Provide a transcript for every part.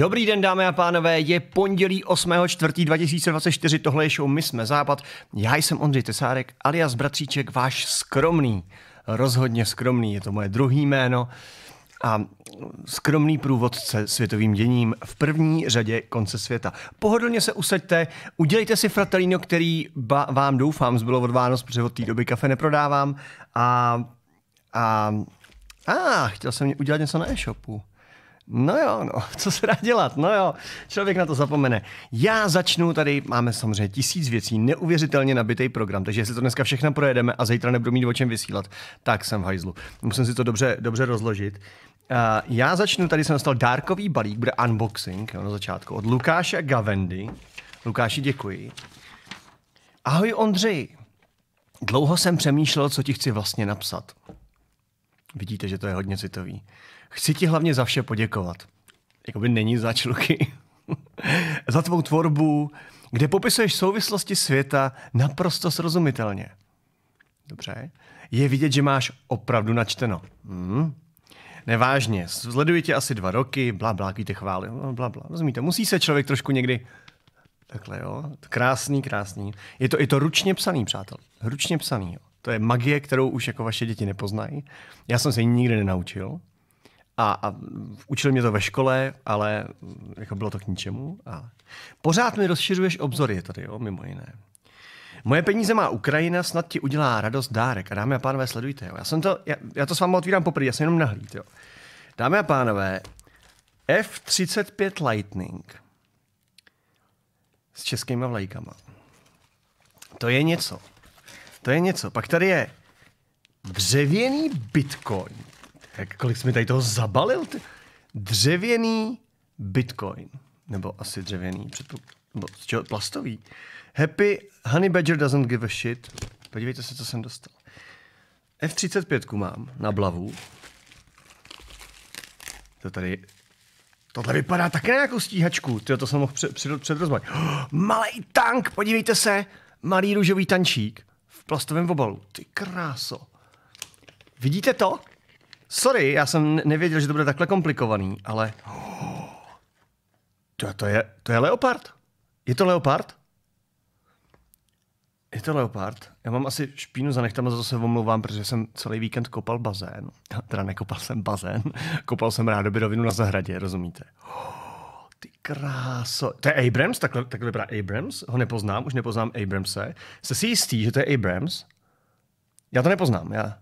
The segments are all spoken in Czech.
Dobrý den, dámy a pánové, je pondělí 8.4.2024, tohle je show My jsme Západ. Já jsem Ondřej Tesárek, alias Bratříček, váš skromný, rozhodně skromný, je to moje druhý jméno a skromný průvodce světovým děním v první řadě konce světa. Pohodlně se usaďte, udělejte si fratelino, který ba- vám doufám zbylo od Vánoc, protože od té doby kafe neprodávám a, a a, ah, chtěl jsem udělat něco na e-shopu. No jo, no, co se dá dělat? No jo, člověk na to zapomene. Já začnu, tady máme samozřejmě tisíc věcí, neuvěřitelně nabitý program, takže jestli to dneska všechno projedeme a zítra nebudu mít o čem vysílat, tak jsem v hajzlu. Musím si to dobře, dobře rozložit. Uh, já začnu, tady jsem dostal dárkový balík, bude unboxing jo, na začátku, od Lukáše Gavendy. Lukáši, děkuji. Ahoj Ondřej, dlouho jsem přemýšlel, co ti chci vlastně napsat. Vidíte, že to je hodně citový. Chci ti hlavně za vše poděkovat. Jakoby není za čluky. za tvou tvorbu, kde popisuješ souvislosti světa naprosto srozumitelně. Dobře. Je vidět, že máš opravdu načteno. Hmm. Nevážně, sleduji tě asi dva roky, bla, bla, ty chvály, no, bla, bla. Rozumíte, musí se člověk trošku někdy... Takhle jo, krásný, krásný. Je to, i to ručně psaný, přátel. Ručně psaný, jo. To je magie, kterou už jako vaše děti nepoznají. Já jsem se ji nikdy nenaučil a, a učil mě to ve škole, ale jako bylo to k ničemu. A pořád mi rozšiřuješ obzory tady, jo, mimo jiné. Moje peníze má Ukrajina, snad ti udělá radost dárek. A dámy a pánové, sledujte. Jo. Já, jsem to, já, já to s vámi otvírám poprvé, já jsem jenom nahlíd. Jo. Dámy a pánové, F-35 Lightning s českými vlajkama. To je něco. To je něco. Pak tady je dřevěný bitcoin. Tak kolik jsi mi tady toho zabalil? Ty? Dřevěný bitcoin. Nebo asi dřevěný, nebo čeho, plastový. Happy Honey Badger doesn't give a shit. Podívejte se, co jsem dostal. F-35 mám na blavu. To tady... Tohle vypadá také jako nějakou stíhačku. Tyjo, to jsem mohl před, před, před Oh, malý tank, podívejte se. Malý růžový tančík v plastovém obalu. Ty kráso. Vidíte to? Sorry, já jsem nevěděl, že to bude takhle komplikovaný, ale... to, to, je, to je leopard. Je to leopard? Je to leopard. Já mám asi špínu za nechtama, zase omlouvám, protože jsem celý víkend kopal bazén. Teda nekopal jsem bazén, kopal jsem rovinu na zahradě, rozumíte? ty kráso. To je Abrams? Takhle, takhle vypadá Abrams? Ho nepoznám, už nepoznám Abramse. Jste si jistý, že to je Abrams? Já to nepoznám, já.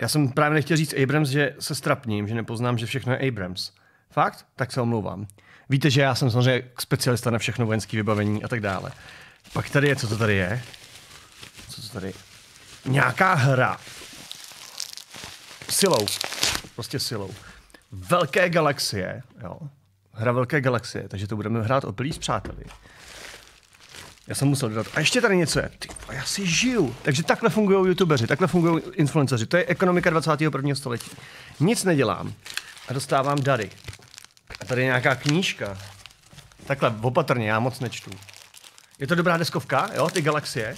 Já jsem právě nechtěl říct Abrams, že se strapním, že nepoznám, že všechno je Abrams. Fakt? Tak se omlouvám. Víte, že já jsem samozřejmě specialista na všechno vojenské vybavení a tak dále. Pak tady je, co to tady je? Co to tady je? Nějaká hra. Silou. Prostě silou. Velké galaxie, jo. Hra Velké galaxie, takže to budeme hrát opilý s přáteli. Já jsem musel dodat. A ještě tady něco je. Ty já si žiju. Takže takhle fungují youtubeři, takhle fungují influenceři. To je ekonomika 21. století. Nic nedělám a dostávám dary. A tady je nějaká knížka. Takhle, opatrně, já moc nečtu. Je to dobrá deskovka, jo, ty galaxie.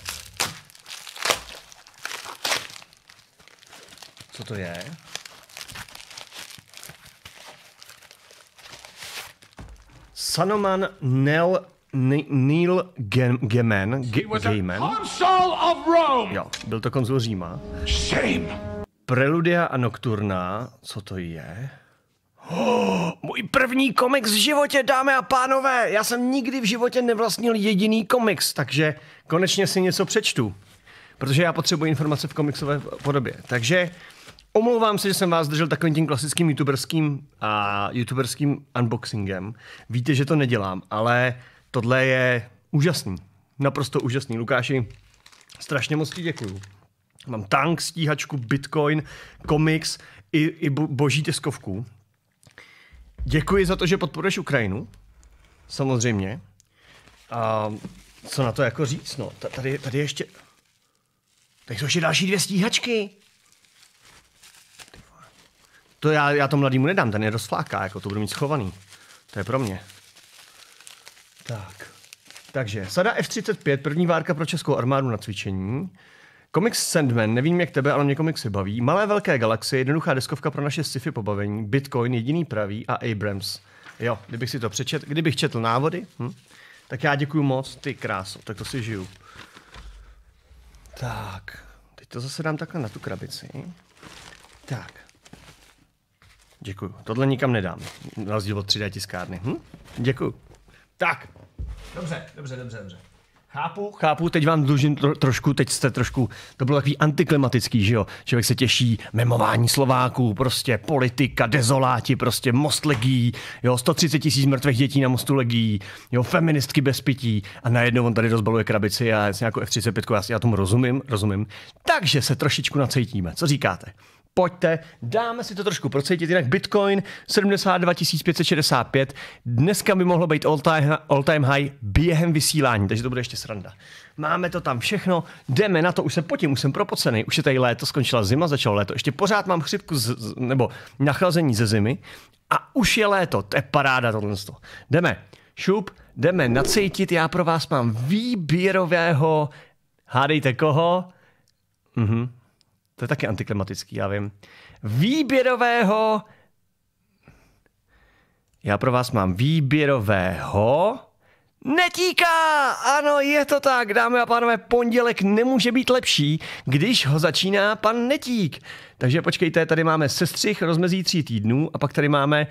Co to je? Sanoman Nel Neil Gaiman. Gaiman. Jo, byl to konzul Říma. Shame. Preludia a Nocturna, co to je? Oh, můj první komiks v životě, dámy a pánové! Já jsem nikdy v životě nevlastnil jediný komiks, takže konečně si něco přečtu. Protože já potřebuji informace v komiksové podobě. Takže Omlouvám se, že jsem vás držel takovým tím klasickým youtuberským, a youtuberským unboxingem. Víte, že to nedělám, ale Tohle je úžasný. Naprosto úžasný. Lukáši, strašně moc ti děkuju. Mám tank, stíhačku, bitcoin, komiks i, i boží tiskovku. Děkuji za to, že podporuješ Ukrajinu. Samozřejmě. A co na to jako říct, no. Tady, tady ještě... Tak jsou ještě další dvě stíhačky. To já, já to mladýmu nedám, ten je dost jako to budu mít schovaný. To je pro mě. Tak. Takže, sada F-35, první várka pro českou armádu na cvičení. Komiks Sandman, nevím jak tebe, ale mě komiksy baví. Malé velké galaxie, jednoduchá deskovka pro naše sci-fi pobavení, Bitcoin, jediný pravý a Abrams. Jo, kdybych si to přečet, kdybych četl návody, hm, tak já děkuju moc, ty kráso, tak to si žiju. Tak, teď to zase dám takhle na tu krabici. Tak. Děkuju, Tohle nikam nedám. Na rozdíl od 3D tiskárny. Hm? Děkuju. Tak, Dobře, dobře, dobře, dobře. Chápu, chápu, teď vám dlužím tro, trošku, teď jste trošku, to bylo takový antiklimatický, že jo? Člověk se těší, memování Slováků, prostě politika, dezoláti, prostě most legí, jo, 130 tisíc mrtvých dětí na mostu legí, jo, feministky bez pití a najednou on tady rozbaluje krabici a jako F-35, já, já tomu rozumím, rozumím. Takže se trošičku nacejtíme, co říkáte? pojďte, dáme si to trošku procítit, jinak Bitcoin 72 565, dneska by mohlo být all time, all time high během vysílání, takže to bude ještě sranda. Máme to tam všechno, jdeme na to, už jsem potím, už jsem propocený, už je tady léto, skončila zima, začalo léto, ještě pořád mám chřipku z, z, nebo nachlazení ze zimy a už je léto, to je paráda tohle. Jdeme, šup, jdeme nacítit, já pro vás mám výběrového, hádejte koho, mhm, to je taky antiklimatický, já vím. Výběrového... Já pro vás mám výběrového... Netíká! Ano, je to tak, dámy a pánové, pondělek nemůže být lepší, když ho začíná pan Netík. Takže počkejte, tady máme sestřih rozmezí tří týdnů a pak tady máme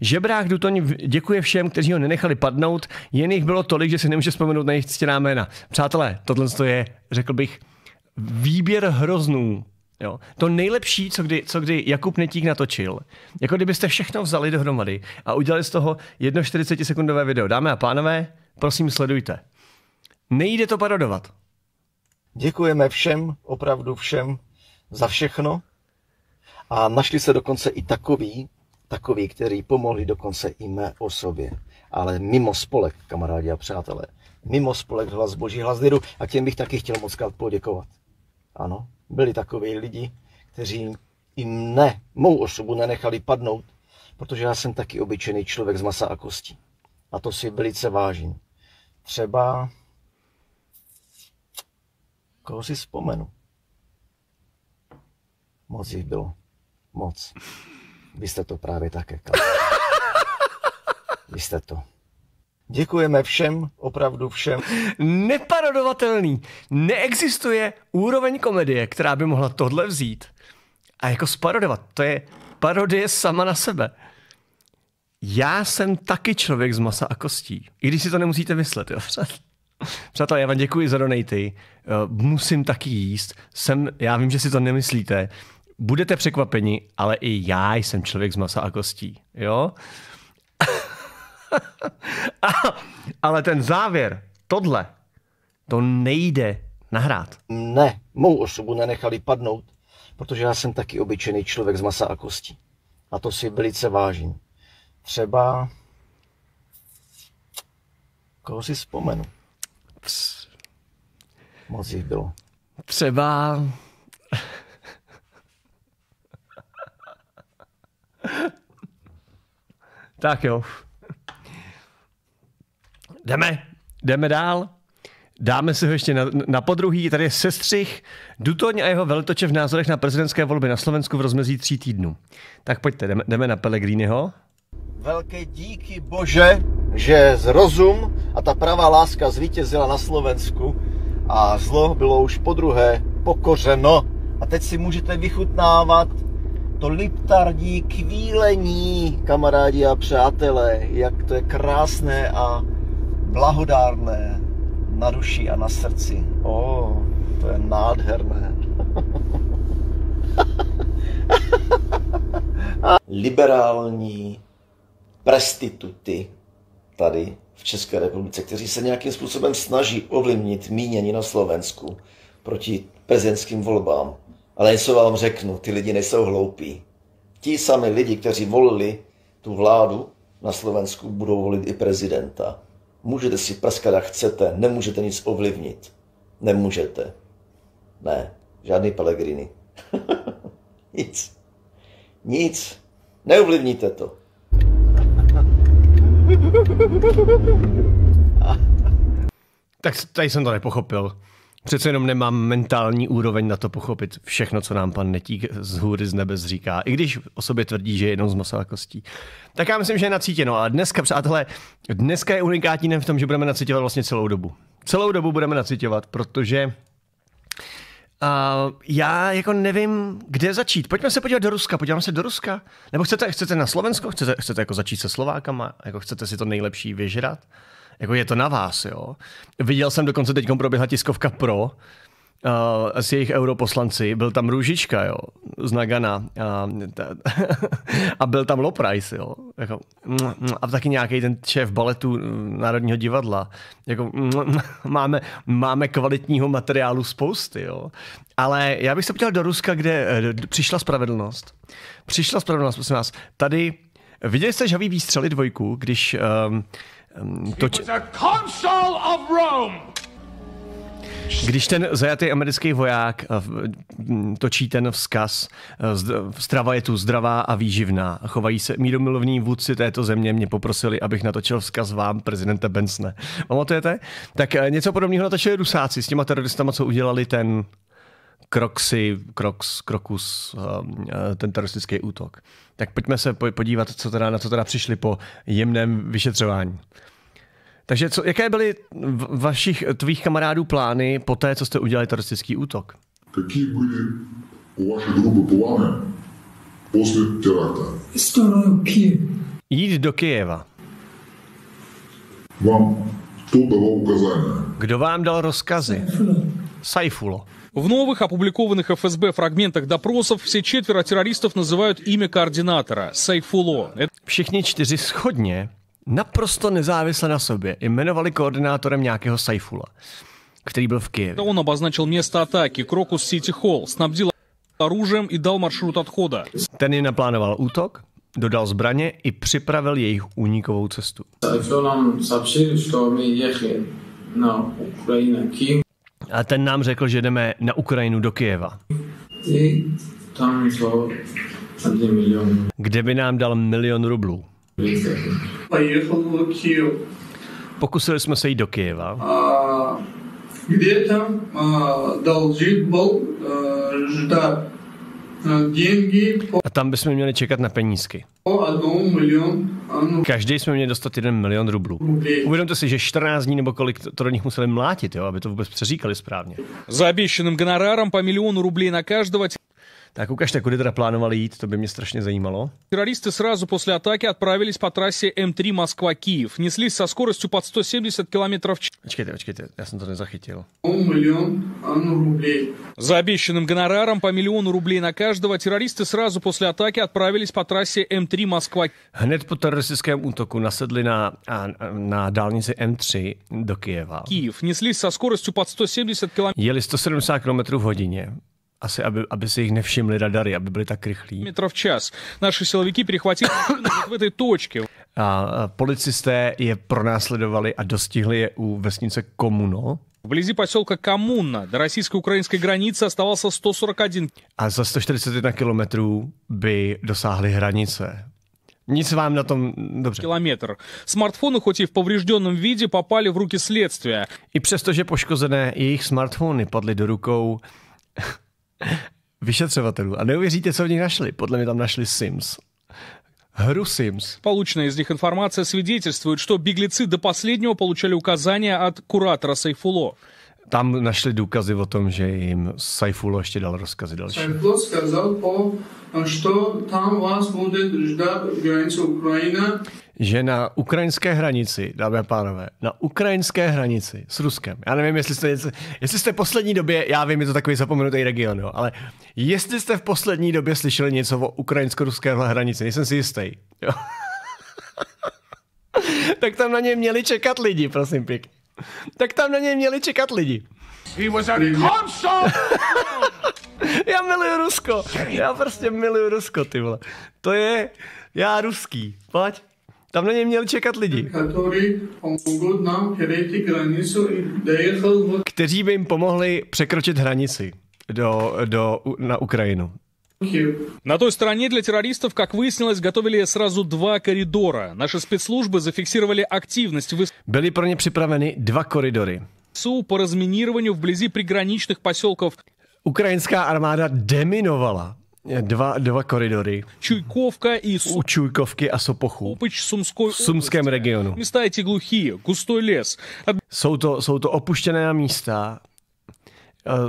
Žebrák Dutoň děkuje všem, kteří ho nenechali padnout, jen jich bylo tolik, že si nemůže vzpomenout na jejich ctěná jména. Přátelé, tohle je, řekl bych, výběr hroznů. Jo. To nejlepší, co kdy, co kdy Jakub Netík natočil, jako kdybyste všechno vzali dohromady a udělali z toho 1,40 sekundové video. Dámy a pánové, prosím sledujte. Nejde to parodovat. Děkujeme všem, opravdu všem, za všechno. A našli se dokonce i takový, takový, který pomohli dokonce i mé osobě. Ale mimo spolek, kamarádi a přátelé. Mimo spolek hlas Boží, hlas lidu. A těm bych taky chtěl moc krát poděkovat. Ano, byli takoví lidi, kteří i mne, mou osobu nenechali padnout, protože já jsem taky obyčejný člověk z masa a kostí. A to si velice vážím. Třeba koho si vzpomenu. Moc jich bylo. Moc. Vy jste to právě také, Vy jste to. Děkujeme všem, opravdu všem. Neparodovatelný. Neexistuje úroveň komedie, která by mohla tohle vzít a jako sparodovat. To je parodie sama na sebe. Já jsem taky člověk z masa a kostí. I když si to nemusíte myslet, jo. Přátelé, já vám děkuji za donaty. Eh, musím taky jíst. Jsem, já vím, že si to nemyslíte. Budete překvapeni, ale i já jsem člověk z masa a kostí. Jo? ale ten závěr, tohle, to nejde nahrát. Ne, mou osobu nenechali padnout, protože já jsem taky obyčejný člověk z masa a kostí. A to si velice vážím. Třeba... Koho si vzpomenu? Ps. Moc jich bylo. Třeba... tak jo. Jdeme, jdeme dál. Dáme si ho ještě na, na podruhý. Tady je sestřih Dutoň a jeho veletoče v názorech na prezidentské volby na Slovensku v rozmezí tří týdnů. Tak pojďte, jdeme, jdeme na Pelegrínyho. Velké díky Bože, že zrozum a ta pravá láska zvítězila na Slovensku a zlo bylo už po druhé pokořeno. A teď si můžete vychutnávat to liptardí kvílení, kamarádi a přátelé, jak to je krásné a blahodárné na duši a na srdci. O, oh, to je nádherné. Liberální prestituty tady v České republice, kteří se nějakým způsobem snaží ovlivnit mínění na Slovensku proti prezidentským volbám. Ale něco vám řeknu, ty lidi nejsou hloupí. Ti sami lidi, kteří volili tu vládu na Slovensku, budou volit i prezidenta. Můžete si prskat, jak chcete, nemůžete nic ovlivnit. Nemůžete. Ne, žádný Pellegrini. nic. Nic. Neovlivníte to. Tak tady jsem to nepochopil. Přece jenom nemám mentální úroveň na to pochopit všechno, co nám pan Netík z hůry z nebe říká, i když o sobě tvrdí, že je jenom z masa kostí. Tak já myslím, že je nacítěno. A dneska, přátelé, dneska je unikátní den v tom, že budeme nacítěvat vlastně celou dobu. Celou dobu budeme nacítěvat, protože Uh, já jako nevím, kde začít. Pojďme se podívat do Ruska, podíváme se do Ruska. Nebo chcete, chcete na Slovensko, chcete, chcete jako začít se Slovákama, jako chcete si to nejlepší vyžrat. Uh, jako je to na vás, jo. Viděl jsem dokonce teď proběhla tiskovka pro, uh, s jejich europoslanci, byl tam Růžička, jo, z Nagana a, ta, a byl tam Loprajs, jo, jako, mm, mm, a taky nějaký ten šéf baletu mm, Národního divadla, jako, máme, máme kvalitního materiálu spousty, jo, ale já bych se podíval do Ruska, kde eh, přišla spravedlnost, přišla spravedlnost, prosím vás, tady, viděli jste žavý výstřely dvojku, když um, Ehm, Toč... Když ten zajatý americký voják eh, hm, točí ten vzkaz, eh, strava je tu zdravá a výživná, chovají se míromilovní vůdci této země, mě poprosili, abych natočil vzkaz vám, prezidente Bensne. Pamatujete? Tak eh, něco podobného natočili rusáci s těma teroristama, co udělali ten Kroxy, Krox, Krokus, ehm, ten teroristický útok. Tak pojďme se podívat, co teda, na co teda přišli po jemném vyšetřování. Takže co, jaké byly vašich, tvých kamarádů plány po té, co jste udělali teroristický útok? Jaké byly у vaše группы plány после Jít do Kyjeva. Vám to dalo ukazání. Kdo vám dal rozkazy? Saifulo. Saifulo. В новых опубликованных ФСБ фрагментах допросов все четверо террористов называют имя координатора – Сайфуло. Všichni čtyři schodně, naprosto nezávisle na sobě, jmenovali koordinátorem nějakého Saifula, který byl v Kyjevě. Он обозначил место атаки – Крокус Сити Холл, снабдил оружием и дал маршрут отхода. Ten je naplánoval útok, dodal zbraně i připravil jejich únikovou cestu. Saifullo nám сообщили, что мы ехали на Украину, Киев. A ten nám řekl, že jdeme na Ukrajinu do Kyjeva. Kde by nám dal milion rublů? Pokusili jsme se jít do Kyjeva. Kde tam dolžit byl a tam bychom měli čekat na penízky. Oh, Každý jsme měli dostat jeden milion rublů. Uvědomte si, že 14 dní nebo kolik to do nich museli mlátit, jo, aby to vůbec přeříkali správně. Za oběšeným honorárem po milionu rublů na každého... Так, укажите, куда тогда планировали ехать, то бы мне страшно занимало. Террористы сразу после атаки отправились по трассе М3 Москва-Киев. Неслись со скоростью под 170 км в час. Очкайте, очкайте, я сам не захотел. миллион рублей. За обещанным гонораром по миллиону рублей на каждого террористы сразу после атаки отправились по трассе М3 Москва. Hned po teroristickém útoku nasedli na, na dálnici M3 do Kyjeva. Киев неслись со скоростью под 170 км. Jeli 170 km v hodině. Asi, aby, aby si jich nevšimli radary, aby byli tak rychlí. Metrov čas. Naši silovíky v té točky. A policisté je pronásledovali a dostihli je u vesnice Komuno. poselka Komuna do до ukrajinské украинской границы se 141. A za 141 kilometrů by dosáhli hranice. Nic vám na tom... Dobře. Kilometr. Smartfony, choť i v поврежденном vidě, popali v ruky sledství. I přesto, že poškozené jejich smartfony padly do rukou а не уверите, что в них нашли? Podle mě там нашли Sims. Гру Sims. Полученная из них информация свидетельствует, что беглецы до последнего получали указания от куратора Сайфуло. Tam našli důkazy o tom, že jim Saifulo ještě dal rozkazy další. Saifulo skázal po, что tam vás bude držet граница Ukrajina. Že na ukrajinské hranici, dámy a pánové, na ukrajinské hranici s Ruskem, já nevím, jestli jste, jestli jste v poslední době, já vím, je to takový zapomenutý region, jo, ale jestli jste v poslední době slyšeli něco o ukrajinsko-ruské hranici, nejsem si jistý, jo. tak tam na ně měli čekat lidi, prosím pěkně. tak tam na něj měli čekat lidi. He was a já miluju Rusko. Já prostě miluju Rusko, ty vole. To je, já ruský, pojď. Tam na ně měli čekat lidi. Kteří by jim pomohli překročit hranici do, do, na Ukrajinu. На той стороне для террористов, как выяснилось, готовили сразу два коридора. Наши спецслужбы зафиксировали активность. Вы... Были про ně připraveny два коридора. СУ по разминированию вблизи приграничных поселков. Украинская армада деминовала два два коридора. Чуйковка и Су... У Чуйковки a Сопоху. Опыч Сумской В Сумскém области. Места эти глухие, густой лес. От... Jsou, to, jsou to opuštěné Э,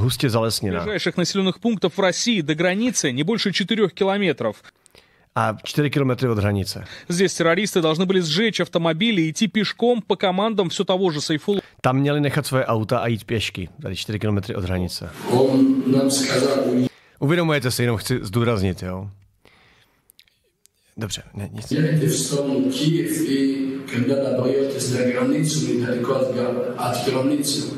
густе залеснена. Ближайших населенных пунктов в России до границы не больше 4 километров. А 4 километра от границы. Здесь террористы должны были сжечь автомобили и идти пешком по командам все того же Сайфула. Там měli nechat svoje auta a jít pěšky, tady 4 километра от границы Он нам сказал... Uvědomujete хочу сдуразнить chci zdůraznit, jo? Dobře, ne, nic. Dělejte v tom Kyjev i když nabojíte za hranicu, nedáte od hranice.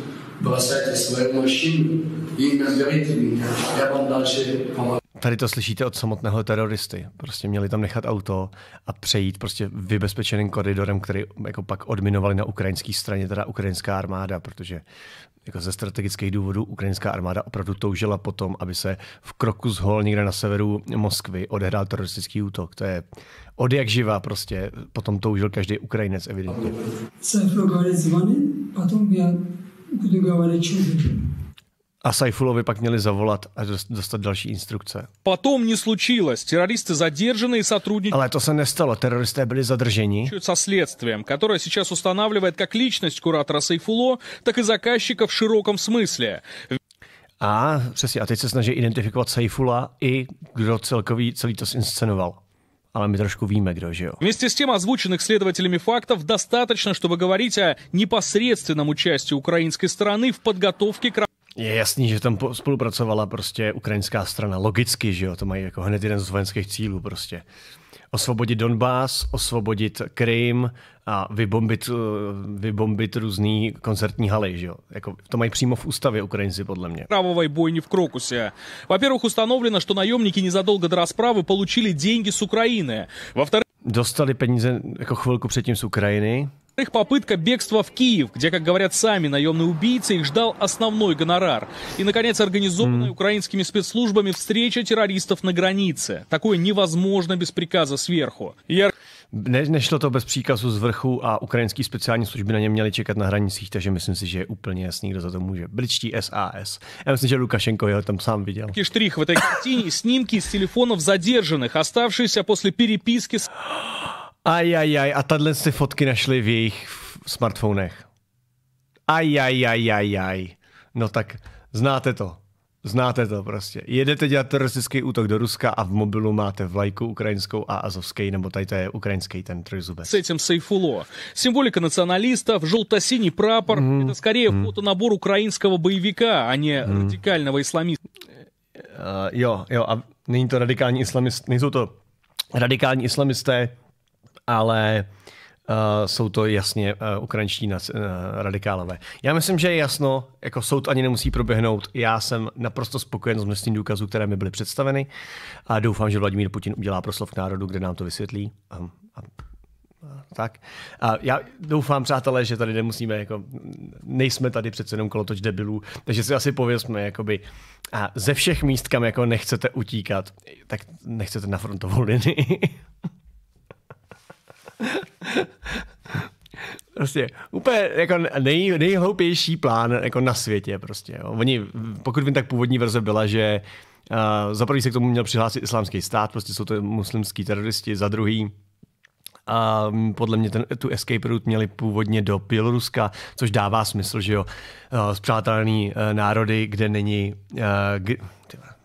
свою машину и меня. Я вам дальше помогу. Tady to slyšíte od samotného teroristy. Prostě měli tam nechat auto a přejít prostě vybezpečeným koridorem, který jako pak odminovali na ukrajinské straně, teda ukrajinská armáda, protože jako ze strategických důvodů ukrajinská armáda opravdu toužila potom, aby se v kroku z hol někde na severu Moskvy odehrál teroristický útok. To je od jak živá prostě, potom toužil každý Ukrajinec evidentně. Jsem zvanit, potom byl А Сайфуловы pak měli zavolat a dostat další instrukce. Потом не случилось. Террористы задержаны и сотрудничают... Ale to se nestalo. Teroristé byli задержeni. ...со следствием, которое сейчас устанавливает как личность куратора Сайфуло, так и заказчика в широком смысле. A přesně, a teď se snaží identifikovat Saifula i kdo celkový, celý to inscenoval. ale my trošku víme, kdo, že jo. Вместе с тем, озвученных следователями фактов достаточно, чтобы говорить о непосредственном участии украинской стороны в подготовке к je jasný, že tam spolupracovala prostě ukrajinská strana. Logicky, že jo, to mají jako hned jeden z vojenských cílů prostě. osvobodit Donbass, osvobodit Krym a vybombit, eh, vybombit různý koncertní haly. Že jo? Jako, to mají přímo v ústavě Ukrajinci, podle mě. Правовой bojní v Krokusě. Во-первых, установлено, že наемники незадолго do rozpravy, получили деньги z Ukrajiny. Во-вторых... Dostali peníze jako chvilku předtím z Ukrajiny. Их попытка бегства в Киев, где, как говорят сами наемные убийцы, их ждал основной гонорар. И, наконец, организованная украинскими спецслужбами встреча террористов на границе. Такое невозможно без приказа сверху. Я... не nešlo то без příkazu z vrchu a ukrajinský speciální služby na ně měly čekat na hranicích, takže myslím si, že je úplně jasný, kdo za to může. Britští SAS. Já myslím, že Lukašenko jeho там сам видел. Штрих в этой картине снимки с телефонов задержанных, оставшиеся после переписки с... aj, a tady si fotky našli v jejich smartfonech. aj. No tak znáte to. Znáte to prostě. Jedete dělat teroristický útok do Ruska a v mobilu máte vlajku ukrajinskou a azovský, nebo tady to je ukrajinský ten trojzubec. S tím sejfulo. Symbolika nacionalista, желто prapor, прапор. Mm. Это skoro mm. nabor ukrajinského боевика, a ne mm. radikálního исламиста. Uh, jo, jo, a není to radikální islamist, nejsou to radikální islamisté, ale uh, jsou to jasně uh, ukrajinští uh, radikálové. Já myslím, že je jasno, jako soud ani nemusí proběhnout. Já jsem naprosto spokojen s množstvím důkazů, které mi byly představeny a doufám, že Vladimír Putin udělá proslov k národu, kde nám to vysvětlí. A, a tak. A já doufám, přátelé, že tady nemusíme, jako, nejsme tady přece jenom kolotoč debilů, takže si asi pověsme, jakoby, a ze všech míst, kam jako nechcete utíkat, tak nechcete na frontovou linii. Prostě úplně jako nej, nejhloupější plán jako na světě prostě. Jo. Oni, pokud vím, tak původní verze byla, že uh, za prvý se k tomu měl přihlásit islámský stát, prostě jsou to muslimský teroristi, za druhý a ehm, podle mě ten, tu escape route měli původně do Běloruska, což dává smysl, že jo, zpřátelný eh, eh, národy, kde není,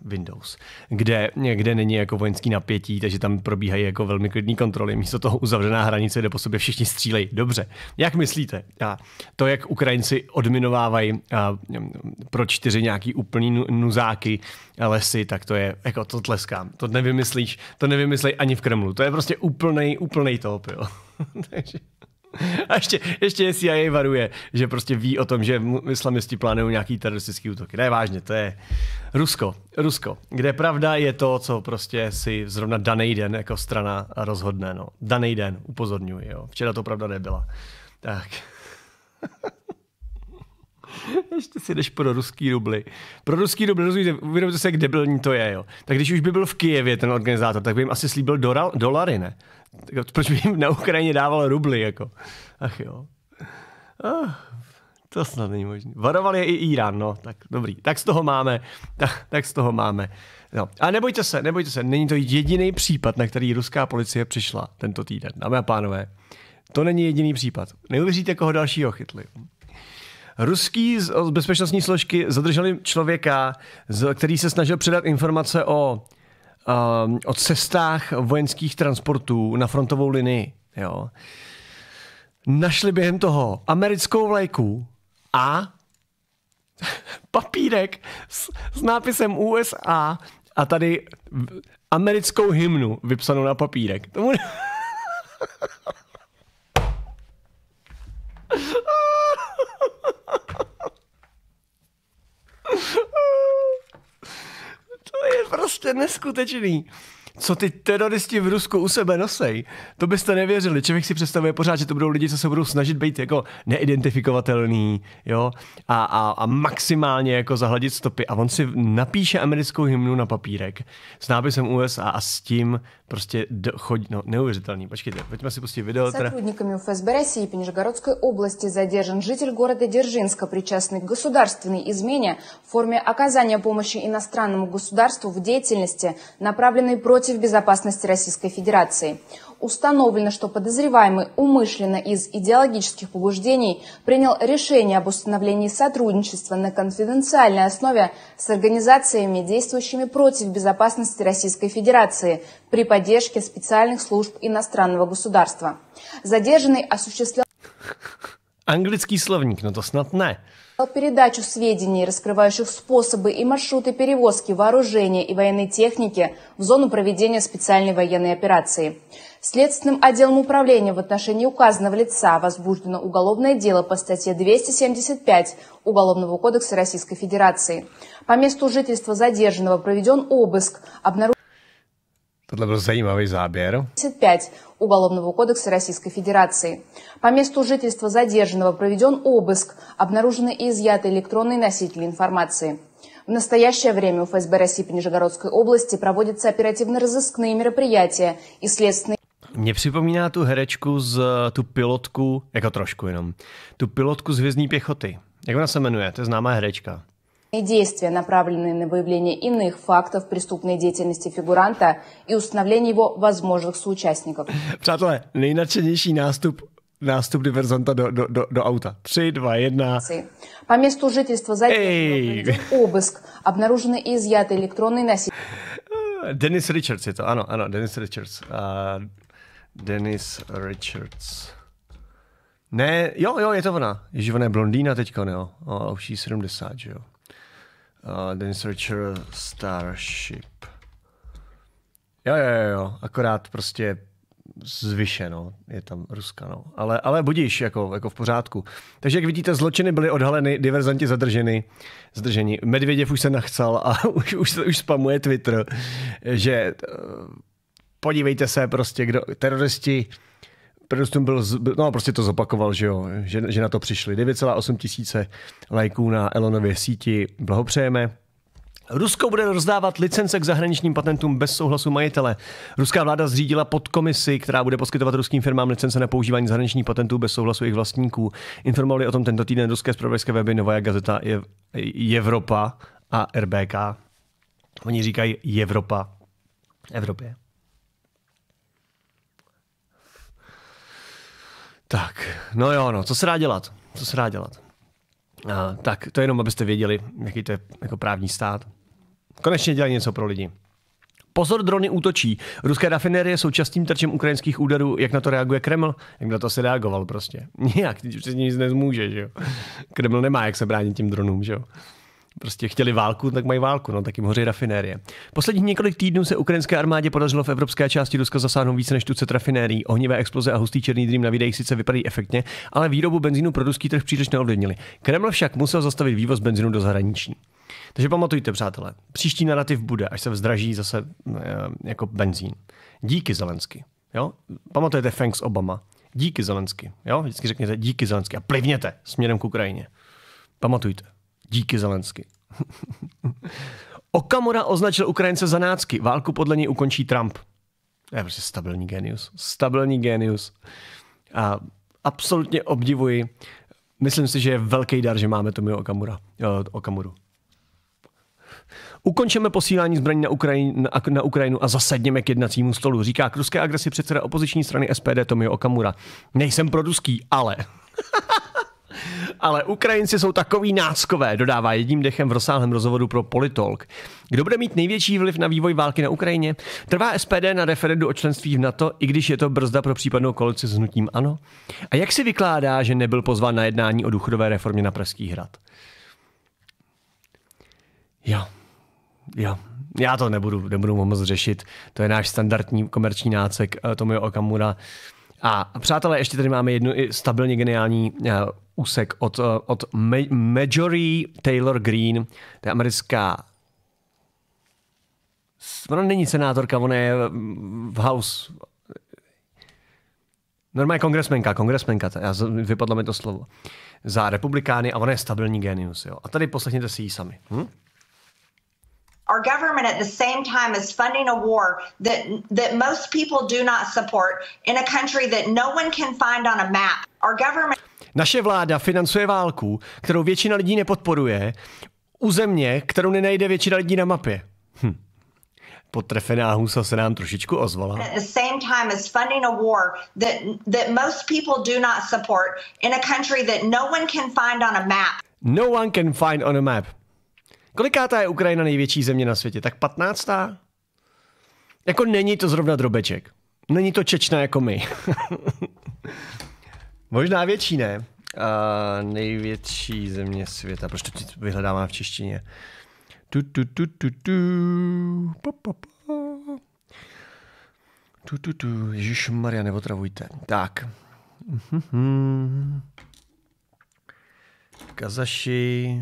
Windows, kde, kde není jako vojenský napětí, takže tam probíhají jako velmi klidní kontroly. Místo toho uzavřená hranice, kde po sobě všichni střílejí. Dobře. Jak myslíte? A to, jak Ukrajinci odminovávají a, hm, pro čtyři nějaký úplný nuzáky lesy, tak to je, jako to tleskám. To nevymyslíš, to nevymyslej ani v Kremlu. To je prostě úplný úplný top, jo. takže... A ještě, ještě je CIA varuje, že prostě ví o tom, že islamisti plánují nějaký teroristický útoky. Ne, vážně, to je Rusko. Rusko, kde pravda je to, co prostě si zrovna daný den jako strana rozhodne. No. Daný den, upozorňuji. Jo. Včera to pravda nebyla. Tak. Ještě si jdeš pro ruský rubly. Pro ruský rubly, rozumíte, uvědomte se, jak debilní to je, jo. Tak když už by byl v Kijevě ten organizátor, tak by jim asi slíbil doral, dolary, ne? Tak proč by jim na Ukrajině dával rubly, jako? Ach jo. Ach, to snad není možné. Varoval je i Irán, no, tak dobrý. Tak z toho máme, tak, tak z toho máme. No. A nebojte se, nebojte se, není to jediný případ, na který ruská policie přišla tento týden. Dámy a pánové, to není jediný případ. Neuvěříte, koho dalšího chytli. Ruský z bezpečnostní složky zadrželi člověka, který se snažil předat informace o, um, o cestách vojenských transportů na frontovou linii. Jo. Našli během toho americkou vlajku a papírek s, s nápisem USA a tady americkou hymnu vypsanou na papírek. Tomu... To je prostě neskutečný co ty teroristi v Rusku u sebe nosej. To byste nevěřili. Člověk si představuje pořád, že to budou lidi, co se budou snažit být jako neidentifikovatelný, jo, a, a, a maximálně jako zahladit stopy. A on si napíše americkou hymnu na papírek s nápisem USA a s tím prostě do, chodí, no neuvěřitelný. Počkejte, pojďme si pustit video. Teda. Сотрудниками ФСБ России по Нижегородской области задержан житель города Дзержинска, причастный к государственной измене в форме оказания помощи иностранному государству в деятельности, направленной против против безопасности Российской Федерации. Установлено, что подозреваемый умышленно из идеологических побуждений принял решение об установлении сотрудничества на конфиденциальной основе с организациями, действующими против безопасности Российской Федерации при поддержке специальных служб иностранного государства. Задержанный осуществлял... Английский словник, но то снатна. Передачу сведений, раскрывающих способы и маршруты перевозки вооружения и военной техники в зону проведения специальной военной операции. Следственным отделом управления в отношении указанного лица возбуждено уголовное дело по статье 275 Уголовного кодекса Российской Федерации. По месту жительства задержанного проведен обыск, обнаружен... 55 Уголовного кодекса Российской Федерации. По месту жительства задержанного проведен обыск, обнаружены и изъяты электронные носители информации. В настоящее время у ФСБ России по Нижегородской области проводятся оперативно-розыскные мероприятия и следственные Mě připomíná tu herečku z tu pilotku, jako trošku jenom, tu pilotku z Hvězdní pěchoty. Jak ona se jmenuje? To je známá herečka. действия, направленные на выявление иных фактов преступной деятельности фигуранта и установление его возможных соучастников. Přátelé, nejnadšenější nástup nástup diverzanta do, do, do, do auta. 3, 2, 1. По месту жительства задержан обыск. Обнаружены и изъяты электронные носители. Dennis Richards je to, ano, ano, Dennis Richards. Uh, Dennis Richards. Ne, jo, jo, je to ona. Ježi, ona je blondýna teďko, ne jo? O, už jí 70, že jo? Uh, eh, Den Searcher Starship. Jo, jo, jo, jo. akorát prostě zvyšeno, je tam Ruska, no. Ale, ale budíš, jako, jako v pořádku. Takže jak vidíte, zločiny byly odhaleny, diverzanti zadrženi, zadrženi. Medvěděv už se nachcal a už, už, už spamuje Twitter, že eh, podívejte se prostě, kdo, teroristi Prvostům byl, no prostě to zopakoval, že jo, že, že na to přišli. 9,8 tisíce lajků na Elonově síti, blahopřejeme. Rusko bude rozdávat licence k zahraničním patentům bez souhlasu majitele. Ruská vláda zřídila podkomisi, která bude poskytovat ruským firmám licence na používání zahraničních patentů bez souhlasu jejich vlastníků. Informovali o tom tento týden ruské zpravodajské weby nová Gazeta Ev- Evropa a RBK. Oni říkají Evropa. Evropě. Tak, no jo, no, co se dá dělat? Co se dá dělat? A, tak, to je jenom, abyste věděli, jaký to je jako právní stát. Konečně dělají něco pro lidi. Pozor, drony útočí. Ruské rafinerie jsou častým terčem ukrajinských úderů. Jak na to reaguje Kreml? Jak na to se reagoval prostě? Nijak, ty se nic nezmůže, že jo? Kreml nemá jak se bránit těm dronům, že jo? prostě chtěli válku, tak mají válku, no tak jim hoří rafinérie. Posledních několik týdnů se ukrajinské armádě podařilo v evropské části Ruska zasáhnout více než tucet rafinérií. Ohnivé exploze a hustý černý dým na videích sice vypadají efektně, ale výrobu benzínu pro ruský trh příliš neovlivnili. Kreml však musel zastavit vývoz benzínu do zahraničí. Takže pamatujte, přátelé, příští narrativ bude, až se vzdraží zase eh, jako benzín. Díky Zelensky. Jo? Pamatujete thanks Obama. Díky Zelensky. Jo? Vždycky řekněte díky Zelensky a plivněte směrem k Ukrajině. Pamatujte. Díky Zelensky. Okamura označil Ukrajince za nácky. Válku podle něj ukončí Trump. To je prostě stabilní genius. Stabilní genius. A absolutně obdivuji. Myslím si, že je velký dar, že máme Tomio Okamura. Okamuru. Ukončeme posílání zbraní na, na, na Ukrajinu a zasedněme k jednacímu stolu, říká k ruské agresi předseda opoziční strany SPD Tomio Okamura. Nejsem proruský, ale... Ale Ukrajinci jsou takový náckové, dodává jedním dechem v rozsáhlém rozhovoru pro Politolk. Kdo bude mít největší vliv na vývoj války na Ukrajině? Trvá SPD na referendu o členství v NATO, i když je to brzda pro případnou koalici s hnutím ANO? A jak si vykládá, že nebyl pozván na jednání o důchodové reformě na Pražský hrad? Jo, jo, já to nebudu, nebudu moc řešit. To je náš standardní komerční nácek eh, Tomio Okamura. A přátelé, ještě tady máme jednu stabilně geniální uh, úsek od, uh, od Ma- Majorie Taylor Green, to je americká Ona není senátorka, ona je v House. Normálně kongresmenka, kongresmenka, já, vypadlo mi to slovo. Za republikány a ona je stabilní genius. Jo. A tady poslechněte si ji sami. Hm? our government at the same time is funding a war that that most people do not support in a country that no one can find on a map. Our government Naše vláda financuje válku, kterou většina lidí nepodporuje, u země, kterou nenajde většina lidí na mapě. Hm. Potrefená husa se nám trošičku ozvala. At the same time is funding a war that, that most people do not support in a country that no one can find on a map. No one can find on a map. Kolikátá je Ukrajina největší země na světě? Tak 15. Jako není to zrovna drobeček. Není to Čečna jako my. Možná větší, ne? A největší země světa. Proč to vyhledávám v češtině? Tu, tu, tu, tu, tu. Pa, pa, pa. Tu, tu, tu. Ježíš Maria, neotravujte. Tak. Mhm, mhm. Kazaši.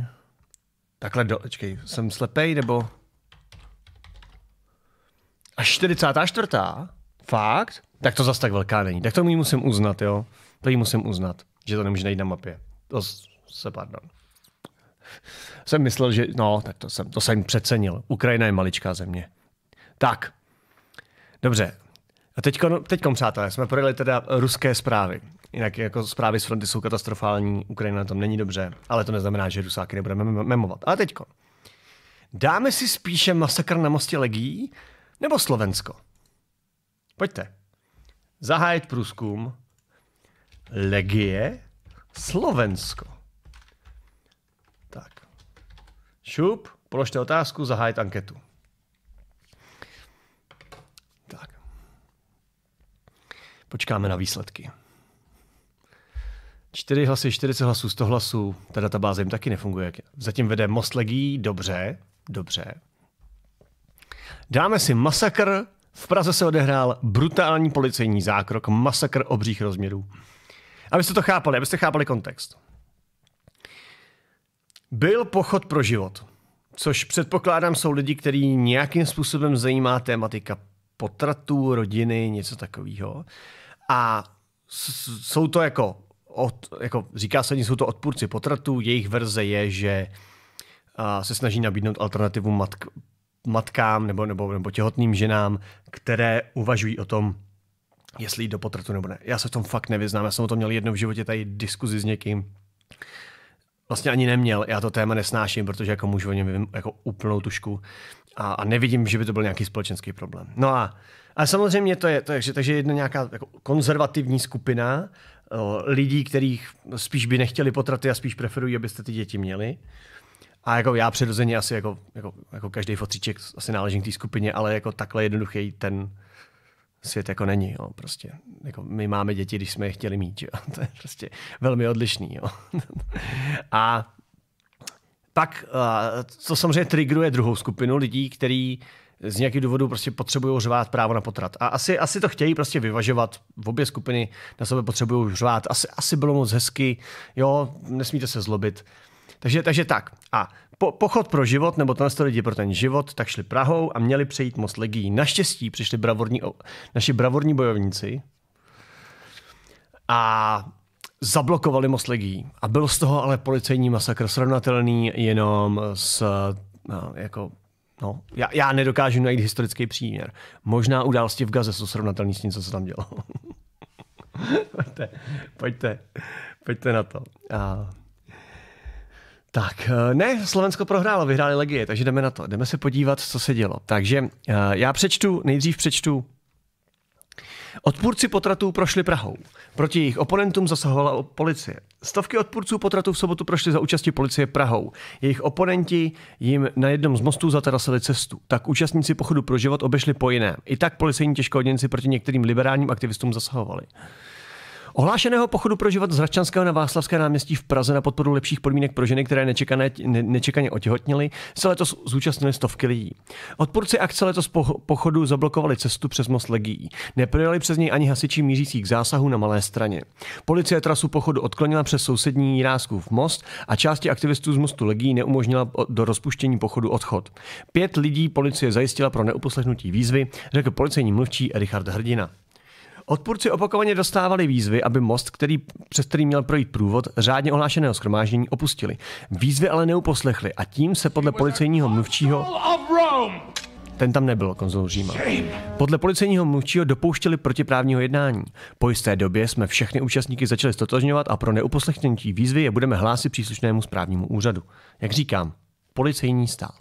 Takhle do... Čekej, jsem slepej, nebo... A 44. Fakt? Tak to zas tak velká není. Tak to mi musím uznat, jo. To jí musím uznat, že to nemůže najít na mapě. To se pardon. Jsem myslel, že... No, tak to jsem, to jsem přecenil. Ukrajina je maličká země. Tak. Dobře. A teďko, teďkom, přátelé, jsme projeli teda ruské zprávy. Jinak jako zprávy z fronty jsou katastrofální, Ukrajina tam není dobře, ale to neznamená, že rusáky nebudeme memovat. Ale teďko. Dáme si spíše masakr na mostě legií nebo Slovensko? Pojďte. Zahájit průzkum. Legie Slovensko. Tak. Šup, položte otázku, zahájit anketu. Tak. Počkáme na výsledky. Čtyři hlasy, 40 hlasů, 100 hlasů. Ta databáze jim taky nefunguje. Zatím vede Most Legí, dobře, dobře. Dáme si masakr. V Praze se odehrál brutální policejní zákrok, masakr obřích rozměrů. Abyste to chápali, abyste chápali kontext. Byl pochod pro život, což předpokládám jsou lidi, který nějakým způsobem zajímá tématika potratů, rodiny, něco takového. A jsou to jako od, jako říká se, že jsou to odpůrci potratů, jejich verze je, že se snaží nabídnout alternativu matk, matkám nebo, nebo, nebo těhotným ženám, které uvažují o tom, jestli jít do potratu nebo ne. Já se v tom fakt nevyznám, já jsem o tom měl jednou v životě tady diskuzi s někým. Vlastně ani neměl, já to téma nesnáším, protože jako muž o něm jako úplnou tušku a, a nevidím, že by to byl nějaký společenský problém. No a ale samozřejmě to je, to je takže, takže jedna nějaká jako konzervativní skupina lidí, kterých spíš by nechtěli potraty a spíš preferují, abyste ty děti měli. A jako já přirozeně asi jako, jako, jako každý fotříček asi náležím k té skupině, ale jako takhle jednoduchý ten svět jako není. Jo. Prostě, jako my máme děti, když jsme je chtěli mít. Jo. To je prostě velmi odlišný. Jo. a pak to samozřejmě trigruje druhou skupinu lidí, který z nějakých důvodů prostě potřebují řvát právo na potrat. A asi, asi to chtějí prostě vyvažovat. V obě skupiny na sebe potřebují řvát. Asi, asi bylo moc hezky. Jo, nesmíte se zlobit. Takže, takže tak. A po, pochod pro život, nebo tenhle lidi pro ten život, tak šli Prahou a měli přejít most legií. Naštěstí přišli bravorní, naši bravorní bojovníci a zablokovali most legií. A byl z toho ale policejní masakr srovnatelný jenom s no, jako No, já, já nedokážu najít historický příměr. Možná události v Gaze jsou srovnatelné s tím, co se tam dělo. pojďte, pojďte, pojďte na to. A... Tak, eh, ne, Slovensko prohrálo, vyhráli Legie, takže jdeme na to. Jdeme se podívat, co se dělo. Takže eh, já přečtu, nejdřív přečtu Odpůrci potratů prošli Prahou. Proti jejich oponentům zasahovala policie. Stovky odpůrců potratů v sobotu prošly za účasti policie Prahou. Jejich oponenti jim na jednom z mostů zatarasili cestu. Tak účastníci pochodu pro život obešli po jiném. I tak policejní těžkoděnci proti některým liberálním aktivistům zasahovali. Ohlášeného pochodu pro život z Hradčanského na Václavské náměstí v Praze na podporu lepších podmínek pro ženy, které nečekané, ne, nečekaně otěhotnily, se letos zúčastnili stovky lidí. Odpůrci akce letos po, pochodu zablokovali cestu přes most Legií. Neprojeli přes něj ani hasiči mířící k zásahu na malé straně. Policie trasu pochodu odklonila přes sousední v most a části aktivistů z mostu Legií neumožnila do rozpuštění pochodu odchod. Pět lidí policie zajistila pro neuposlechnutí výzvy, řekl policejní mluvčí Richard Hrdina. Odpůrci opakovaně dostávali výzvy, aby most, který, přes který měl projít průvod, řádně ohlášeného schromáždění opustili. Výzvy ale neuposlechli a tím se podle policejního mluvčího... Ten tam nebyl, konzul Říma. Podle policejního mluvčího dopouštěli protiprávního jednání. Po jisté době jsme všechny účastníky začali stotožňovat a pro neuposlechnutí výzvy je budeme hlásit příslušnému správnímu úřadu. Jak říkám, policejní stát.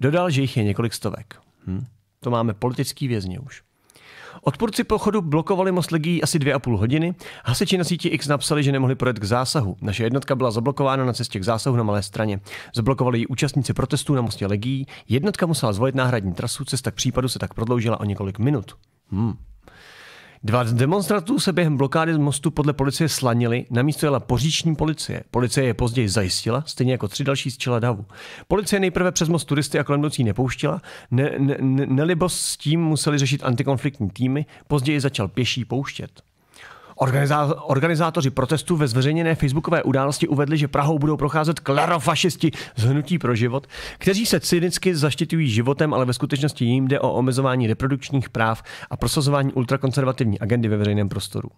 Dodal, že jich je několik stovek. Hm? To máme politický vězně už. Odpůrci pochodu blokovali most legií asi dvě a půl hodiny. Hasiči na síti X napsali, že nemohli projet k zásahu. Naše jednotka byla zablokována na cestě k zásahu na malé straně. Zablokovali ji účastníci protestů na mostě legií. Jednotka musela zvolit náhradní trasu, cesta k případu se tak prodloužila o několik minut. Hmm. Dva z demonstrantů se během blokády mostu podle policie slanili, na místo jela poříční policie. Policie je později zajistila, stejně jako tři další z čela davu. Policie nejprve přes most turisty a kolem nocí nepouštila, ne, ne, ne, nelibost s tím museli řešit antikonfliktní týmy, později začal pěší pouštět organizátoři protestu ve zveřejněné facebookové události uvedli, že Prahou budou procházet klarofašisti z Hnutí pro život, kteří se cynicky zaštitují životem, ale ve skutečnosti jim jde o omezování reprodukčních práv a prosazování ultrakonzervativní agendy ve veřejném prostoru.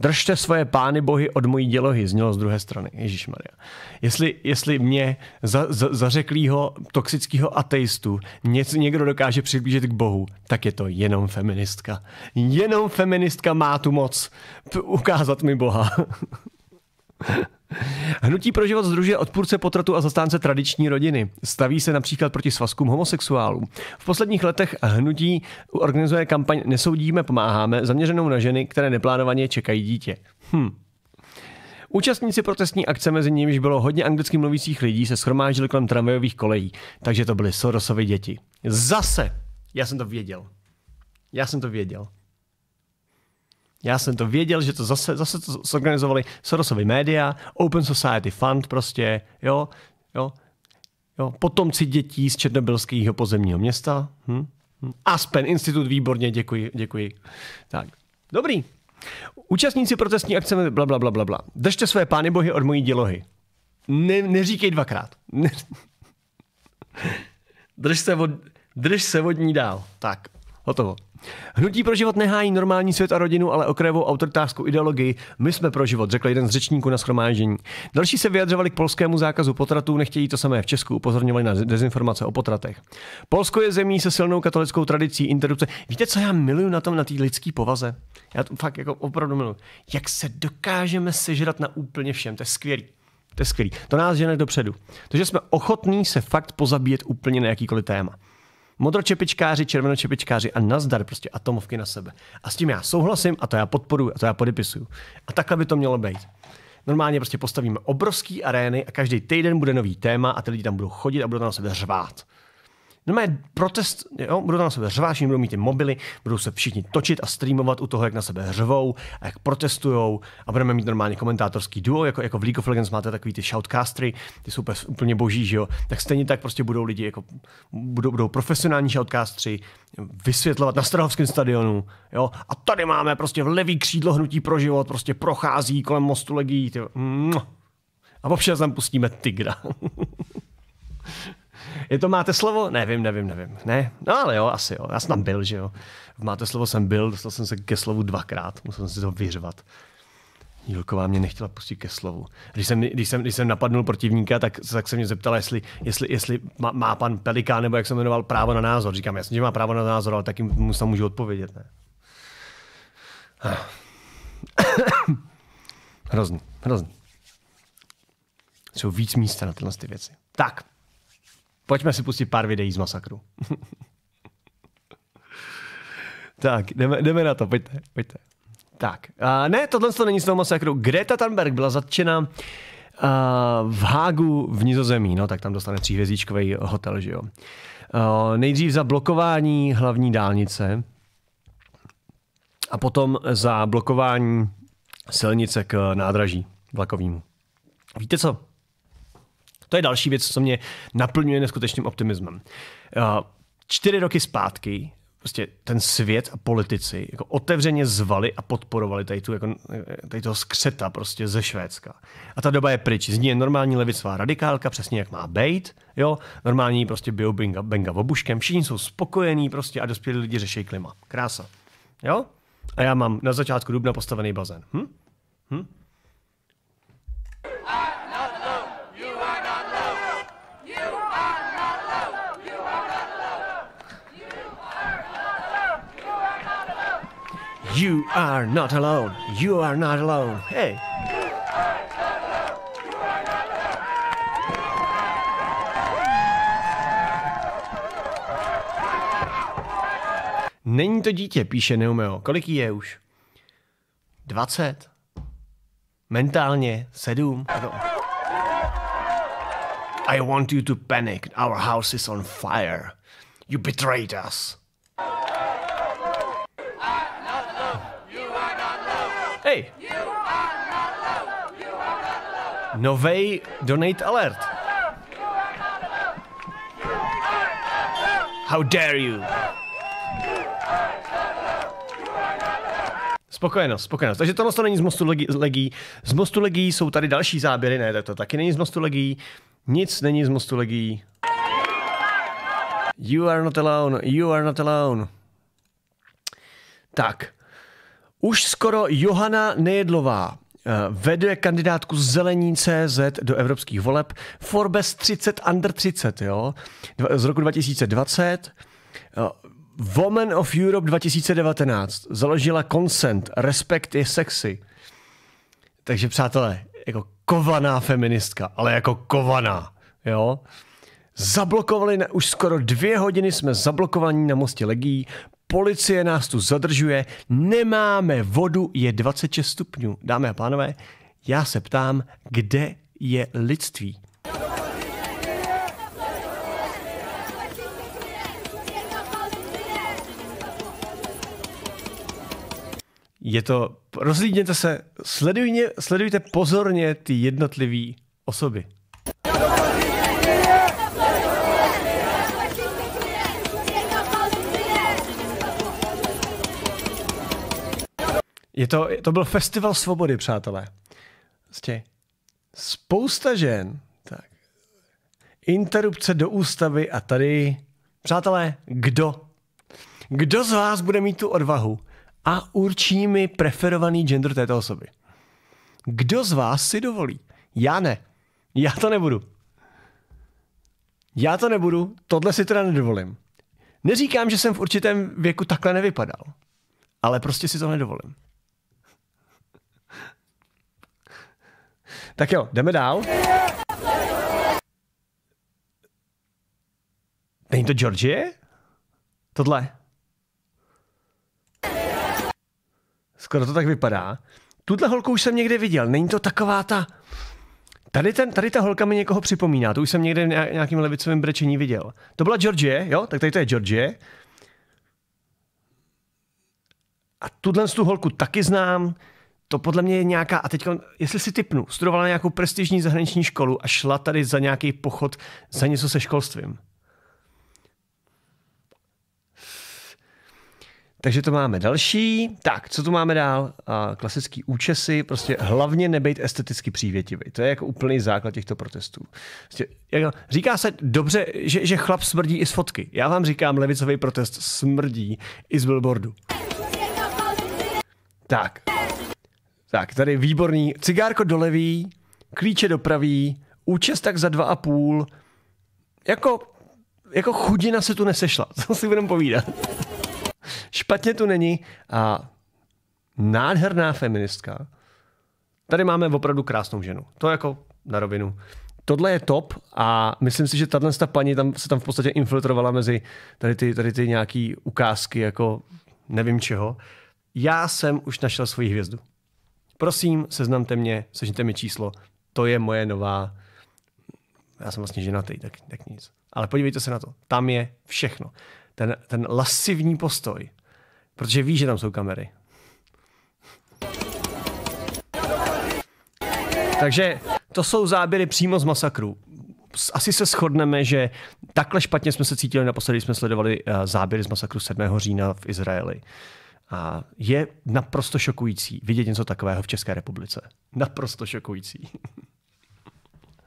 Držte svoje pány bohy od mojí dělohy, znělo z druhé strany. Ježíš Maria. Jestli, jestli mě za, za, zařeklýho toxického ateistu něco, někdo dokáže přiblížit k Bohu, tak je to jenom feministka. Jenom feministka má tu moc ukázat mi Boha. Hnutí pro život združuje odpůrce potratu a zastánce tradiční rodiny. Staví se například proti svazkům homosexuálů. V posledních letech hnutí organizuje kampaň Nesoudíme, pomáháme, zaměřenou na ženy, které neplánovaně čekají dítě. Hm. Účastníci protestní akce, mezi nimiž bylo hodně anglicky mluvících lidí, se schromáždili kolem tramvajových kolejí, takže to byly Sorosovy děti. Zase! Já jsem to věděl. Já jsem to věděl. Já jsem to věděl, že to zase, zase to zorganizovali Sorosovy média, Open Society Fund prostě, jo, jo, jo, potomci dětí z černobylského pozemního města. Hm, hm? Aspen Institut, výborně, děkuji, děkuji. Tak, dobrý. Účastníci protestní akce, bla, bla, bla, bla, bla. Držte své pány bohy od mojí dělohy. Ne, neříkej dvakrát. drž, se od, drž se od ní dál. Tak, hotovo. Hnutí pro život nehájí normální svět a rodinu, ale okrajovou autoritářskou ideologii. My jsme pro život, řekl jeden z řečníků na schromáždění. Další se vyjadřovali k polskému zákazu potratů, nechtějí to samé v Česku, upozorňovali na dezinformace o potratech. Polsko je zemí se silnou katolickou tradicí interrupce. Víte, co já miluju na tom, na té lidské povaze? Já to fakt jako opravdu miluju. Jak se dokážeme sežrat na úplně všem, to je skvělý. To je skvělý. To nás žene dopředu. To, že jsme ochotní se fakt pozabíjet úplně na jakýkoliv téma modročepičkáři, červenočepičkáři a nazdar prostě atomovky na sebe. A s tím já souhlasím a to já podporuji a to já podepisuju. A takhle by to mělo být. Normálně prostě postavíme obrovský arény a každý týden bude nový téma a ty lidi tam budou chodit a budou na sebe řvát. No Normálně protest, jo, budou na sebe řvát, budou mít ty mobily, budou se všichni točit a streamovat u toho, jak na sebe hřvou a jak protestujou a budeme mít normálně komentátorský duo, jako, jako v League of Legends máte takový ty shoutcastry, ty jsou úplně, úplně boží, že jo, tak stejně tak prostě budou lidi, jako budou, budou profesionální shoutcastři, vysvětlovat na Strahovském stadionu, jo, a tady máme prostě v levý křídlo hnutí pro život, prostě prochází kolem mostu legií, a občas tam pustíme tygra. Je to máte slovo? Nevím, nevím, nevím. Ne? No ale jo, asi jo. Já jsem tam byl, že jo. V Máte slovo jsem byl, dostal jsem se ke slovu dvakrát, musel jsem si to vyřvat. Jílková mě nechtěla pustit ke slovu. Když jsem, když jsem, když jsem napadnul protivníka, tak, tak se mě zeptala, jestli, jestli, jestli má, má, pan Pelikán, nebo jak se jmenoval, právo na názor. Říkám, jasně, že má právo na názor, ale taky mu se můžu odpovědět. Ne? Hrozný, hrozný. Jsou víc místa na tyhle ty věci. Tak, Pojďme si pustit pár videí z masakru. tak, jdeme, jdeme na to, pojďte, pojďte. Tak, a ne, tohle to není z toho masakru. Greta Thunberg byla zatčena uh, v Hágu v Nizozemí, no tak tam dostane tříhvězdičkový hotel, že jo. Uh, nejdřív za blokování hlavní dálnice a potom za blokování silnice k nádraží vlakovému. Víte co? To je další věc, co mě naplňuje neskutečným optimismem. Eh, čtyři roky zpátky prostě ten svět a politici jako otevřeně zvali a podporovali tady, tu, jako, eh, tady toho skřeta prostě ze Švédska. A ta doba je pryč. Z ní je normální levicová radikálka, přesně jak má být, jo, normální prostě bio benga, benga obuškem, všichni jsou spokojení prostě a dospělí lidi řeší klima. Krása. Jo? A já mám na začátku dubna postavený bazén. Hm? Hm? You are not alone. You are not alone. Hey. Není to dítě, píše Neumeo. Kolik je už? 20. Mentálně 7. I want you to panic. Our house is on fire. You betrayed us. Novej donate alert. How dare you! Spokojenost, spokojenost. Takže tohle to není z mostu legí, Z mostu legí jsou tady další záběry, ne, tak to taky není z mostu legí. Nic není z mostu legí. You are not alone, you are not alone. Tak. Už skoro Johana Nejedlová Eh, vede kandidátku Zelení CZ do evropských voleb Forbes 30 under 30, jo, z roku 2020. Eh, Woman of Europe 2019 založila Consent, Respekt je sexy. Takže přátelé, jako kovaná feministka, ale jako kovaná, jo. Zablokovali, na, už skoro dvě hodiny jsme zablokovaní na mostě Legii, policie nás tu zadržuje, nemáme vodu, je 26 stupňů. Dámy a pánové, já se ptám, kde je lidství? Je to, rozlídněte se, sledujte, sledujte pozorně ty jednotlivé osoby. Je to, to byl festival svobody, přátelé. Vlastně spousta žen, tak, interrupce do ústavy a tady, přátelé, kdo? Kdo z vás bude mít tu odvahu a určí mi preferovaný gender této osoby? Kdo z vás si dovolí? Já ne. Já to nebudu. Já to nebudu, tohle si teda nedovolím. Neříkám, že jsem v určitém věku takhle nevypadal, ale prostě si to nedovolím. Tak jo, jdeme dál. Není to Georgie? Tohle. Skoro to tak vypadá. Tuhle holku už jsem někde viděl. Není to taková ta... Tady, ten, tady ta holka mi někoho připomíná. To už jsem někde v nějakým levicovým brečení viděl. To byla Georgie, jo? Tak tady to je Georgie. A tuhle tu holku taky znám to podle mě je nějaká, a teď, jestli si typnu, studovala nějakou prestižní zahraniční školu a šla tady za nějaký pochod za něco se školstvím. Takže to máme další. Tak, co tu máme dál? klasický účesy, prostě hlavně nebejt esteticky přívětivý. To je jako úplný základ těchto protestů. Prostě, jak, říká se dobře, že, že chlap smrdí i z fotky. Já vám říkám, levicový protest smrdí i z billboardu. Tak. Tak, tady výborný. Cigárko levý, klíče dopraví, účest tak za dva a půl. Jako, jako chudina se tu nesešla, co si budeme povídat. Špatně tu není a nádherná feministka. Tady máme opravdu krásnou ženu. To jako na rovinu. Tohle je top a myslím si, že tahle paní tam, se tam v podstatě infiltrovala mezi tady ty, tady ty nějaký ukázky jako nevím čeho. Já jsem už našel svoji hvězdu. Prosím, seznamte mě, sežněte mi číslo. To je moje nová... Já jsem vlastně ženatý, tak, tak nic. Ale podívejte se na to. Tam je všechno. Ten, ten lasivní postoj. Protože ví, že tam jsou kamery. Takže to jsou záběry přímo z masakru. Asi se shodneme, že takhle špatně jsme se cítili naposledy, když jsme sledovali eh, záběry z masakru 7. října v Izraeli. A je naprosto šokující vidět něco takového v České republice. Naprosto šokující.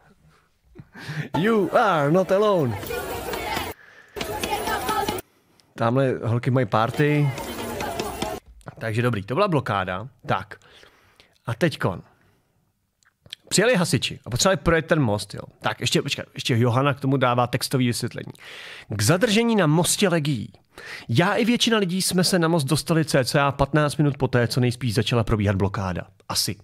you are not alone. Tamhle holky mají party. Takže dobrý, to byla blokáda. Tak. A teďkon. Přijeli hasiči a potřebovali projet ten most. Jo. Tak ještě, počkat, ještě Johana k tomu dává textový vysvětlení. K zadržení na mostě legií. Já i většina lidí jsme se na most dostali cca 15 minut poté, co nejspíš začala probíhat blokáda. Asi.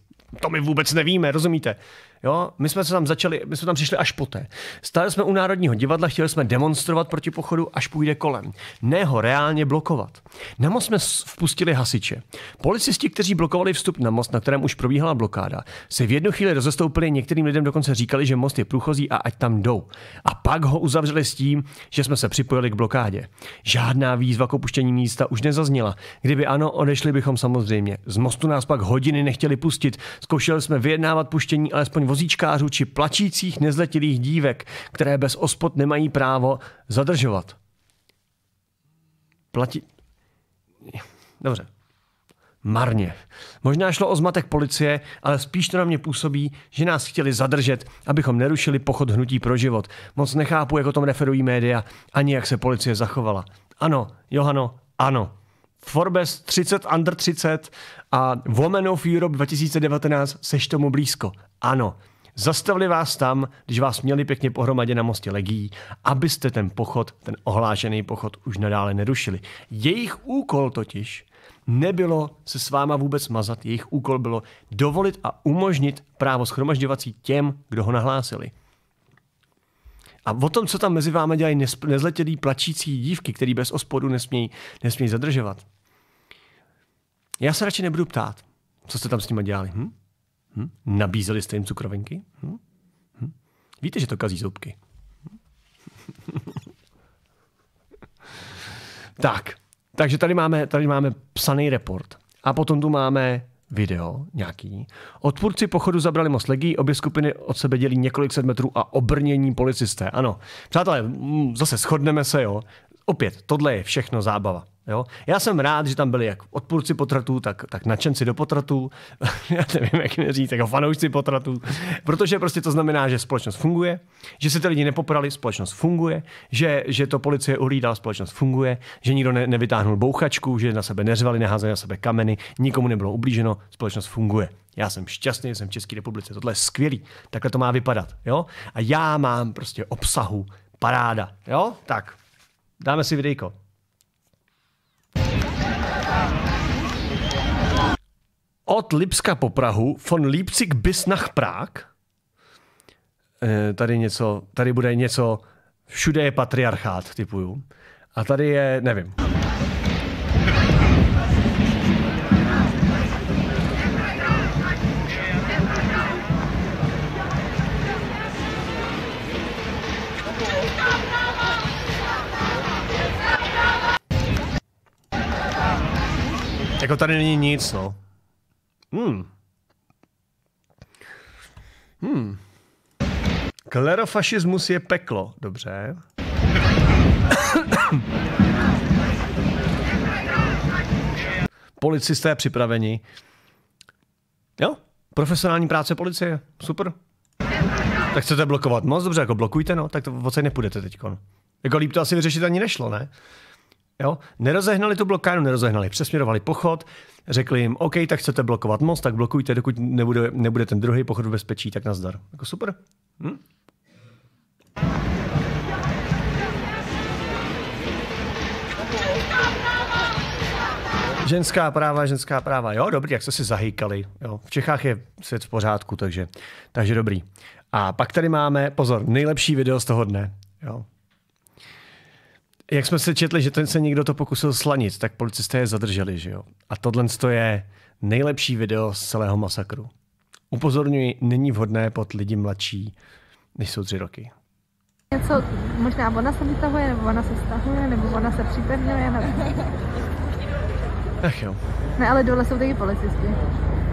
To my vůbec nevíme, rozumíte? Jo? My jsme se tam začali, my jsme tam přišli až poté. Stáli jsme u Národního divadla, chtěli jsme demonstrovat proti pochodu, až půjde kolem. Ne ho reálně blokovat. Na most jsme vpustili hasiče. Policisti, kteří blokovali vstup na most, na kterém už probíhala blokáda, se v jednu chvíli rozestoupili, některým lidem dokonce říkali, že most je průchozí a ať tam jdou. A pak ho uzavřeli s tím, že jsme se připojili k blokádě. Žádná výzva k opuštění místa už nezazněla. Kdyby ano, odešli bychom samozřejmě. Z mostu nás pak hodiny nechtěli pustit. Zkoušeli jsme vyjednávat puštění alespoň vozíčkářů či plačících nezletilých dívek, které bez ospod nemají právo zadržovat. Platí... Dobře. Marně. Možná šlo o zmatek policie, ale spíš to na mě působí, že nás chtěli zadržet, abychom nerušili pochod hnutí pro život. Moc nechápu, jak o tom referují média, ani jak se policie zachovala. Ano, Johano, ano. Forbes 30 under 30 a Women of Europe 2019 seš tomu blízko. Ano, zastavili vás tam, když vás měli pěkně pohromadě na mostě Legií, abyste ten pochod, ten ohlášený pochod už nadále nerušili. Jejich úkol totiž nebylo se s váma vůbec mazat, jejich úkol bylo dovolit a umožnit právo schromažďovací těm, kdo ho nahlásili. A o tom, co tam mezi vámi dělají nezletělí plačící dívky, který bez ospodu nesmějí, nesmějí zadržovat. Já se radši nebudu ptát, co jste tam s nimi dělali. Hm? Hm? Nabízeli jste jim cukrovinky? Hm? Hm? Víte, že to kazí zubky. tak, takže tady máme, tady máme psaný report. A potom tu máme video nějaký. Odpůrci pochodu zabrali most legí, obě skupiny od sebe dělí několik set metrů a obrnění policisté. Ano, přátelé, zase shodneme se, jo opět, tohle je všechno zábava. Jo? Já jsem rád, že tam byli jak odpůrci potratů, tak, tak nadšenci do potratů, já nevím, jak mě říct, jako fanoušci potratů, protože prostě to znamená, že společnost funguje, že se ty lidi nepoprali, společnost funguje, že, že to policie uhlídala, společnost funguje, že nikdo ne, nevytáhnul bouchačku, že na sebe neřvali, neházeli na sebe kameny, nikomu nebylo ublíženo, společnost funguje. Já jsem šťastný, jsem v České republice, tohle je skvělý, takhle to má vypadat. Jo? A já mám prostě obsahu paráda. Jo? Tak, Dáme si videjko. Od Lipska po Prahu, von Leipzig bis nach Prag. E, tady něco, tady bude něco, všude je patriarchát, typuju. A tady je, nevím. Jako tady není nic, no. Hmm. Hmm. Klerofašismus je peklo, dobře. Policisté připraveni. Jo, profesionální práce policie, super. Tak chcete blokovat moc, dobře, jako blokujte, no, tak to v nepůjdete teď. Jako líp to asi vyřešit ani nešlo, ne? Jo? Nerozehnali tu blokádu, nerozehnali. Přesměrovali pochod, řekli jim, OK, tak chcete blokovat most, tak blokujte, dokud nebude, nebude ten druhý pochod v bezpečí, tak nazdar. Jako super. Hm? Ženská práva, ženská práva. Jo, dobrý, jak jste si zahýkali. Jo, v Čechách je svět v pořádku, takže, takže dobrý. A pak tady máme, pozor, nejlepší video z toho dne. Jo, jak jsme se četli, že ten se někdo to pokusil slanit, tak policisté je zadrželi, že jo? A tohle je nejlepší video z celého masakru. Upozorňuji, není vhodné pod lidi mladší, než jsou tři roky. Něco, možná ona se vytahuje, nebo ona se stahuje, nebo ona se připevňuje, nebo... Ach jo. Ne, ale dole jsou taky policisti.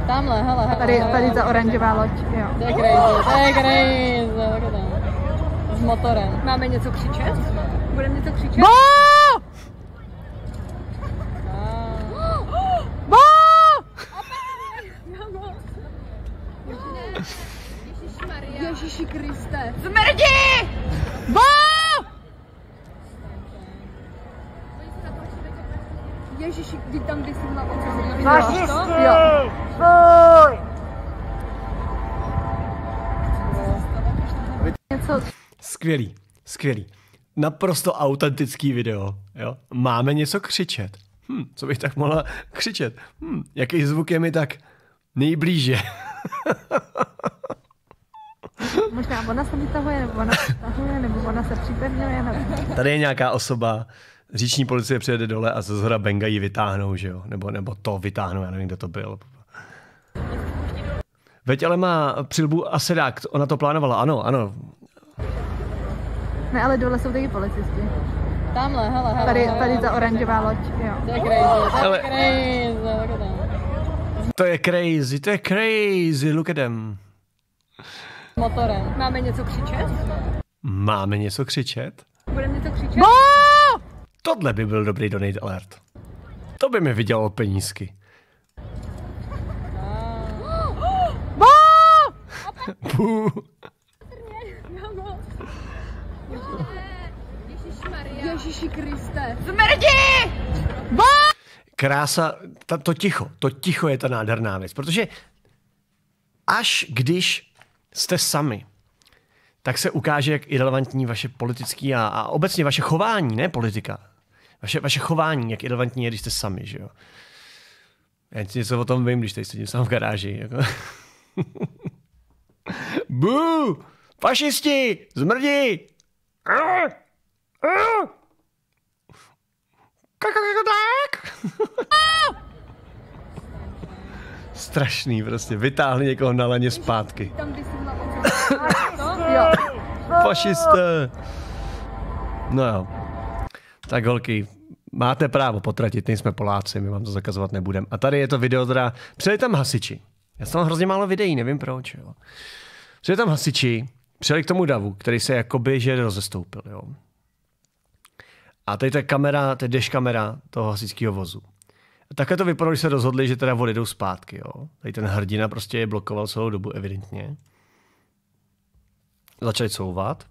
Tamhle, hele, hele. tady, hele, tady hele, ta oranžová loď, jo. To je crazy, to je crazy. Z motorem. Máme něco křičet? bude mě to křičet? Bo! Bo! Ježíši Kriste. Smrdí! Bo! Ježíši, kdy tam na oce Fašisti! Fuj! Něco. Skvělý, skvělý naprosto autentický video. Jo? Máme něco křičet. Hm, co bych tak mohla křičet? Hm, jaký zvuk je mi tak nejblíže? Možná ona se vytahuje, nebo ona se tahuje, nebo ona se připevňuje. Nebo... Tady je nějaká osoba, říční policie přijede dole a ze zhora Benga ji vytáhnou, že jo? Nebo, nebo to vytáhnou, já nevím, kde to byl. Veď ale má přilbu a sedák, ona to plánovala, ano, ano. Ne, ale dole jsou taky policisti. Tamhle, hele, hele. Tady, hele, tady hele, ta oranžová loď, jo. To je crazy, to je crazy, To je crazy, to je crazy, look at them. Motorem. Máme něco křičet? Máme něco křičet? Budeme něco křičet? No! Tohle by byl dobrý donate alert. To by mi vydělalo penízky. Bo! Bo! Ježíši Kriste. Smrdí! Bo! Krása, ta, to ticho, to ticho je ta nádherná věc, protože až když jste sami, tak se ukáže, jak irrelevantní vaše politické a, a obecně vaše chování, ne politika, vaše, vaše chování, jak irrelevantní je, když jste sami, že jo. Já ti něco o tom vím, když teď sedím sám v garáži. Jako. Bu! Fašisti! Zmrdí! Arr! Ah! Arr! Ah! Strašný prostě, vytáhli někoho na leně zpátky. Fašisté! No jo. Tak holky, máte právo potratit, nejsme Poláci, my vám to zakazovat nebudem. A tady je to video teda, přijeli tam hasiči. Já jsem hrozně málo videí, nevím proč. Jo. Přijeli tam hasiči, přijeli k tomu davu, který se jakoby že rozestoupil. Jo. A tady ta kamera, to je kamera toho hasičského vozu. Takhle to vypadalo, když se rozhodli, že teda odjedou zpátky. Jo. Tady ten hrdina prostě je blokoval celou dobu, evidentně. Začali couvat.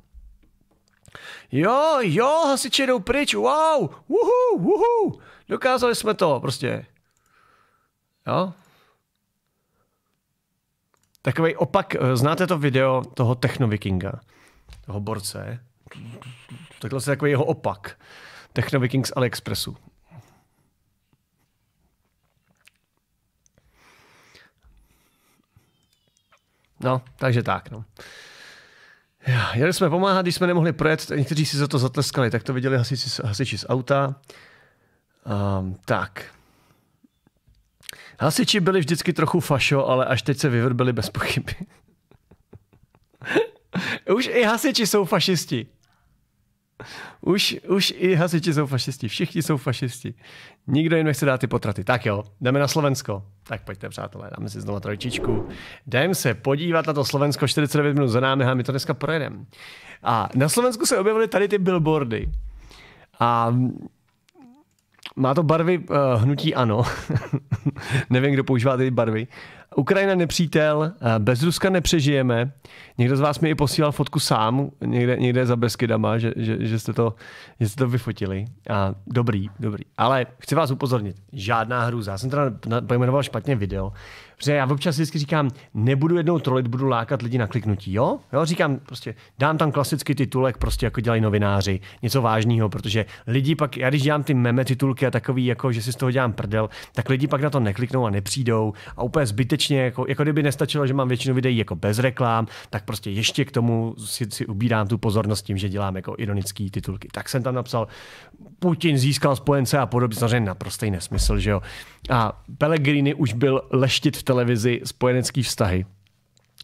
Jo, jo, hasiči jdou pryč, wow, uhu, uhu, dokázali jsme to prostě. Jo? Takový opak, znáte to video toho technovikinga, toho borce? Takhle se takový jeho opak. Techno Vikings AliExpressu. No, takže tak, no. Jeli jsme pomáhat, když jsme nemohli projet, někteří si za to zatleskali, tak to viděli hasiči, hasiči z auta. Um, tak. Hasiči byli vždycky trochu fašo, ale až teď se vyvrbili bez pochyby. Už i hasiči jsou fašisti. Už, už i hasiči jsou fašisti, všichni jsou fašisti. Nikdo jim nechce dát ty potraty. Tak jo, jdeme na Slovensko. Tak pojďte, přátelé, dáme si znovu trojčičku. Jdeme se podívat na to Slovensko 49 minut za námi a my to dneska projedeme. A na Slovensku se objevily tady ty billboardy. A má to barvy uh, hnutí ano. Nevím, kdo používá ty barvy. Ukrajina nepřítel, bez Ruska nepřežijeme. Někdo z vás mi i posílal fotku sám, někde, někde za Beskydama, že, že, že, jste to, že jste to vyfotili. A dobrý, dobrý. Ale chci vás upozornit, žádná hrůza. Já jsem teda pojmenoval špatně video, protože já občas vždycky říkám, nebudu jednou trolit, budu lákat lidi na kliknutí, jo? jo? Říkám prostě, dám tam klasický titulek, prostě jako dělají novináři, něco vážného, protože lidi pak, já když dělám ty meme titulky a takový, jako že si z toho dělám prdel, tak lidi pak na to nekliknou a nepřijdou a úplně zbytečně skutečně, jako, jako kdyby nestačilo, že mám většinu videí jako bez reklám, tak prostě ještě k tomu si, si ubírám tu pozornost tím, že dělám jako ironické titulky. Tak jsem tam napsal, Putin získal spojence a podobně, samozřejmě naprostý nesmysl, že jo. A Pellegrini už byl leštit v televizi spojenecký vztahy,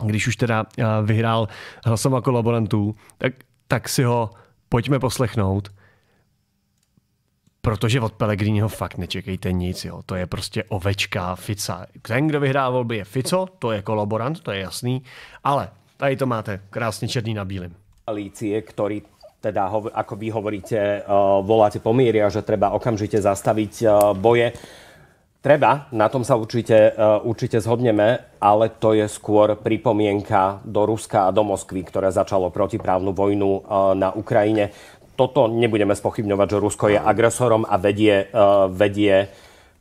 když už teda eh, vyhrál hlasama kolaborantů, tak, tak si ho pojďme poslechnout protože od Pelegriniho fakt nečekejte nic. Jo. To je prostě ovečka Fica. Ten, kdo vyhrá volby, je Fico, to je kolaborant, to je jasný, ale tady to máte krásně černý na bílém. Alície, který teda, ako vy hovoríte, eh, voláte a že treba okamžitě zastavit eh, boje. Treba, na tom sa určite, eh, určite zhodneme, ale to je skôr pripomienka do Ruska a do Moskvy, ktoré začalo protiprávnu vojnu na Ukrajine toto nebudeme spochybňovať, že Rusko je agresorom a vedie, uh, vedie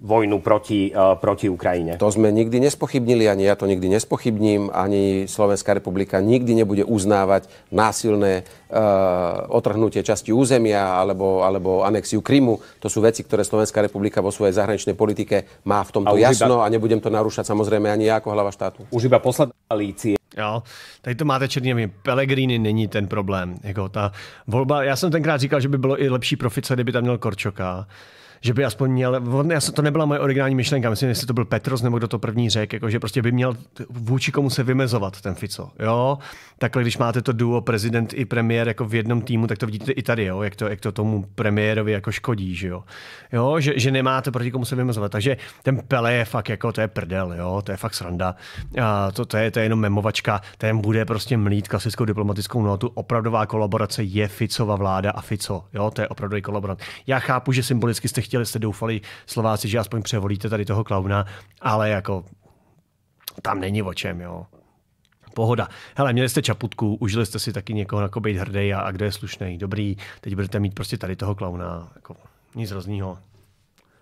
vojnu proti, uh, proti Ukrajine. To sme nikdy nespochybnili, ani ja to nikdy nespochybním, ani Slovenská republika nikdy nebude uznávať násilné uh, otrhnutie časti územia alebo, alebo anexiu Krymu. To sú veci, ktoré Slovenská republika vo svojej zahraničnej politike má v tomto a jasno iba... a nebudem to narúšať samozrejme ani ja ako hlava štátu. Už iba posledná lície. Jo, tady to máte černě my. Pellegrini není ten problém. Jako ta volba, já jsem tenkrát říkal, že by bylo i lepší profice, kdyby tam měl Korčoka že by aspoň měl, on, já, to nebyla moje originální myšlenka, myslím, jestli to byl Petros nebo kdo to první řekl, jako, že prostě by měl vůči komu se vymezovat ten Fico. Jo? Takhle, když máte to duo prezident i premiér jako v jednom týmu, tak to vidíte i tady, jo? Jak, to, jak to tomu premiérovi jako škodí, že jo? jo? Že, že, nemáte proti komu se vymezovat. Takže ten Pele je fakt jako, to je prdel, jo? to je fakt sranda. A to, to, je, to je jenom memovačka, ten bude prostě mlít klasickou diplomatickou notu. Opravdová kolaborace je Ficova vláda a Fico. Jo? To je opravdový kolaborant. Já chápu, že symbolicky jste chtěli, jste doufali Slováci, že aspoň převolíte tady toho klauna, ale jako tam není o čem, jo. Pohoda. Hele, měli jste čaputku, užili jste si taky někoho, jako být hrdý a, a kdo je slušný, dobrý, teď budete mít prostě tady toho klauna, jako nic hroznýho.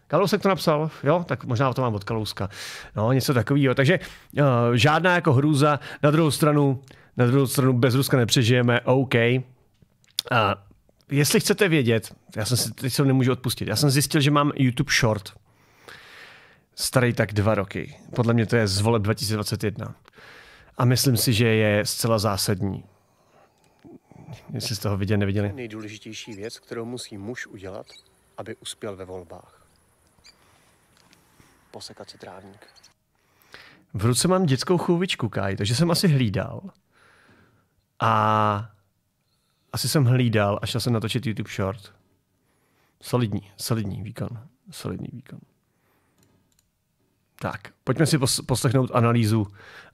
Kalousek to napsal, jo, tak možná to mám od Kalouska. No, něco takového. Takže uh, žádná jako hrůza. Na druhou stranu, na druhou stranu bez Ruska nepřežijeme, OK. Uh, Jestli chcete vědět, já jsem si teď se nemůžu odpustit, já jsem zjistil, že mám YouTube Short. Starý tak dva roky. Podle mě to je z voleb 2021. A myslím si, že je zcela zásadní. Jestli z toho viděli, neviděli. Nejdůležitější věc, kterou musí muž udělat, aby uspěl ve volbách. Posekat si trávník. V ruce mám dětskou chůvičku, Kaj, takže jsem asi hlídal. A asi jsem hlídal a šel jsem natočit YouTube short. Solidní, solidní výkon. Solidní výkon. Tak, pojďme si poslechnout analýzu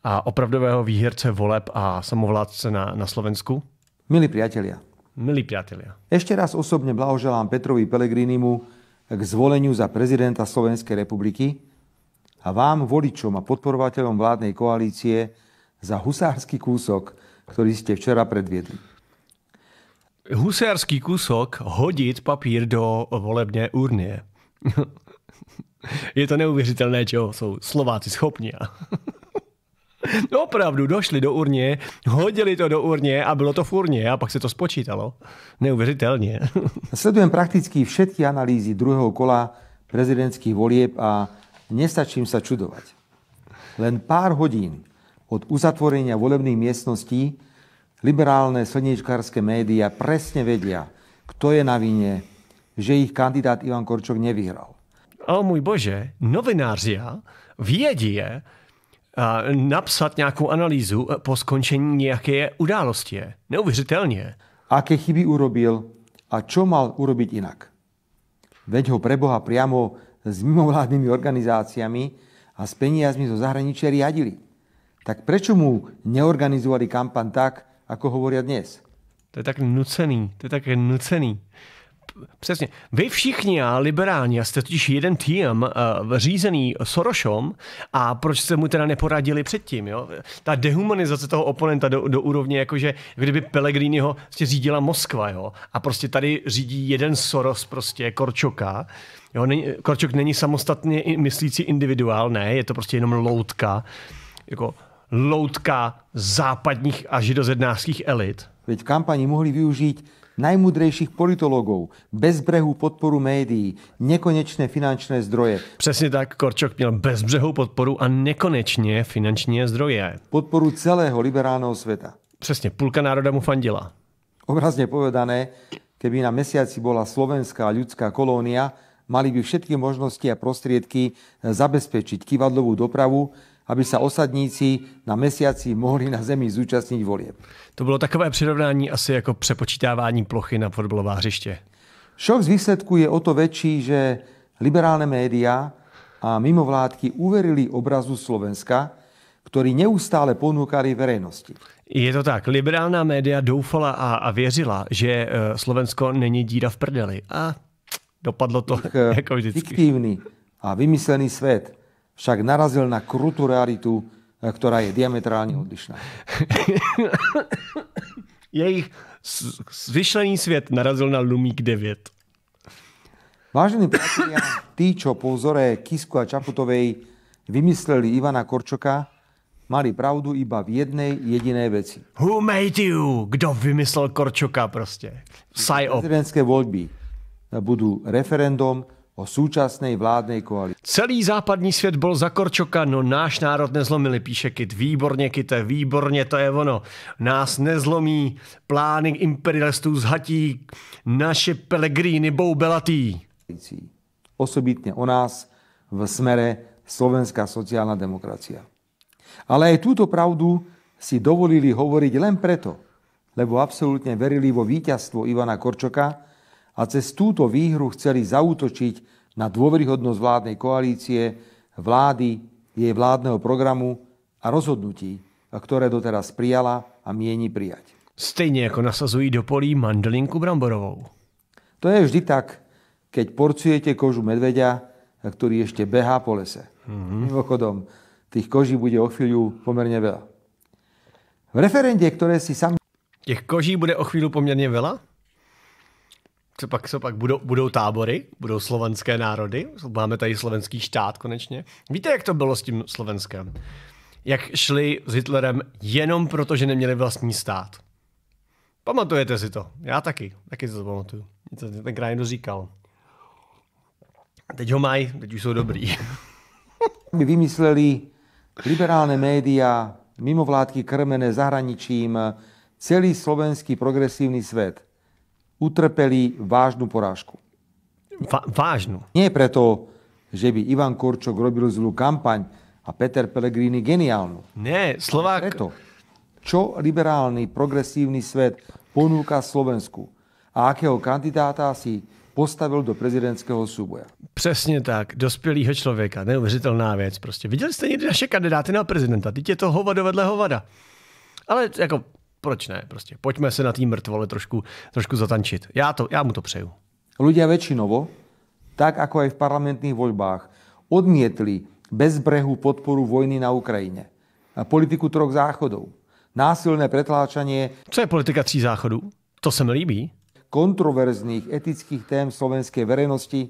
a opravdového výherce voleb a samovládce na, na Slovensku. Milí priatelia. Milí priatelia. Ešte raz osobne blahoželám Petrovi Pelegrinimu k zvoleniu za prezidenta Slovenskej republiky a vám, voličom a podporovateľom vládnej koalície, za husársky kúsok, ktorý ste včera predviedli husérský kusok hodit papír do volebně urnie. Je to neuvěřitelné, čeho jsou Slováci schopni. No opravdu, došli do urně, hodili to do urně a bylo to v urně a pak se to spočítalo. Neuvěřitelně. Sledujem prakticky všetky analýzy druhého kola prezidentských volieb a nestačím se čudovat. Len pár hodín od uzatvorenia volebných miestností liberálne slniečkárske média presne vedia, kto je na vině, že jejich kandidát Ivan Korčok nevyhral. O můj bože, novinářia vědí napsat nějakou analýzu po skončení nějaké události. Neuvěřitelně. Aké chyby urobil a čo mal urobiť inak? Veď ho preboha priamo s mimovládnymi organizáciami a s peniazmi zo zahraničia riadili. Tak prečo mu neorganizovali kampan tak, ako hovoria dnes. To je tak nucený, to je tak nucený. Přesně. Vy všichni a liberální jste totiž jeden tým uh, řízený Sorošom a proč se mu teda neporadili předtím, jo? Ta dehumanizace toho oponenta do, do úrovně, jakože kdyby ho prostě řídila Moskva, jo? A prostě tady řídí jeden Soros prostě Korčoka, jo? Není, Korčok není samostatně myslící individuál, ne, je to prostě jenom loutka, jako loutka západních a židozednářských elit? Veď v kampani mohli využít najmudrejších politologů, bezbrehu podporu médií, nekonečné finančné zdroje. Přesně tak, Korčok měl bezbřehou podporu a nekonečně finanční zdroje. Podporu celého liberálního světa. Přesně, půlka národa mu fandila. Obrazně povedané, keby na mesiaci byla slovenská ľudská kolónia, mali by všetky možnosti a prostriedky zabezpečiť kývadlovú dopravu, aby se osadníci na mesiaci mohli na zemi zúčastnit volie. To bylo takové přirovnání asi jako přepočítávání plochy na fotbalová hřiště. Šok z výsledku je o to větší, že liberálne média a mimovládky uverili obrazu Slovenska, který neustále ponúkali verejnosti. Je to tak. Liberálna média doufala a, a věřila, že eh, Slovensko není díra v prdeli. A dopadlo to eh, jako vždycky. Fiktivní a vymyslený svět však narazil na krutou realitu, eh, která je diametrálně odlišná. Jejich zvyšlený svět narazil na Lumík 9. Vážení přátelé, tí, čo po vzore Kisku a Čaputovej vymysleli Ivana Korčoka, mali pravdu iba v jednej jediné věci. Who made you? Kdo vymyslel Korčoka prostě? Psy Prezidentské volby eh, budou referendum, o současné vládné koalici. Celý západní svět byl Korčoka, no náš národ nezlomili, píše Kit. Výborně, Kite, výborně, to je ono. Nás nezlomí plány imperialistů z hatí, naše pelegríny boubelatý. Osobitně o nás v smere slovenská sociální demokracia. Ale i tuto pravdu si dovolili hovorit jen proto, lebo absolutně verili vo vítězstvo Ivana Korčoka, a cez túto výhru chceli zautočiť na dôveryhodnosť vládnej koalície, vlády, jej vládneho programu a rozhodnutí, ktoré doteraz prijala a mieni prijať. Stejně jako nasazují do polí mandlinku bramborovou. To je vždy tak, keď porcujete kožu medveďa, ktorý ešte behá po lese. Mm-hmm. Mimochodom, tých koží bude o chvíľu pomerne veľa. V referende, ktoré si sami... Těch koží bude o chvíli poměrně veľa? co pak, co pak budou, budou tábory, budou slovenské národy, máme tady slovenský štát konečně. Víte, jak to bylo s tím Slovenskem? Jak šli s Hitlerem jenom proto, že neměli vlastní stát. Pamatujete si to? Já taky, taky si to pamatuju. Ten, ten kraj říkal. Teď ho mají, teď už jsou dobrý. My vymysleli liberální média, mimovládky krmené zahraničím, celý slovenský progresivní svět utrpeli vážnu porážku. Va- vážnu? Nie preto, že by Ivan Korčok robil zlú kampaň a Peter Pellegrini geniálnu. Nie, Slovák... Preto, čo liberálny, progresívny svet ponúka Slovensku a akého kandidáta si postavil do prezidentského souboje. Přesně tak, dospělýho člověka, neuvěřitelná věc prostě. Viděli jste někdy naše kandidáty na prezidenta, teď je to hovado vedle hovada. Ale jako proč ne? Prostě pojďme se na té mrtvole trošku, trošku zatančit. Já, to, já mu to přeju. Ľudia väčšinovo, tak ako aj v parlamentných voľbách, odmietli bez brehu podporu vojny na Ukrajine. A politiku troch záchodov. Násilné pretláčanie... Co je politika tří záchodů? To se mi líbí. Kontroverzných etických tém slovenskej verejnosti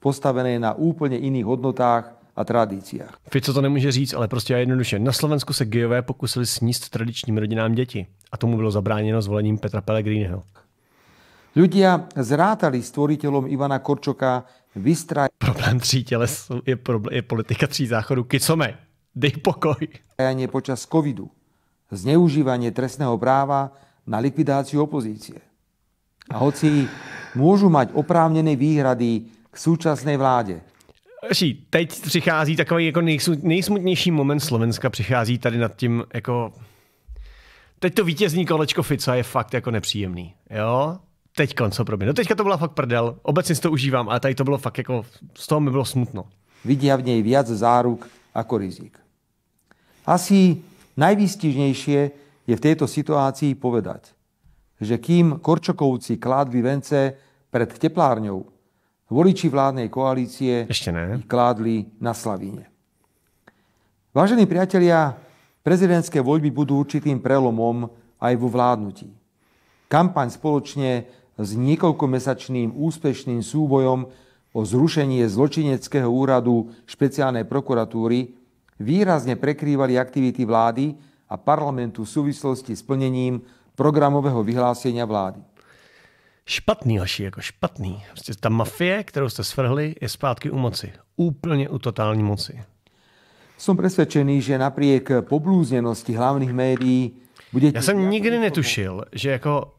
postavené na úplně jiných hodnotách a tradicích. Fico to nemůže říct, ale prostě a jednoduše. Na Slovensku se gejové pokusili sníst tradičním rodinám děti. A tomu bylo zabráněno zvolením Petra Pellegriniho. Ľudia zrátali stvoriteľom Ivana Korčoka vystraj... Problém tří těles je, problém, je politika tří záchodu. Kicome, dej pokoj. ...počas covidu. Zneužívanie trestného práva na likvidáciu opozície. A hoci můžu mať oprávněné výhrady k současné vládě. Teď přichází takový jako nejsmutnější moment Slovenska, přichází tady nad tím jako teď to vítězní kolečko Fica je fakt jako nepříjemný. Jo? Teď konco pro mě. No teďka to byla fakt prdel, obecně si to užívám, ale tady to bylo fakt jako, z toho mi bylo smutno. Vidí v něj víc záruk jako rizik. Asi nejvýstižnější je v této situaci povedat, že kým Korčokovci kládli vence před teplárňou, voliči vládnej koalície ne. kládli na Slavíně. Vážení priatelia, Prezidentské voľby budú určitým prelomom aj vo vládnutí. Kampaň spoločne s niekoľkomesačným úspešným súbojom o zrušenie zločineckého úradu špeciálnej prokuratúry výrazne prekrývali aktivity vlády a parlamentu v súvislosti s plnením programového vyhlásenia vlády. Špatný, Hoši, jako špatný. Prostě ta mafie, kterou jste svrhli, je zpátky u moci. Úplně u totální moci. Jsem přesvědčený, že napriek poblůzněnosti hlavních médií bude... Já jsem nikdy netušil, že jako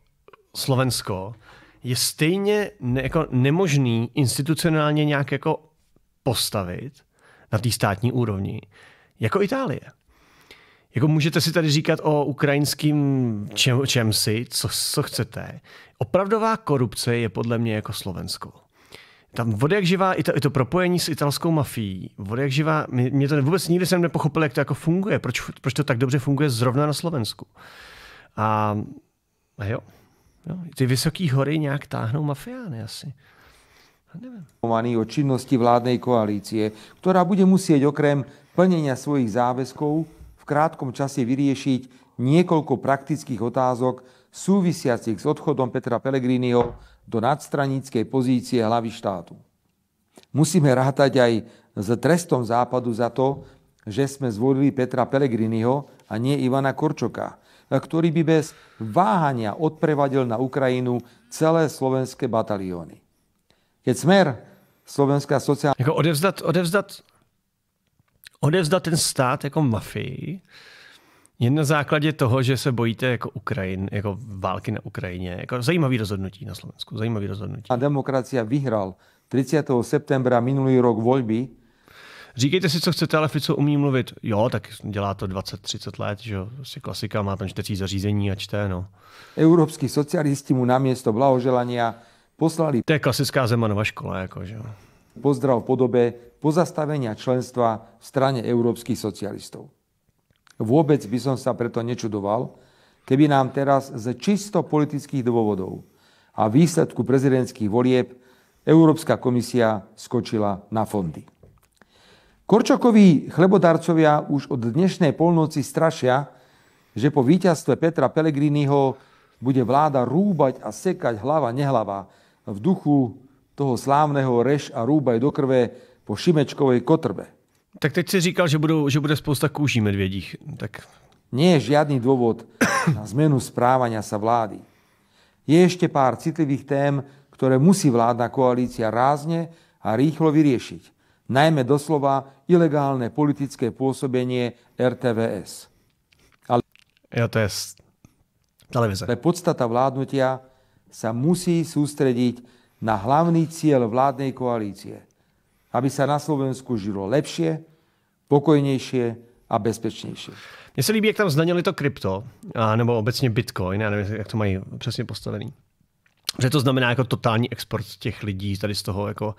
Slovensko je stejně ne, jako nemožný institucionálně nějak jako postavit na té státní úrovni jako Itálie. Jako můžete si tady říkat o ukrajinským čem, čemsi, co, co chcete. Opravdová korupce je podle mě jako Slovensko. Tam vody jak živá, i to, i to propojení s italskou mafií, vody jak živá, mě, mě to vůbec nikdy jsem nepochopil, jak to jako funguje, proč, proč to tak dobře funguje zrovna na Slovensku. A, a jo, jo, ty vysoké hory nějak táhnou mafiány asi. Pomaný o činnosti vládnej koalície, která bude muset okrem plnenia svojich záväzkov v krátkom čase vyriešiť niekoľko praktických otázok súvisiacich s odchodom Petra Pellegriniho do nadstranickej pozície hlavy štátu. Musíme rátať aj s trestom západu za to, že sme zvolili Petra Pelegriniho a nie Ivana Korčoka, ktorý by bez váhania odprevadil na Ukrajinu celé slovenské bataliony. Keď smer slovenská sociální... Jako odevzdat, odevzdat, odevzdat ten stát jako mafii, jen na základě toho, že se bojíte jako Ukrajin, jako války na Ukrajině. Jako zajímavý rozhodnutí na Slovensku, zajímavý rozhodnutí. A demokracia vyhrál 30. septembra minulý rok volby. Říkejte si, co chcete, ale Fico umí mluvit. Jo, tak dělá to 20-30 let, že jo, klasika, má tam čtecí zařízení a čte, no. Evropský socialisti mu na město a poslali... To je klasická Zemanova škola, jako, že jo. Pozdrav v podobě pozastavení členstva v straně evropských socialistů. Vôbec by som sa preto nečudoval, keby nám teraz z čisto politických dôvodov a výsledku prezidentských volieb Európska komisia skočila na fondy. Korčokoví chlebodarcovia už od dnešnej polnoci strašia, že po víťazstve Petra Pelegriniho bude vláda rúbať a sekať hlava nehlava v duchu toho slávneho reš a rúbaj do krve po Šimečkovej kotrbe. Tak teď si říkal, že, budou, že bude spousta kůží medvědích. Tak... Nie je žiadny dôvod na zmenu správania sa vlády. Je ešte pár citlivých tém, ktoré musí vládna koalícia rázne a rýchlo vyriešiť. Najmä doslova ilegálne politické pôsobenie RTVS. Ale... Ja, to je televize. Ale podstata vládnutia sa musí sústrediť na hlavný cieľ vládnej koalície – aby sa na Slovensku žilo lepšie, pokojnejšie a bezpečnější. Mně se líbí, jak tam zdanili to krypto, nebo obecně bitcoin, já nevím, jak to mají přesně postavený. Že to znamená jako totální export těch lidí tady z toho jako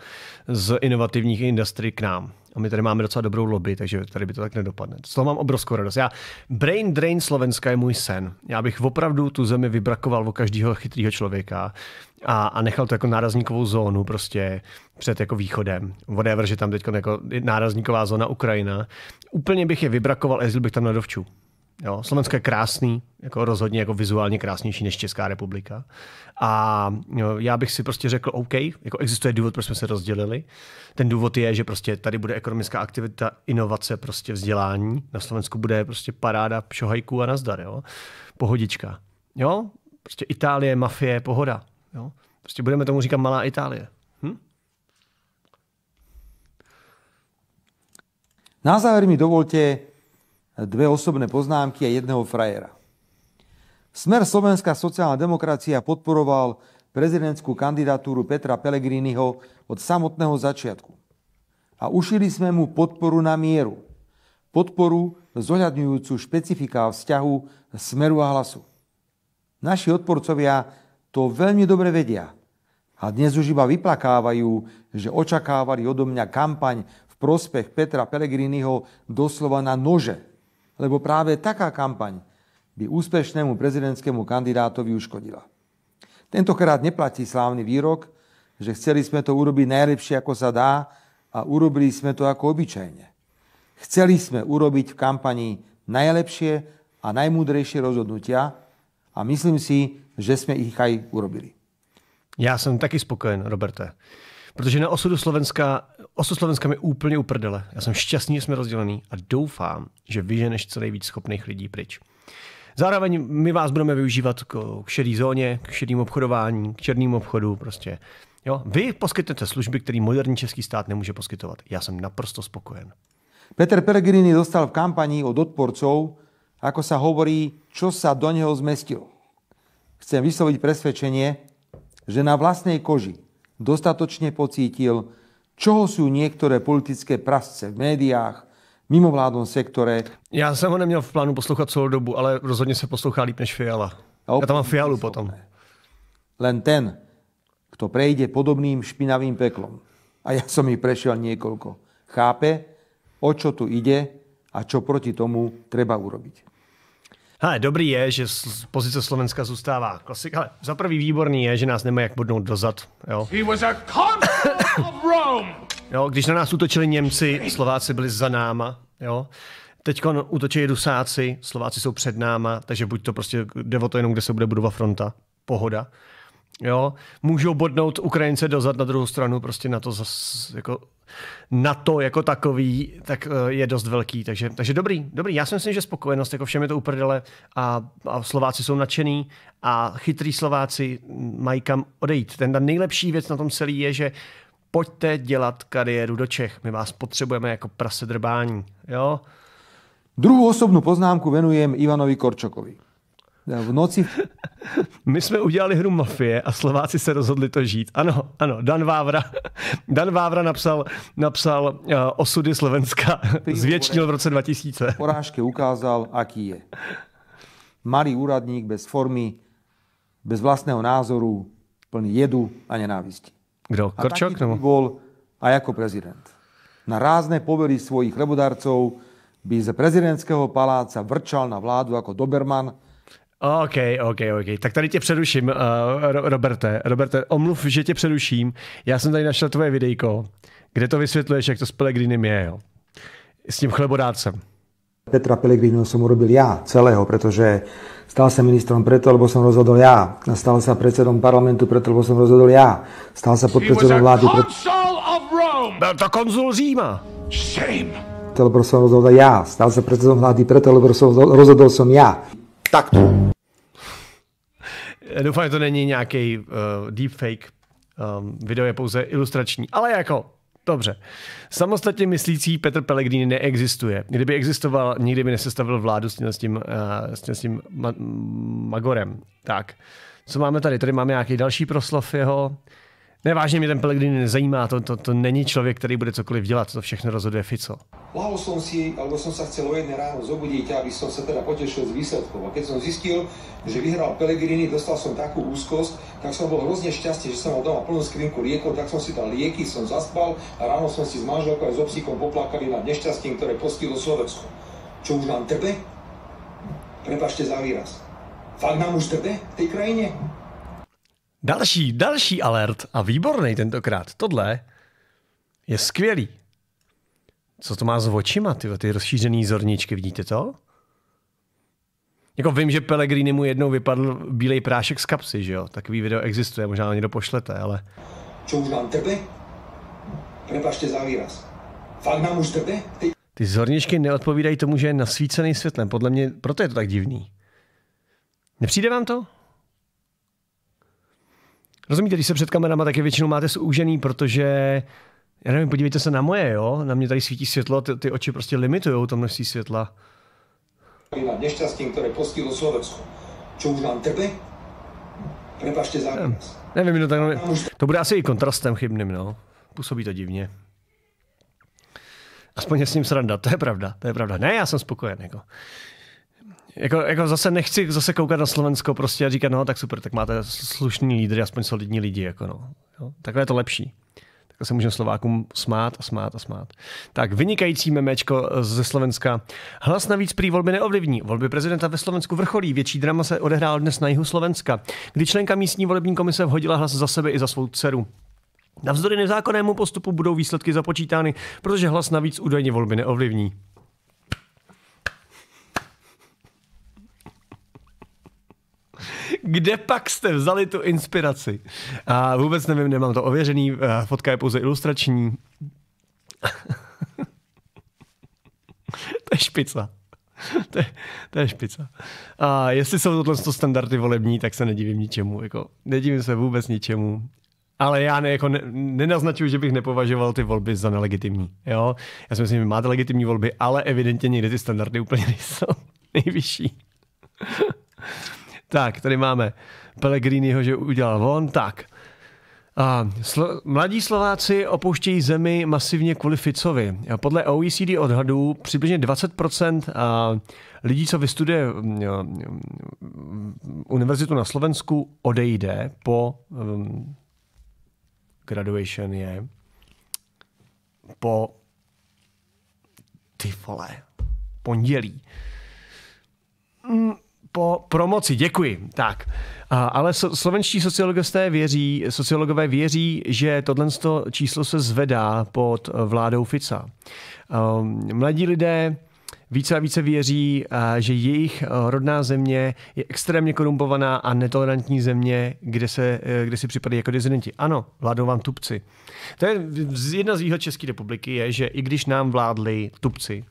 z inovativních industrií k nám. A my tady máme docela dobrou lobby, takže tady by to tak nedopadne. Z toho mám obrovskou radost. Já, brain drain Slovenska je můj sen. Já bych opravdu tu zemi vybrakoval o každého chytrého člověka a, a nechal to jako nárazníkovou zónu prostě před jako východem. Whatever, že tam teď jako nárazníková zóna Ukrajina. Úplně bych je vybrakoval, jezdil bych tam na dovču. Jo, Slovensko je krásný, jako rozhodně jako vizuálně krásnější než Česká republika. A jo, já bych si prostě řekl, OK, jako existuje důvod, proč jsme se rozdělili. Ten důvod je, že prostě tady bude ekonomická aktivita, inovace, prostě vzdělání. Na Slovensku bude prostě paráda šohajků a nazdar, jo. Pohodička. Jo, prostě Itálie, mafie, pohoda. Jo? Prostě budeme tomu říkat malá Itálie. Hm? Na závěr mi dovolte dvě osobné poznámky a jedného frajera. Smer Slovenská sociálna demokracia podporoval prezidentskú kandidatúru Petra Pellegriniho od samotného začiatku. A ušili sme mu podporu na mieru. Podporu zohľadňujúcu špecifiká vzťahu Smeru a Hlasu. Naši odporcovia to veľmi dobre vedia. A dnes už iba vyplakávajú, že očakávali odo mňa kampaň v prospech Petra Pelegriniho doslova na nože. Lebo práve taká kampaň by úspešnému prezidentskému kandidátovi uškodila. Tentokrát neplatí slávny výrok, že chceli sme to urobiť najlepšie, ako sa dá a urobili sme to ako obyčajne. Chceli sme urobiť v kampanii najlepšie a najmúdrejšie rozhodnutia, a myslím si, že jsme ich aj urobili. Já jsem taky spokojen, Roberte. Protože na osudu Slovenska, osud Slovenska mi úplně uprdele. Já jsem šťastný, že jsme rozdělený a doufám, že vyženeš co nejvíc schopných lidí pryč. Zároveň my vás budeme využívat k šedý zóně, k šedým obchodování, k černým obchodu, prostě. Jo? Vy poskytnete služby, které moderní český stát nemůže poskytovat. Já jsem naprosto spokojen. Petr Pellegrini dostal v kampani od odporcov ako sa hovorí, čo sa do neho zmestilo. Chcem vysloviť presvedčenie, že na vlastnej koži dostatočne pocítil, čoho sú niektoré politické prasce v médiách, mimovládnom sektore. Já som ho neměl v plánu poslouchat celou dobu, ale rozhodne sa poslouchá líp než Fiala. Ja tam mám Fialu potom. Len ten, kto prejde podobným špinavým peklom, a ja som ich prešiel niekoľko, chápe, o čo tu ide a čo proti tomu treba urobiť. Hele, dobrý je, že pozice Slovenska zůstává klasik. Ale za prvý výborný je, že nás nemá jak bodnout dozad. Jo. He was a of Rome. jo, když na nás útočili Němci, Slováci byli za náma. Jo. Teď útočí Rusáci, Slováci jsou před náma, takže buď to prostě jde o to jenom, kde se bude budova fronta. Pohoda. Jo, můžou bodnout Ukrajince dozad na druhou stranu, prostě na to, zas, jako, na to jako takový, tak eh, je dost velký. Takže, takže dobrý, dobrý. Já si myslím, že spokojenost, jako všem je to uprdele a, a Slováci jsou nadšený a chytrý Slováci mají kam odejít. Ten ta nejlepší věc na tom celý je, že pojďte dělat kariéru do Čech. My vás potřebujeme jako prase drbání. Jo? Druhou osobnou poznámku venujem Ivanovi Korčokovi v noci... My jsme udělali hru Mafie a Slováci se rozhodli to žít. Ano, ano, Dan Vávra. Dan Vávra napsal, napsal uh, osudy Slovenska, zvětšnil v roce 2000. Porážky ukázal, aký je. Malý úradník bez formy, bez vlastného názoru, plný jedu a nenávisti. Kdo? Korčok? A bol a jako prezident. Na rázné povery svojich lebodarcov by z prezidentského paláca vrčal na vládu jako Doberman OK, OK, OK. Tak tady tě přeruším, uh, Roberte. Roberte, omluv, že tě přeruším. Já jsem tady našel tvoje videjko, kde to vysvětluješ, jak to s Pelegrinem je, jo? S tím chlebodácem. Petra Pellegrinu jsem urobil já celého, protože stal se ministrom preto, lebo som rozhodol já. Stal se předsedom parlamentu preto, lebo jsem rozhodl já. Stal se podpředsedom vlády preto... Byl to konzul Říma. Shame. Lebo jsem rozhodl já. Stal se předsedom vlády preto, lebo rozhodl jsem som Tak Takto. Doufám, že to není nějaký uh, deepfake. Um, video je pouze ilustrační, ale jako Dobře. Samostatně myslící Petr Pellegrini neexistuje. Kdyby existoval, nikdy by nesestavil vládu s tím, s tím, eh, s tím ma- Magorem. Tak, co máme tady? Tady máme nějaký další proslov jeho. Ne, vážně mě ten Pellegrini nezajímá, to, to, to není člověk, který bude cokoliv dělat, to všechno rozhoduje Fico. Lahol som si, alebo som sa chcel o jedné ráno zobudit, aby jsem sa teda potěšil z výsledku, A keď jsem zjistil, že vyhrál Pellegrini, dostal som takú úzkost, tak som bol hrozně šťastný, že som mal doma plnú skrinku liekov, tak som si dal lieky, som zaspal a ráno som si s manželkou a s obsíkom poplakali nad nešťastím, ktoré postihlo Slovensko. Čo už nám trbe? Prepašte za výraz. Fakt nám už trbe v tej krajine? Další, další alert a výborný tentokrát. Tohle je skvělý. Co to má s očima, ty, ty rozšířený zorničky, vidíte to? Jako vím, že pelegrini mu jednou vypadl bílej prášek z kapsy, že jo? Takový video existuje, možná ani někdo pošlete, ale... Čo už nám trpe? Prepašte za výraz. Fakt nám už trpe? Ty... ty zorničky neodpovídají tomu, že je nasvícený světlem. Podle mě, proto je to tak divný. Nepřijde vám to? Rozumíte, když se před kamerama, taky většinou máte zúžený, protože já nevím, podívejte se na moje, jo? Na mě tady svítí světlo, ty, ty oči prostě limitují to množství světla. Nad nešťastím, které postihlo Slovensko. Čo už nám tebe? Prepašte za Ne, nevím, no tak... To bude asi i kontrastem chybným, no. Působí to divně. Aspoň je s ním sranda, to je pravda, to je pravda. Ne, já jsem spokojen, jako. Jako, jako zase nechci zase koukat na Slovensko prostě a říkat, no tak super, tak máte slušný lídry, aspoň solidní lidi. Jako no. jo, takhle je to lepší. Takhle se můžeme Slovákům smát a smát a smát. Tak, vynikající memečko ze Slovenska. Hlas navíc prý volby neovlivní. Volby prezidenta ve Slovensku vrcholí. Větší drama se odehrál dnes na jihu Slovenska, kdy členka místní volební komise vhodila hlas za sebe i za svou dceru. Navzdory nezákonnému postupu budou výsledky započítány, protože hlas navíc údajně volby neovlivní. kde pak jste vzali tu inspiraci? A vůbec nevím, nemám to ověřený, eh, fotka je pouze ilustrační. to je špica. to, je, to je špica. A jestli jsou tohle standardy volební, tak se nedivím ničemu. Jako, nedivím se vůbec ničemu. Ale já ne, jako ne, nenaznačuju, že bych nepovažoval ty volby za nelegitimní. Jo? Já si myslím, že máte legitimní volby, ale evidentně někde ty standardy úplně nejsou nejvyšší tak, tady máme Pellegriniho, že udělal on, tak. A slo- mladí Slováci opouštějí zemi masivně kvůli Ficovi. Podle OECD odhadů přibližně 20% lidí, co vystuduje univerzitu na Slovensku, odejde po um, graduation je po ty vole, pondělí. Mm po promoci. Děkuji. Tak, ale slovenští sociologové věří, sociologové věří, že tohle číslo se zvedá pod eh, vládou Fica. Ehm, mladí lidé více a více věří, eh, že jejich eh, rodná země je extrémně korumpovaná a netolerantní země, kde, se, kde si připadají jako dezidenti. Ano, vládou vám tupci. To je jedna z výhod České republiky, je, že i když nám vládli tupci,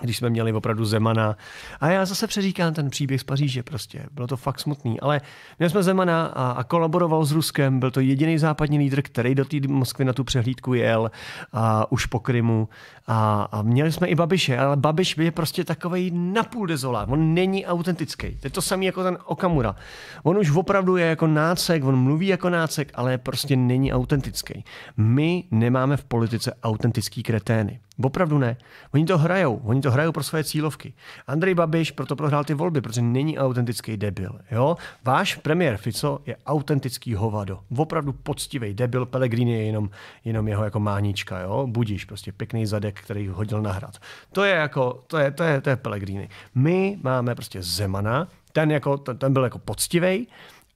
když jsme měli opravdu Zemana. A já zase přeříkám ten příběh z Paříže prostě. Bylo to fakt smutný. Ale měli jsme Zemana a, a kolaboroval s Ruskem. Byl to jediný západní lídr, který do té Moskvy na tu přehlídku jel a už po Krymu. A, a měli jsme i Babiše, ale Babiš je prostě takový napůl dezolát. On není autentický. To je to samý jako ten Okamura. On už opravdu je jako nácek, on mluví jako nácek, ale prostě není autentický. My nemáme v politice autentický kretény. Opravdu ne. Oni to hrajou. Oni to hrajou pro své cílovky. Andrej Babiš proto prohrál ty volby, protože není autentický debil. Jo? Váš premiér Fico je autentický hovado. Opravdu poctivý debil. Pellegrini je jenom, jenom jeho jako mánička. Jo? Budíš prostě pěkný zadek Štěpánek, který hodil na hrad. To je jako, to je, to je, to je Pellegrini. My máme prostě Zemana, ten, jako, ten, ten byl jako poctivý,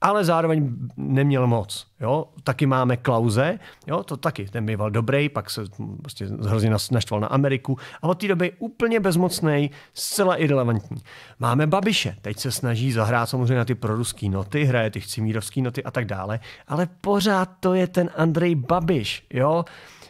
ale zároveň neměl moc. Jo? Taky máme Klauze, jo? to taky, ten býval dobrý, pak se prostě hrozně naštval na Ameriku a od té doby je úplně bezmocný, zcela irrelevantní. Máme Babiše, teď se snaží zahrát samozřejmě na ty proruský noty, hraje ty chcimírovský noty a tak dále, ale pořád to je ten Andrej Babiš, jo?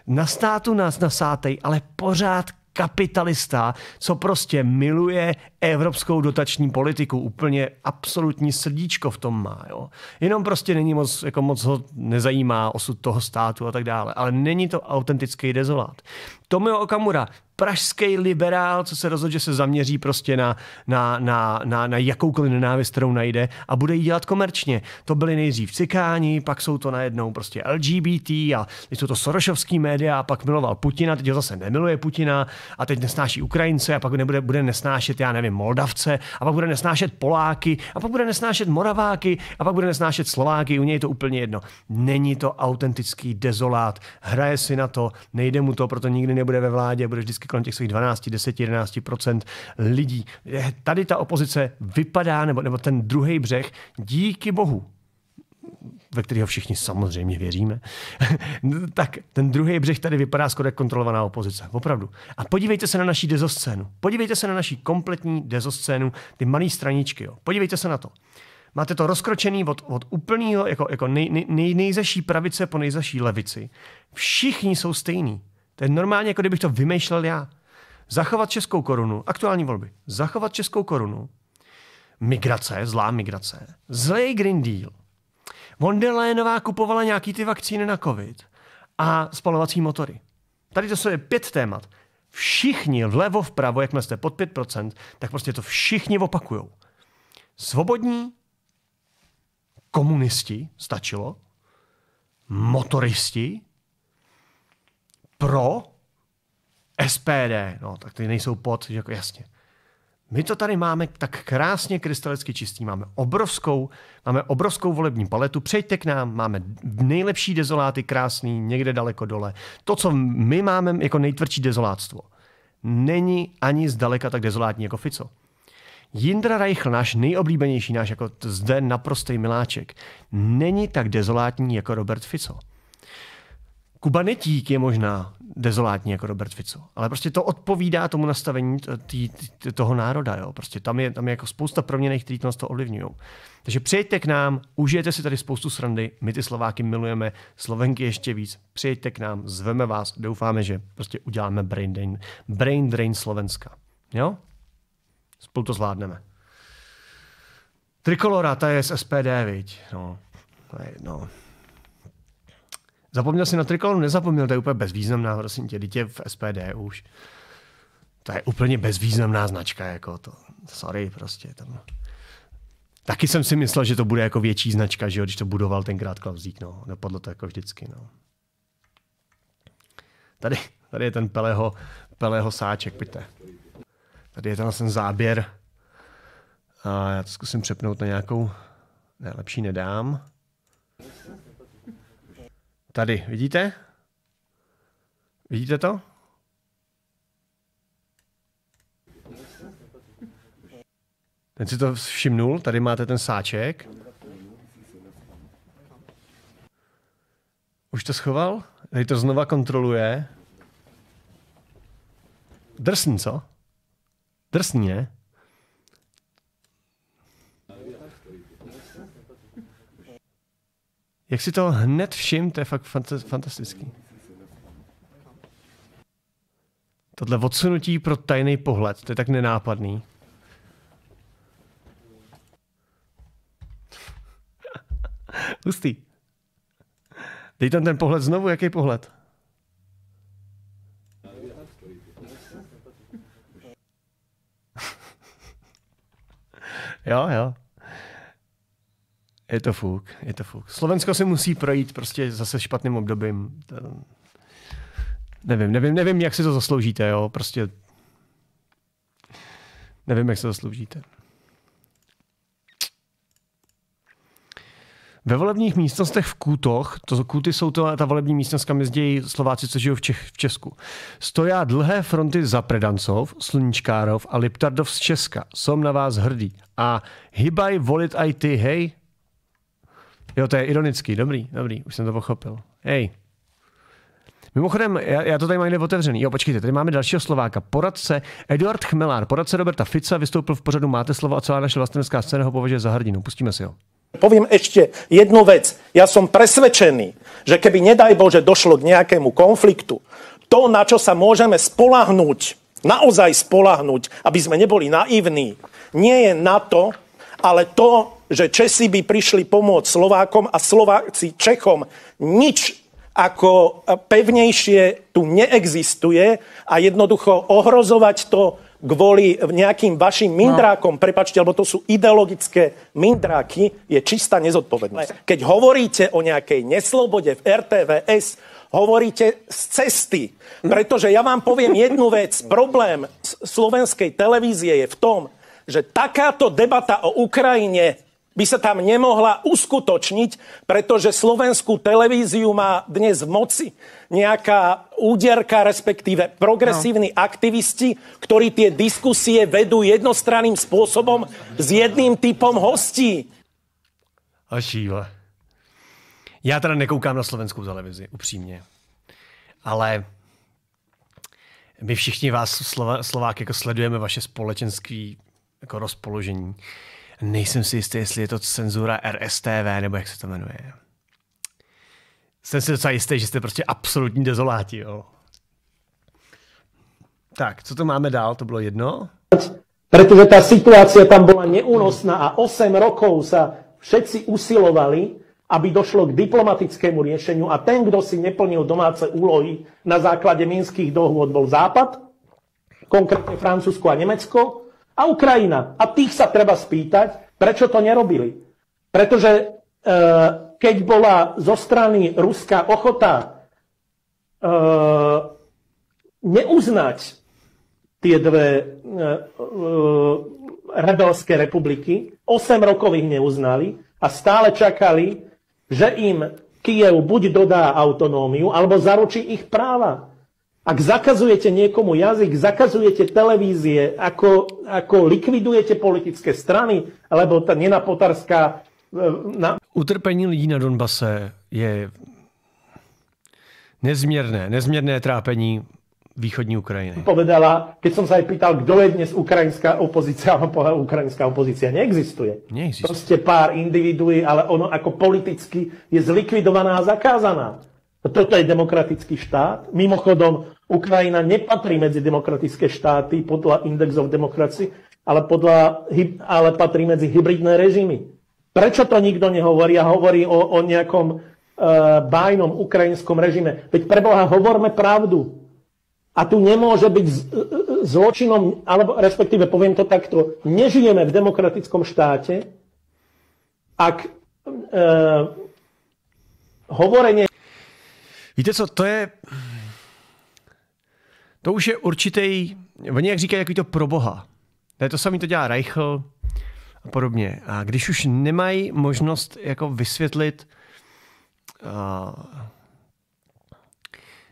Na státu nás nasátej, ale pořád kapitalista, co prostě miluje evropskou dotační politiku. Úplně absolutní srdíčko v tom má. Jo. Jenom prostě není moc, jako moc ho nezajímá osud toho státu a tak dále. Ale není to autentický dezolát. Tomio Okamura, pražský liberál, co se rozhodl, že se zaměří prostě na, na, na, na, na jakoukoliv nenávist, kterou najde a bude ji dělat komerčně. To byly nejdřív cikáni, pak jsou to najednou prostě LGBT a teď jsou to sorošovský média a pak miloval Putina, teď ho zase nemiluje Putina a teď nesnáší Ukrajince a pak nebude, bude nesnášet, já nevím, nevím, Moldavce, a pak bude nesnášet Poláky, a pak bude nesnášet Moraváky, a pak bude nesnášet Slováky, u něj je to úplně jedno. Není to autentický dezolát, hraje si na to, nejde mu to, proto nikdy nebude ve vládě, bude vždycky kolem těch svých 12, 10, 11 lidí. Tady ta opozice vypadá, nebo, nebo ten druhý břeh, díky bohu, ve kterého všichni samozřejmě věříme, tak ten druhý břeh tady vypadá skoro jako kontrolovaná opozice. Opravdu. A podívejte se na naší dezoscénu. Podívejte se na naší kompletní dezoscénu, ty malé straničky. Jo. Podívejte se na to. Máte to rozkročený od, od úplného, jako, jako nej, nej, nejzaší pravice po nejzaší levici. Všichni jsou stejní. To je normálně, jako kdybych to vymýšlel já. Zachovat českou korunu, aktuální volby, zachovat českou korunu, migrace, zlá migrace, zlej Green Deal, Von der Leyenová kupovala nějaký ty vakcíny na covid a spalovací motory. Tady to jsou je pět témat. Všichni vlevo, vpravo, jakmile jste pod 5%, tak prostě to všichni opakujou. Svobodní, komunisti, stačilo, motoristi, pro, SPD, no tak ty nejsou pod, že jako jasně. My to tady máme tak krásně krystalicky čistý, máme obrovskou, máme obrovskou volební paletu, přejďte k nám, máme nejlepší dezoláty krásný někde daleko dole. To, co my máme jako nejtvrdší dezolátstvo, není ani zdaleka tak dezolátní jako Fico. Jindra Reichl, náš nejoblíbenější, náš jako zde naprostý miláček, není tak dezolátní jako Robert Fico. Kuba Netík je možná dezolátní jako Robert Fico. Ale prostě to odpovídá tomu nastavení tý, tý, toho národa. Jo. Prostě tam je, tam je jako spousta proměných, které nás to ovlivňují. Takže přijďte k nám, užijete si tady spoustu srandy, my ty Slováky milujeme, Slovenky ještě víc, přijďte k nám, zveme vás, doufáme, že prostě uděláme brain drain, brain drain Slovenska. Jo? Spolu to zvládneme. Trikolora, ta je z SPD, viď? No, no. Zapomněl jsi na trikolonu? Nezapomněl, to je úplně bezvýznamná, prosím tě, dítě v SPD už. To je úplně bezvýznamná značka, jako to. Sorry, prostě tam. Taky jsem si myslel, že to bude jako větší značka, že jo, když to budoval tenkrát Klausík, no. Nepadlo no, to jako vždycky, no. Tady, tady je ten Peleho, Peleho sáček, pojďte. Tady je ten, ten záběr. A já to zkusím přepnout na nějakou... Ne, lepší nedám. Tady, vidíte? Vidíte to? Ten si to všimnul, tady máte ten sáček. Už to schoval? Tady to znova kontroluje. Drsný, co? Drsný, ne? Jak si to hned všim, to je fakt fantastický. Tohle odsunutí pro tajný pohled, to je tak nenápadný. Hustý. Dej tam ten pohled znovu, jaký pohled? jo, jo. Je to fuk, je to fuk. Slovensko si musí projít prostě zase špatným obdobím. To... Nevím, nevím, nevím, jak si to zasloužíte, jo, prostě nevím, jak se to zasloužíte. Ve volebních místnostech v Kutoch, to Kuty jsou to, ta volební místnost, kam jezdí Slováci, co žijou v, Čech, v Česku, stojí dlhé fronty za Predancov, Sluníčkárov a Liptardov z Česka. Som na vás hrdý. A hybaj volit aj ty, hej, Jo, to je ironický, dobrý, dobrý, už jsem to pochopil. Hej. Mimochodem, já, já to tady mám někde otevřený. Jo, počkejte, tady máme dalšího Slováka. Poradce Eduard Chmelár, poradce Roberta Fica, vystoupil v pořadu Máte slovo a celá naše vlastenecká scéna ho považuje za hrdinu. Pustíme si ho. Povím ještě jednu věc. Já jsem přesvědčený, že keby nedaj Bože došlo k nějakému konfliktu, to, na čo sa môžeme spolahnúť, naozaj spolahnúť, aby sme neboli naivní, nie je na to, ale to, že Česi by prišli pomôcť Slovákom a Slováci Čechom. Nič ako pevnejšie tu neexistuje a jednoducho ohrozovať to kvôli nejakým vašim no. mindrákom, no. prepačte, lebo to sú ideologické mindráky, je čistá nezodpovednosť. Keď hovoríte o nejakej neslobode v RTVS, hovoríte z cesty. Hm? Pretože ja vám poviem jednu vec. Problém slovenskej televízie je v tom, že takáto debata o Ukrajine by sa tam nemohla uskutočniť, pretože slovenskú televíziu má dnes v moci nejaká úderka, respektíve progresívni no. aktivisti, ktorí tie diskusie vedú jednostranným spôsobom s jedným typom hostí. A šíle. Já teda nekoukám na slovenskou televizi, upřímně. Ale my všichni vás, Slova, Slovák, jako sledujeme vaše společenské jako rozpoložení. Nejsem si jistý, jestli je to cenzura RSTV, nebo jak se to jmenuje. Jsem si docela jistý, že jste prostě absolutní dezoláti, jo. Tak, co to máme dál? To bylo jedno? Protože ta situace tam byla neúnosná a 8 rokov se všetci usilovali, aby došlo k diplomatickému řešení. a ten, kdo si neplnil domáce úlohy na základě minských dohod, byl Západ, konkrétně Francúzsko a Německo a Ukrajina. A tých sa treba spýtať, prečo to nerobili. Pretože e, eh, keď bola zo strany Ruska ochota e, neuznať tie dve e, rebelské republiky, 8 rokov ich neuznali a stále čakali, že im Kiev buď dodá autonómiu, alebo zaručí ich práva. Ak zakazujete někomu jazyk, zakazujete televízie, ako, ako likvidujete politické strany, alebo ta nenapotarská... E, na... Utrpení lidí na Donbase je nezměrné, nezměrné trápení východní Ukrajiny. Povedala, keď jsem se jí pýtal, kdo je dnes ukrajinská opozice, ona povedala, ukrajinská opozice neexistuje. Neexistuje. Prostě pár individuí, ale ono jako politicky je zlikvidovaná a zakázaná. Toto je demokratický štát. Mimochodom, Ukrajina nepatrí medzi demokratické štáty podľa indexov demokracie, ale, podľa, ale patrí medzi hybridné režimy. Prečo to nikto nehovorí a hovorí o, o nejakom uh, bájnom ukrajinskom režime? Veď preboha, hovorme pravdu. A tu nemôže byť z, e, e, zločinom, alebo respektíve poviem to takto, nežijeme v demokratickom štáte, ak e, hovorenie Víte co, to je... To už je určitý, oni jak říkají, jaký to pro boha. To je to samý, to dělá Reichl a podobně. A když už nemají možnost jako vysvětlit, uh,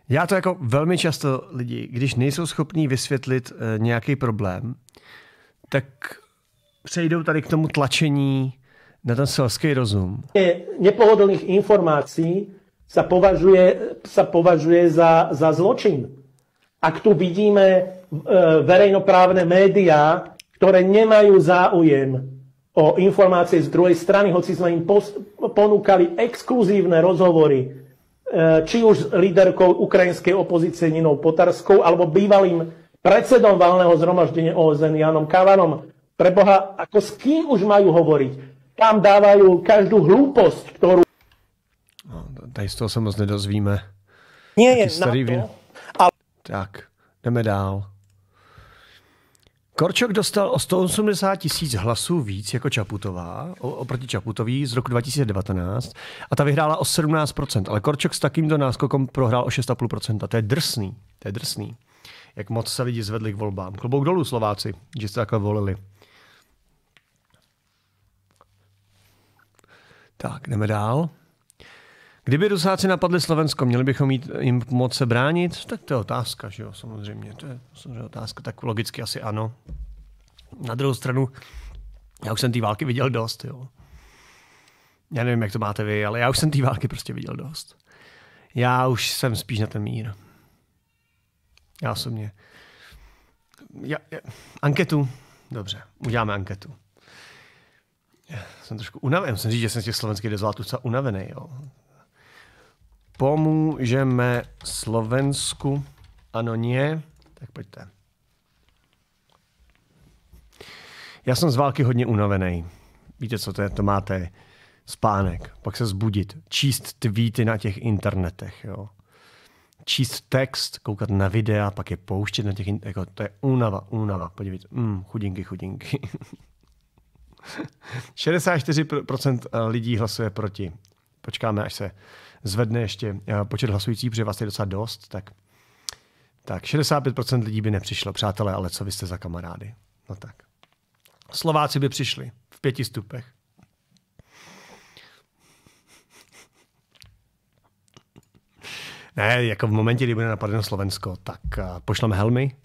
já to jako velmi často lidi, když nejsou schopní vysvětlit uh, nějaký problém, tak přejdou tady k tomu tlačení na ten selský rozum. Nepohodlných informací sa považuje, sa považuje za, za zločin. Ak tu vidíme eh, verejnoprávne médiá, ktoré nemajú záujem o informácie z druhej strany, hoci sme im ponúkali exkluzívne rozhovory, eh, či už s líderkou ukrajinskej opozície Ninou Potarskou, alebo bývalým predsedom valného zhromaždenia OSN Janom Kavanom. Preboha, ako s kým už majú hovoriť? Tam dávajú každú hlúposť, ktorú No, tady z toho se moc nedozvíme. Nie, je starý na to, ale... Tak, jdeme dál. Korčok dostal o 180 tisíc hlasů víc jako Čaputová, oproti Čaputový z roku 2019 a ta vyhrála o 17%, ale Korčok s takýmto náskokem prohrál o 6,5%. To je drsný, to je drsný. Jak moc se lidi zvedli k volbám. Klobouk dolů Slováci, že jste takhle volili. Tak, jdeme dál. Kdyby Rusáci napadli Slovensko, měli bychom jít, jim moc se bránit? Tak to je otázka, že jo, samozřejmě. To je samozřejmě otázka, tak logicky asi ano. Na druhou stranu, já už jsem té války viděl dost, jo. Já nevím, jak to máte vy, ale já už jsem té války prostě viděl dost. Já už jsem spíš na ten mír. Já osobně. Já, já, anketu? Dobře, uděláme anketu. Já jsem trošku unavený. Musím říct, že jsem z těch slovenských dezolátů unavený. Jo pomůžeme Slovensku. Ano, nie. Tak pojďte. Já jsem z války hodně unavený. Víte, co to je? To máte spánek, pak se zbudit, číst tweety na těch internetech, jo. Číst text, koukat na videa, pak je pouštět na těch, jako to je únava, únava, podívejte, mm, chudinky, chudinky. 64% eh, lidí hlasuje proti. Počkáme, až se zvedne ještě eh, počet hlasujících, protože vás je docela dost, tak, tak 65% lidí by nepřišlo, přátelé, ale co vy jste za kamarády? No tak. Slováci by přišli v pěti stupech. Ne, jako v momentě, kdy bude napadeno Slovensko, tak eh, pošleme helmy,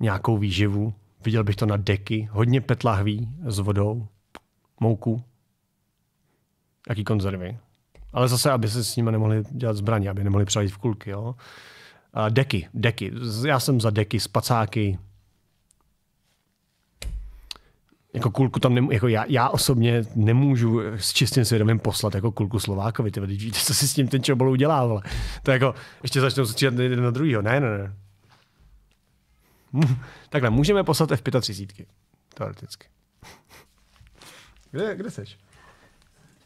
nějakou výživu, viděl bych to na deky, hodně petlahví s vodou, mouku, jaký konzervy. Ale zase, aby se s nimi nemohli dělat zbraně, aby nemohli přelít v kulky. Jo? A deky, deky. Já jsem za deky, spacáky. Jako kulku tam nemů- jako já, já, osobně nemůžu s čistým svědomím poslat jako kulku Slovákovi. Ty víte, co si s tím ten čobol udělá, ale to jako ještě začnou střílet jeden na druhýho. Ne, ne, ne. Takhle, můžeme poslat F-35 teoreticky. Kde, kde seš?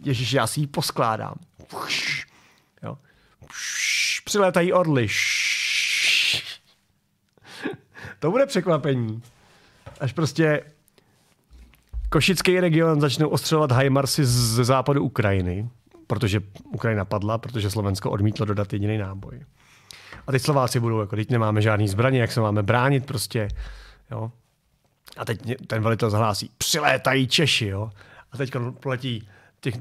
Ježíš, já si ji poskládám. Jo. Přilétají orly. To bude překvapení. Až prostě košický region začnou ostřelovat Hajmarsy ze západu Ukrajiny, protože Ukrajina padla, protože Slovensko odmítlo dodat jediný náboj. A teď Slováci budou, jako teď nemáme žádný zbraně, jak se máme bránit prostě. Jo. A teď ten velitel zhlásí, přilétají Češi, jo. A teď letí těch,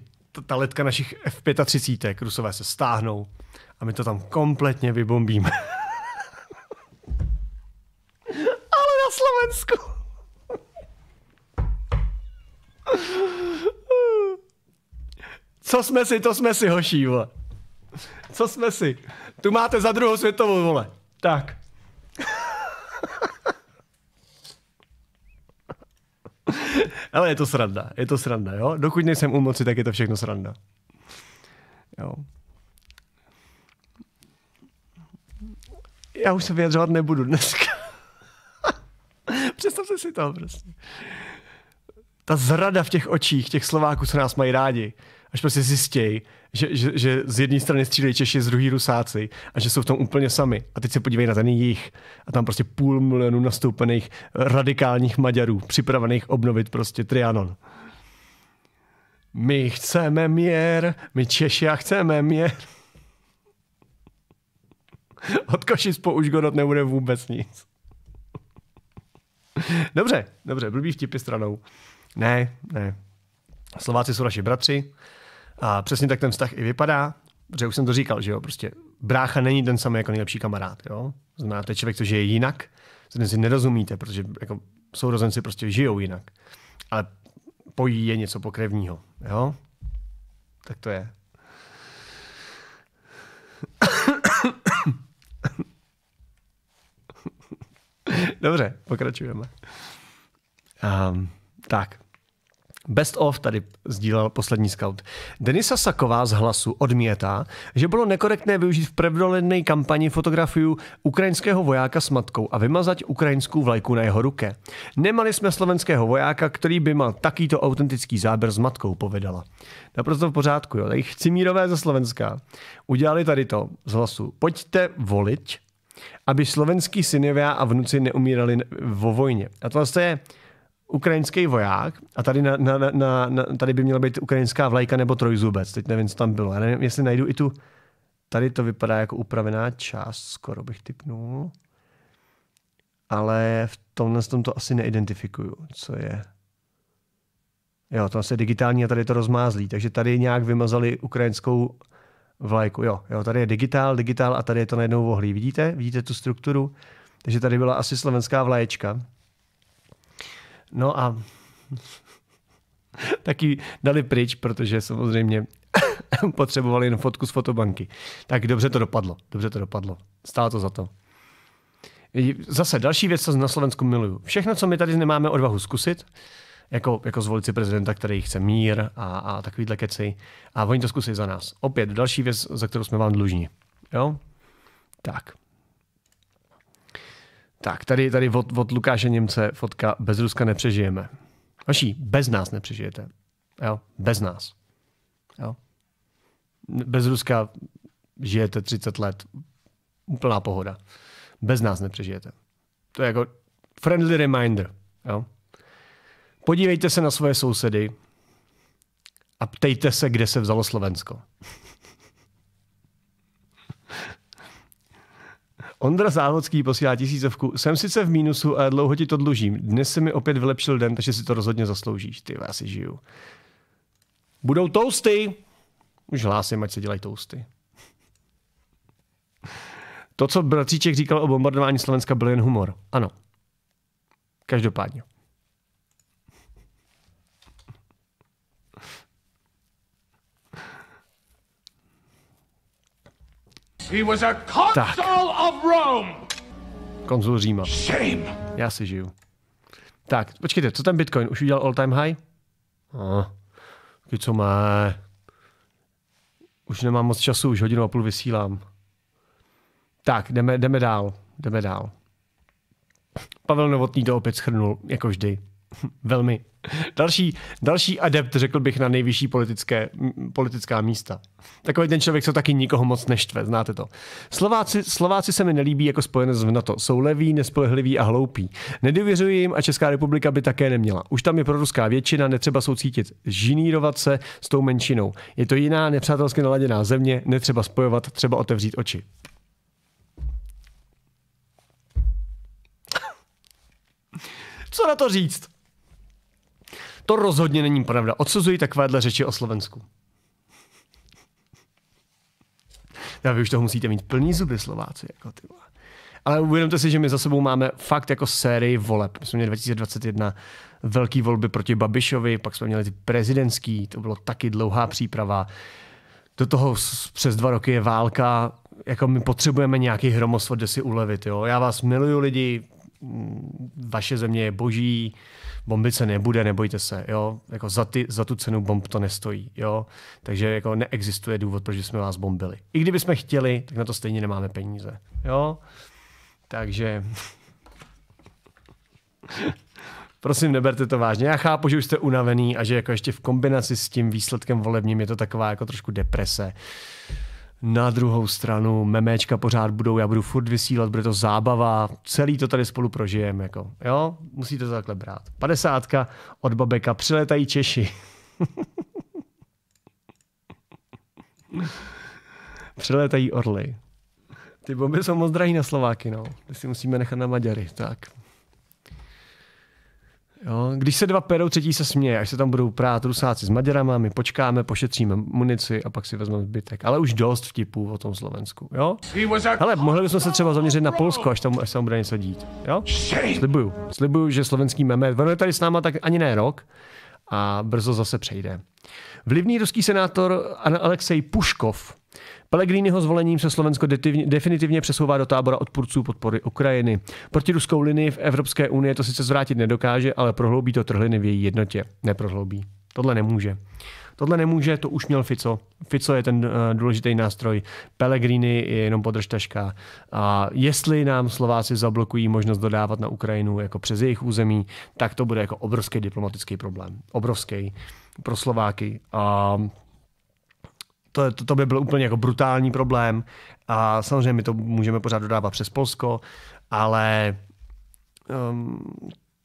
ta letka našich F-35, rusové se stáhnou a my to tam kompletně vybombíme. Ale na Slovensku. Co jsme si, to jsme si, hoší, vole. Co jsme si. Tu máte za druhou světovou, vole. Tak. Ale je to sranda, je to sranda, jo? Dokud nejsem u moci, tak je to všechno sranda. Jo. Já už se vyjadřovat nebudu dneska. Představte si to prostě. Ta zrada v těch očích těch Slováků, co nás mají rádi až prostě zjistějí, že, že, že z jedné strany střílejí Češi, z druhé Rusáci a že jsou v tom úplně sami. A teď se podívej na ten jich a tam prostě půl milionu nastoupených radikálních Maďarů, připravených obnovit prostě Trianon. My chceme měr, my Češi a chceme měr. Od Košic po Užgorod nebude vůbec nic. Dobře, dobře, blbý vtipy stranou. Ne, ne. Slováci jsou naši bratři, a přesně tak ten vztah i vypadá, protože už jsem to říkal, že jo, prostě brácha není ten samý jako nejlepší kamarád, jo. Znáte člověk, co žije jinak, se si nerozumíte, protože jako sourozenci prostě žijou jinak. Ale pojí je něco pokrevního, jo. Tak to je. Dobře, pokračujeme. Um, tak. Best of tady sdílel poslední scout. Denisa Saková z Hlasu odmítá, že bylo nekorektné využít v predvolební kampani fotografii ukrajinského vojáka s matkou a vymazat ukrajinskou vlajku na jeho ruce. Nemali jsme slovenského vojáka, který by mal takýto autentický záběr s matkou, povedala. Naprosto v pořádku, jo. Tady mírové ze Slovenska udělali tady to z Hlasu. Pojďte volit, aby slovenský synovia a vnuci neumírali vo vojně. A tohle je ukrajinský voják a tady, na, na, na, na, tady by měla být ukrajinská vlajka nebo trojzubec. Teď nevím, co tam bylo. Já nevím, jestli najdu i tu... Tady to vypadá jako upravená část, skoro bych typnul. Ale v tomhle tom to asi neidentifikuju, co je. Jo, to asi je digitální a tady to rozmázlí. Takže tady nějak vymazali ukrajinskou vlajku. Jo, jo, tady je digitál, digitál a tady je to najednou vohlí. Vidíte? Vidíte tu strukturu? Takže tady byla asi slovenská vlaječka No a taky dali pryč, protože samozřejmě potřebovali jen fotku z fotobanky. Tak dobře to dopadlo, dobře to dopadlo. Stálo to za to. Zase další věc, co na Slovensku miluju. Všechno, co my tady nemáme odvahu zkusit, jako, jako zvolit si prezidenta, který chce mír a, a takovýhle keci. A oni to zkusí za nás. Opět další věc, za kterou jsme vám dlužní. Jo? Tak, tak, tady, tady od, od Lukáše Němce fotka bez Ruska nepřežijeme. Vaší, bez nás nepřežijete. Jo? Bez nás. Jo? Bez Ruska žijete 30 let. Úplná pohoda. Bez nás nepřežijete. To je jako friendly reminder. Jo? Podívejte se na svoje sousedy a ptejte se, kde se vzalo Slovensko. Ondra Závodský posílá tisícovku. Jsem sice v mínusu, ale dlouho ti to dlužím. Dnes se mi opět vylepšil den, takže si to rozhodně zasloužíš. Ty, já si žiju. Budou toasty! Už hlásím, ať se dělají toasty. To, co bratříček říkal o bombardování Slovenska, byl jen humor. Ano. Každopádně. He was a consul of Rome. Konzul Říma. Shame. Já si žiju. Tak, počkejte, co ten Bitcoin? Už udělal all time high? A, no, ty co má? Už nemám moc času, už hodinu a půl vysílám. Tak, jdeme, jdeme dál. Jdeme dál. Pavel Novotný to opět schrnul, jako vždy. Velmi Další, další adept, řekl bych, na nejvyšší politické, politická místa. Takový ten člověk, co taky nikoho moc neštve, znáte to. Slováci, Slováci se mi nelíbí jako spojenec v NATO. Jsou leví, nespolehliví a hloupí. Nedůvěřuji jim a Česká republika by také neměla. Už tam je proruská většina, netřeba soucítit, žinírovat se s tou menšinou. Je to jiná, nepřátelsky naladěná země, netřeba spojovat, třeba otevřít oči. Co na to říct? To rozhodně není pravda. Odsuzují takovéhle řeči o Slovensku. Já vy už toho musíte mít plný zuby Slováci, jako ty Ale uvědomte si, že my za sebou máme fakt jako sérii voleb. My jsme měli 2021 velký volby proti Babišovi, pak jsme měli ty prezidentský, to bylo taky dlouhá příprava. Do toho přes dva roky je válka, jako my potřebujeme nějaký hromosvod, kde si ulevit. Jo? Já vás miluju lidi, vaše země je boží, bombit se nebude, nebojte se, jo, jako za, ty, za tu cenu bomb to nestojí, jo, takže jako neexistuje důvod, proč jsme vás bombili. I kdyby jsme chtěli, tak na to stejně nemáme peníze, jo, takže... Prosím, neberte to vážně. Já chápu, že už jste unavený a že jako ještě v kombinaci s tím výsledkem volebním je to taková jako trošku deprese. Uh, na druhou stranu memečka pořád budou, já budu furt vysílat, bude to zábava, celý to tady spolu prožijeme. Jako. Jo, musíte to takhle brát. Padesátka od Babeka, přiletají Češi. přiletají orly. Ty bomby jsou moc drahý na Slováky, no. Ty si musíme nechat na Maďary, tak. Jo, když se dva perou, třetí se směje, až se tam budou prát rusáci s Maďarama, my počkáme, pošetříme munici a pak si vezmeme zbytek. Ale už dost vtipů o tom Slovensku. Jo? Ale mohli bychom se třeba zaměřit na Polsko, až tam, až tam bude něco dít. Jo? Slibuju. Slibuju, že slovenský meme, ono je tady s náma tak ani ne rok a brzo zase přejde. Vlivný ruský senátor Alexej Puškov Pellegriniho zvolením se Slovensko definitivně přesouvá do tábora odpůrců podpory Ukrajiny. Proti ruskou linii v Evropské unii to sice zvrátit nedokáže, ale prohloubí to trhliny v její jednotě. Neprohloubí. Tohle nemůže. Tohle nemůže, to už měl Fico. Fico je ten uh, důležitý nástroj. Pelegrini je jenom podržtaška. A jestli nám Slováci zablokují možnost dodávat na Ukrajinu jako přes jejich území, tak to bude jako obrovský diplomatický problém. Obrovský pro Slováky. A uh, to, to, to by byl úplně jako brutální problém. A samozřejmě my to můžeme pořád dodávat přes Polsko, ale um,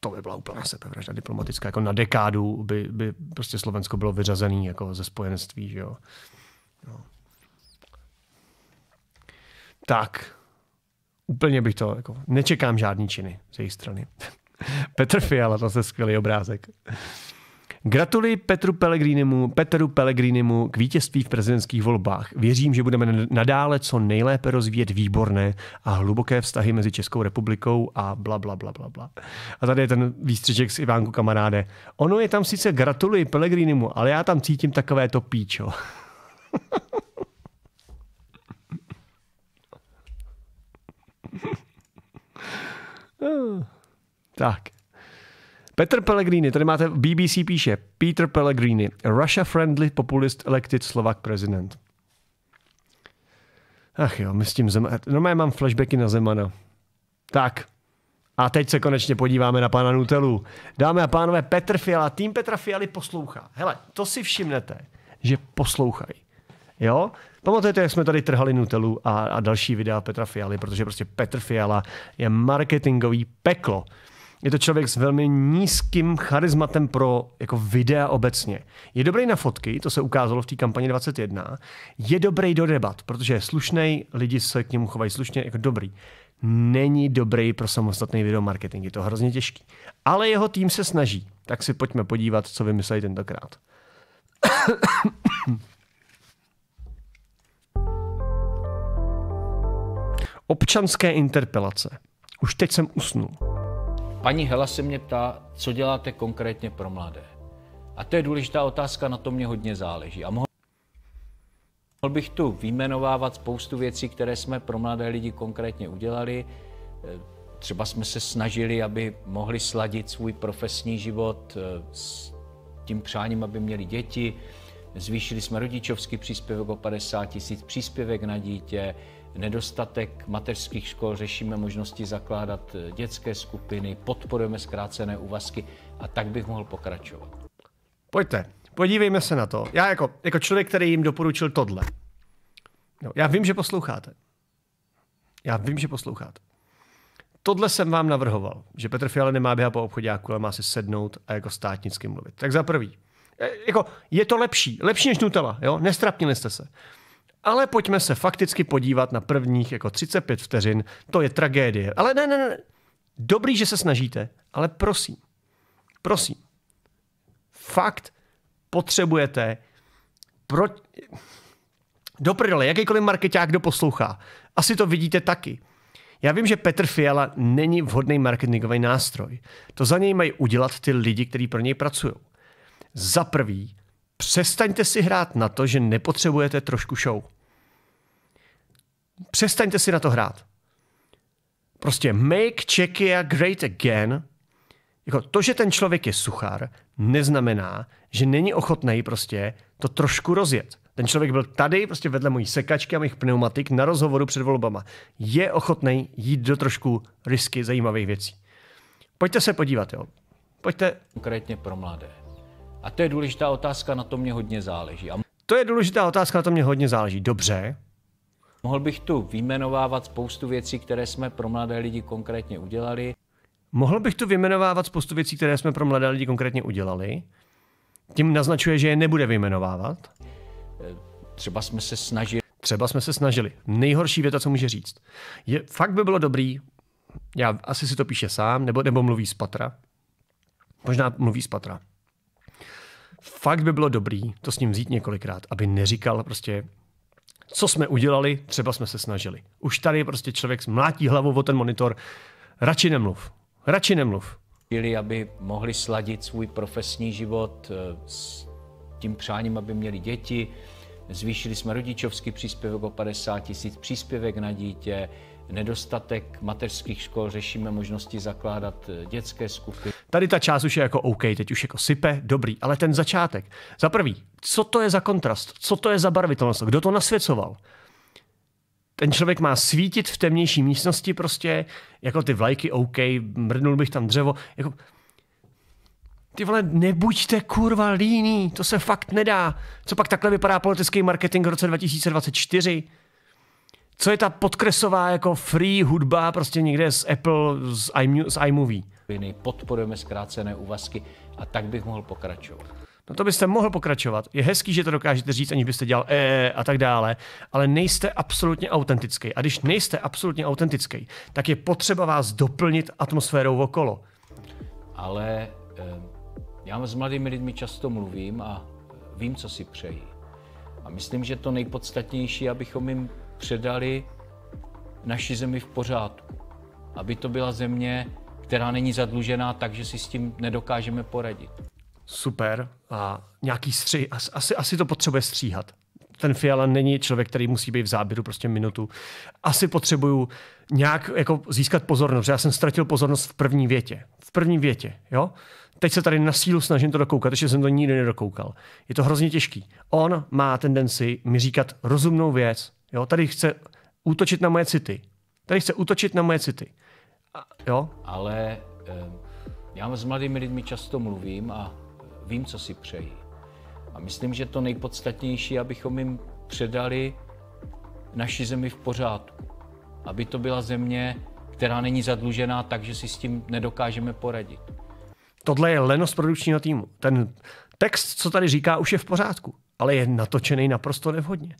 to by byla úplná sebevražda diplomatická. Jako na dekádu by, by prostě Slovensko bylo vyřazené jako ze spojenství. Že jo? No. Tak, úplně bych to, jako, nečekám žádný činy z její strany. Petr Fiala, to je skvělý obrázek. Gratuluji Petru Pellegrinimu, Petru Pellegrinimu k vítězství v prezidentských volbách. Věřím, že budeme nadále co nejlépe rozvíjet výborné a hluboké vztahy mezi Českou republikou a bla, bla, bla, bla, bla. A tady je ten výstřiček s Ivánku kamaráde. Ono je tam sice gratuluji Pellegrinimu, ale já tam cítím takové to píčo. tak. Petr Pellegrini, tady máte, BBC píše, Peter Pellegrini, Russia-friendly populist elected Slovak president. Ach jo, my s tím Zemanem, no já mám flashbacky na Zemana. Tak, a teď se konečně podíváme na pana Nutelu. Dámy a pánové, Petr Fiala, tým Petra Fialy poslouchá. Hele, to si všimnete, že poslouchají. Jo? Pamatujete, jak jsme tady trhali Nutelu a, a další videa Petra Fialy, protože prostě Petr Fiala je marketingový peklo. Je to člověk s velmi nízkým charismatem pro jako videa obecně. Je dobrý na fotky, to se ukázalo v té kampani 21. Je dobrý do debat, protože je slušný, lidi se k němu chovají slušně, jako dobrý. Není dobrý pro samostatný video marketing. je to hrozně těžký. Ale jeho tým se snaží, tak si pojďme podívat, co vymysleli tentokrát. Občanské interpelace. Už teď jsem usnul paní Hela se mě ptá, co děláte konkrétně pro mladé. A to je důležitá otázka, na to mě hodně záleží. A mohl bych tu vyjmenovávat spoustu věcí, které jsme pro mladé lidi konkrétně udělali. E, třeba jsme se snažili, aby mohli sladit svůj profesní život e, s tím přáním, aby měli děti. Zvýšili jsme rodičovský příspěvek o 50 tisíc, příspěvek na dítě, nedostatek mateřských škol, řešíme možnosti zakládat eh, dětské skupiny, podporujeme zkrácené úvazky a tak bych mohl pokračovat. Pojďte, podívejme se na to. Já jako, jako člověk, který jim doporučil tohle. No, já vím, že posloucháte. Já vím, že posloucháte. Tohle jsem vám navrhoval, že Petr Fiala nemá běhat po obchodě, ale má si sednout a jako státnicky mluvit. Tak za prvý. E, jako, je to lepší. Lepší než Nutella, jo? Nestrapnili jste se. Ale pojďme se fakticky podívat na prvních jako 35 vteřin. To je tragédie. Ale ne, ne, ne. Dobrý, že se snažíte, ale prosím, prosím, fakt potřebujete pro... Do prdele, jakýkoliv marketák, kdo poslouchá. Asi to vidíte taky. Já vím, že Petr Fiala není vhodný marketingový nástroj. To za něj mají udělat ty lidi, kteří pro něj pracují. Za prvý, přestaňte si hrát na to, že nepotřebujete trošku show. Přestaňte si na to hrát. Prostě make Czechia great again. Jako to, že ten člověk je suchar, neznamená, že není ochotný prostě to trošku rozjet. Ten člověk byl tady, prostě vedle mojí sekačky a mých pneumatik na rozhovoru před volbama. Je ochotný jít do trošku risky zajímavých věcí. Pojďte se podívat, jo. Pojďte. Konkrétně pro mladé. A to je důležitá otázka, na to mě hodně záleží. A... To je důležitá otázka, na to mě hodně záleží. Dobře, Mohl bych tu vyjmenovávat spoustu věcí, které jsme pro mladé lidi konkrétně udělali. Mohl bych tu vyjmenovávat spoustu věcí, které jsme pro mladé lidi konkrétně udělali. Tím naznačuje, že je nebude vyjmenovávat. Třeba jsme se snažili. Třeba jsme se snažili. Nejhorší věta, co může říct. Je, fakt by bylo dobrý, já asi si to píše sám, nebo, nebo mluví z patra. Možná mluví z patra. Fakt by bylo dobrý to s ním vzít několikrát, aby neříkal prostě co jsme udělali, třeba jsme se snažili. Už tady prostě člověk mlátí hlavou o ten monitor, radši nemluv, radši nemluv. Byli, aby mohli sladit svůj profesní život eh, s tím přáním, aby měli děti. Zvýšili jsme rodičovský příspěvek o 50 tisíc, příspěvek na dítě, nedostatek mateřských škol, řešíme možnosti zakládat eh, dětské skupiny. Tady ta část už je jako OK, teď už jako sype, dobrý, ale ten začátek. Za prvý, co to je za kontrast, co to je za barvitelnost, kdo to nasvěcoval? ten člověk má svítit v temnější místnosti prostě, jako ty vlajky, OK, mrnul bych tam dřevo, jako... Ty vole, nebuďte kurva líní, to se fakt nedá. Co pak takhle vypadá politický marketing v roce 2024? co je ta podkresová jako free hudba prostě někde z Apple, z, iMu, z iMovie. Podporujeme zkrácené úvazky a tak bych mohl pokračovat. No to byste mohl pokračovat. Je hezký, že to dokážete říct, aniž byste dělal e, e, e a tak dále, ale nejste absolutně autentický. A když nejste absolutně autentický, tak je potřeba vás doplnit atmosférou okolo. Ale e, já s mladými lidmi často mluvím a vím, co si přejí. A myslím, že to nejpodstatnější, abychom jim předali naši zemi v pořádku. Aby to byla země, která není zadlužená takže si s tím nedokážeme poradit. Super. A nějaký stři, Asi, asi to potřebuje stříhat. Ten Fiala není člověk, který musí být v záběru prostě minutu. Asi potřebuju nějak jako získat pozornost, že já jsem ztratil pozornost v první větě. V první větě, jo? Teď se tady na sílu snažím to dokoukat, protože jsem to nikdy nedokoukal. Je to hrozně těžký. On má tendenci mi říkat rozumnou věc, Jo, tady chce útočit na moje city. Tady chce útočit na moje city. A, jo? Ale eh, já s mladými lidmi často mluvím a vím, co si přejí. A myslím, že to nejpodstatnější, abychom jim předali naši zemi v pořádku. Aby to byla země, která není zadlužená tak, že si s tím nedokážeme poradit. Tohle je lenost produkčního týmu. Ten text, co tady říká, už je v pořádku, ale je natočený naprosto nevhodně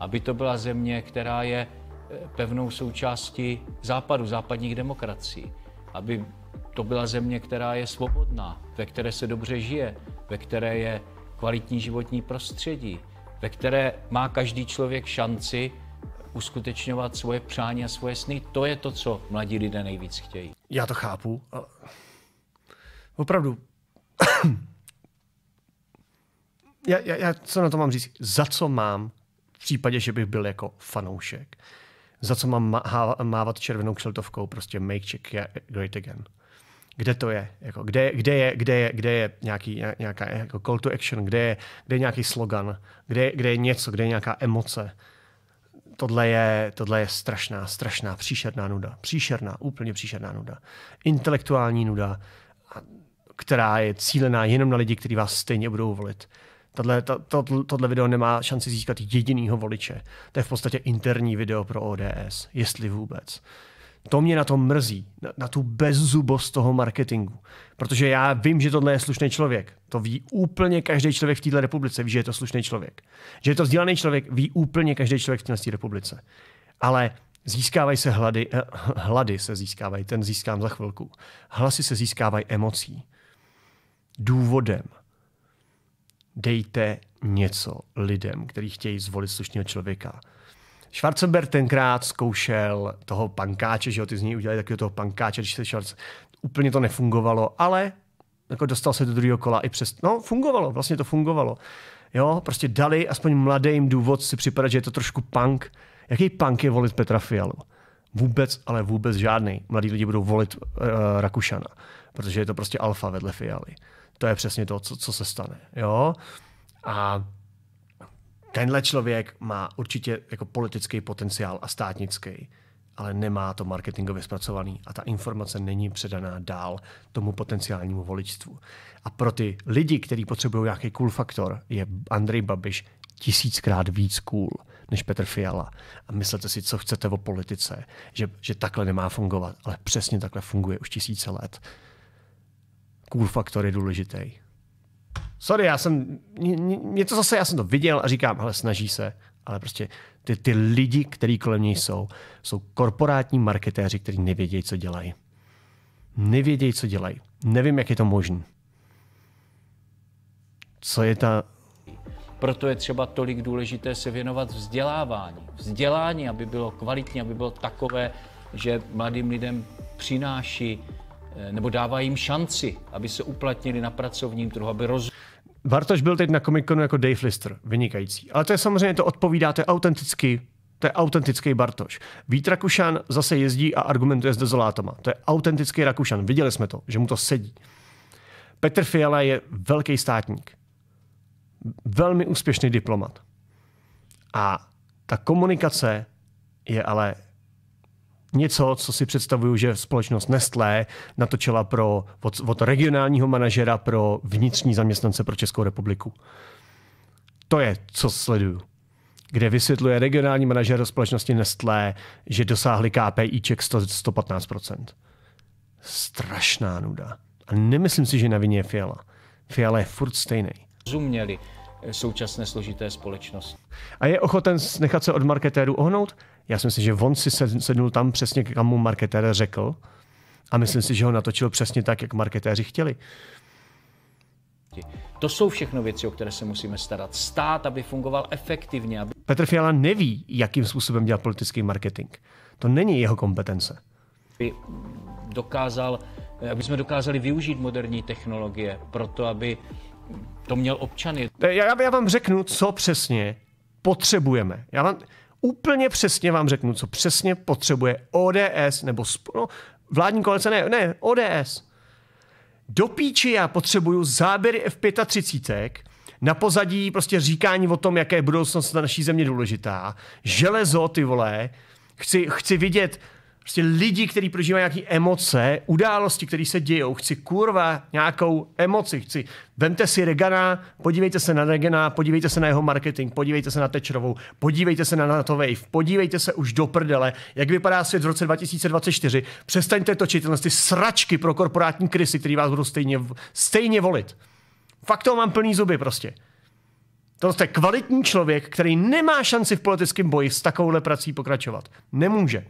aby to byla země, která je eh, pevnou součástí západu, západních demokracií. Aby to byla země, která je svobodná, ve které se dobře žije, ve které je kvalitní životní prostředí, ve které má každý člověk šanci uskutečňovat svoje přání a svoje sny. To je to, co mladí lidé nejvíc chtějí. Já to chápu. Opravdu. já, já, já co na to mám říct? Za co mám případě, že bych byl jako fanoušek. Za co mám mávat červenou kšeltovkou, prostě make check great again. Kde to je? Jako, kde, kde, je, kde, je, kde je nějaký, nějaká jako call to action? Kde je, kde je nějaký slogan? Kde, kde je něco? Kde je nějaká emoce? tohle je, tohle je strašná, strašná, příšerná nuda. Příšerná, úplně příšerná nuda. Intelektuální nuda, která je cílená jenom na lidi, kteří vás stejně budou volit. Tato, to, to, tohle video nemá šanci získat jedinýho voliče. To je v podstatě interní video pro ODS, jestli vůbec. To mě na to mrzí, na, na tu bezzubost toho marketingu. Protože já vím, že tohle je slušný člověk. To ví úplně každý člověk v této republice, ví, že je to slušný člověk. Že je to vzdělaný člověk, ví úplně každý člověk v této republice. Ale získávají se hlady, eh, hlady se získávají, ten získám za chvilku. Hlasy se získávají emocí, důvodem, dejte něco lidem, kteří chtějí zvolit slušného člověka. Schwarzenberg tenkrát zkoušel toho pankáče, že jo, ty z něj udělali takového toho pankáče, když se Schwarz... Úplně to nefungovalo, ale jako dostal se do druhého kola i přes... No, fungovalo, vlastně to fungovalo. Jo, prostě dali aspoň mladým důvod si připadat, že je to trošku punk. Jaký punk je volit Petra Fialu? Vůbec, ale vůbec žádný. Mladí lidi budou volit uh, Rakušana, protože je to prostě alfa vedle Fialy to je přesně to, co, co se stane. Jo? A tenhle člověk má určitě jako politický potenciál a státnický, ale nemá to marketingově zpracovaný a ta informace není předaná dál tomu potenciálnímu voličstvu. A pro ty lidi, kteří potřebují nějaký cool faktor, je Andrej Babiš tisíckrát víc cool než Petr Fiala. A myslete si, co chcete o politice, že, že takhle nemá fungovat, ale přesně takhle funguje už tisíce let cool faktor je důležitý. Sorry, já jsem, mě to zase, já jsem to viděl a říkám, ale snaží se, ale prostě ty, ty lidi, který kolem něj jsou, jsou korporátní marketéři, kteří nevědějí, co dělají. Nevědějí, co dělají. Nevím, jak je to možné. Co je ta... Proto je třeba tolik důležité se věnovat vzdělávání. Vzdělání, aby bylo kvalitní, aby bylo takové, že mladým lidem přináší Eh, nebo dává jim šanci, aby se uplatnili na pracovním trhu, aby roz... Bartoš byl teď na Comic jako Dave Lister, vynikající. Ale to je samozřejmě, to odpovídá, to je autenticky to je autentický Bartoš. Vít Rakušan zase jezdí a argumentuje s dezolátama. To je autentický Rakušan. Viděli jsme to, že mu to sedí. Petr Fiala je velký státník. Velmi úspěšný diplomat. A ta komunikace je ale něco, co si představuju, že společnost Nestlé natočila pro, od, od regionálního manažera pro vnitřní zaměstnance pro Českou republiku. To je, co sleduju. Kde vysvětluje regionální manažer společnosti Nestlé, že dosáhli KPIček 115%. Strašná nuda. A nemyslím si, že na vině je Fiala. Fiala je furt stejný. Rozuměli současné složité společnosti. A je ochoten nechat se od marketéru ohnout? Já si myslím, že on si sednul tam přesně, kam mu marketér řekl a myslím si, že ho natočil přesně tak, jak marketéři chtěli. To jsou všechno věci, o které se musíme starat. Stát, aby fungoval efektivně. Aby... Petr Fiala neví, jakým způsobem dělat politický marketing. To není jeho kompetence. Aby, dokázal, aby jsme dokázali využít moderní technologie proto, aby to měl občany. Já, já vám řeknu, co přesně potřebujeme. Já vám úplně přesně vám řeknu, co přesně potřebuje ODS nebo no, vládní koalice, ne, ne, ODS. Do píči já potřebuju záběry F35, na pozadí prostě říkání o tom, jaké je budoucnost na naší země důležitá. Železo, ty vole, chci, chci vidět prostě lidi, kteří prožívají nějaké emoce, události, které se dějou. Chci kurva nějakou emoci. Chci, vemte si Regana, podívejte se na Regana, podívejte se na jeho marketing, podívejte se na Tečrovou, podívejte se na NATO Wave, podívejte se už do prdele, jak vypadá svět v roce 2024. Přestaňte točit tyhle ty sračky pro korporátní krysy, které vás budou stejně, stejně volit. Fakt to mám plný zuby prostě. To je kvalitní člověk, který nemá šanci v politickém boji s takovouhle prací pokračovat. Nemůže.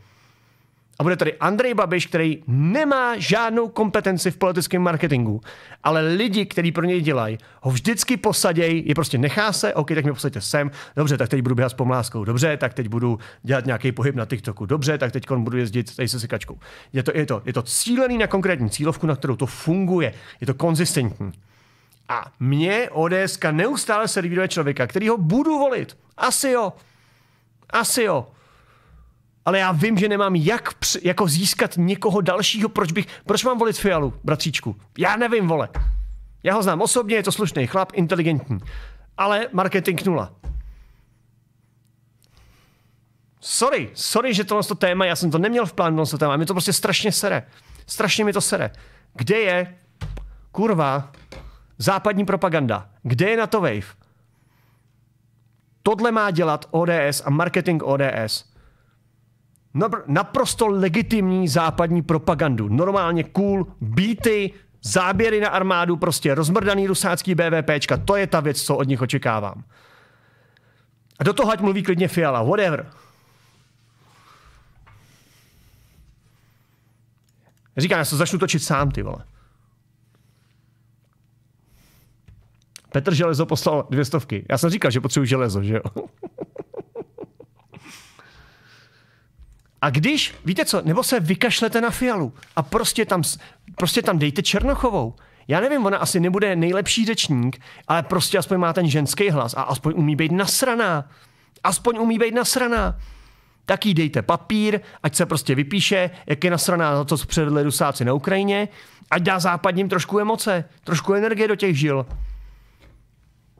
A bude tady Andrej Babiš, který nemá žádnou kompetenci v politickém marketingu, ale lidi, kteří pro něj dělají, ho vždycky posadějí, je prostě nechá se, OK, tak mě posaďte sem, dobře, tak teď budu běhat s pomláskou, dobře, tak teď budu dělat nějaký pohyb na TikToku, dobře, tak teď budu jezdit tady se sekačkou. Je to, je, to, je to cílený na konkrétní cílovku, na kterou to funguje, je to konzistentní. A mě ODSka neustále servíruje člověka, který ho budu volit. Asi jo. Asi jo ale já vím, že nemám jak při, jako získat někoho dalšího, proč bych, proč mám volit Fialu, bratříčku? Já nevím, vole. Já ho znám osobně, je to slušný chlap, inteligentní. Ale marketing nula. Sorry, sorry, že tohle to téma, já jsem to neměl v plánu, tohle téma, mě to prostě strašně sere. Strašně mi to sere. Kde je, kurva, západní propaganda? Kde je na to wave? Tohle má dělat ODS a marketing ODS naprosto legitimní západní propagandu. Normálně cool, beaty, záběry na armádu, prostě rozmrdaný rusácký BVPčka. To je ta věc, co od nich očekávám. A do toho ať mluví klidně Fiala, whatever. Říkám, já se začnu točit sám, ty vole. Petr Železo poslal dvě stovky. Já jsem říkal, že potřebuji železo, že jo? A když, víte co, nebo se vykašlete na Fialu a prostě tam, prostě tam dejte Černochovou. Já nevím, ona asi nebude nejlepší řečník, ale prostě aspoň má ten ženský hlas a aspoň umí být nasraná. Aspoň umí být nasraná. Tak jí dejte papír, ať se prostě vypíše, jak je nasraná za to, co předvedli Rusáci na Ukrajině, ať dá západním trošku emoce, trošku energie do těch žil.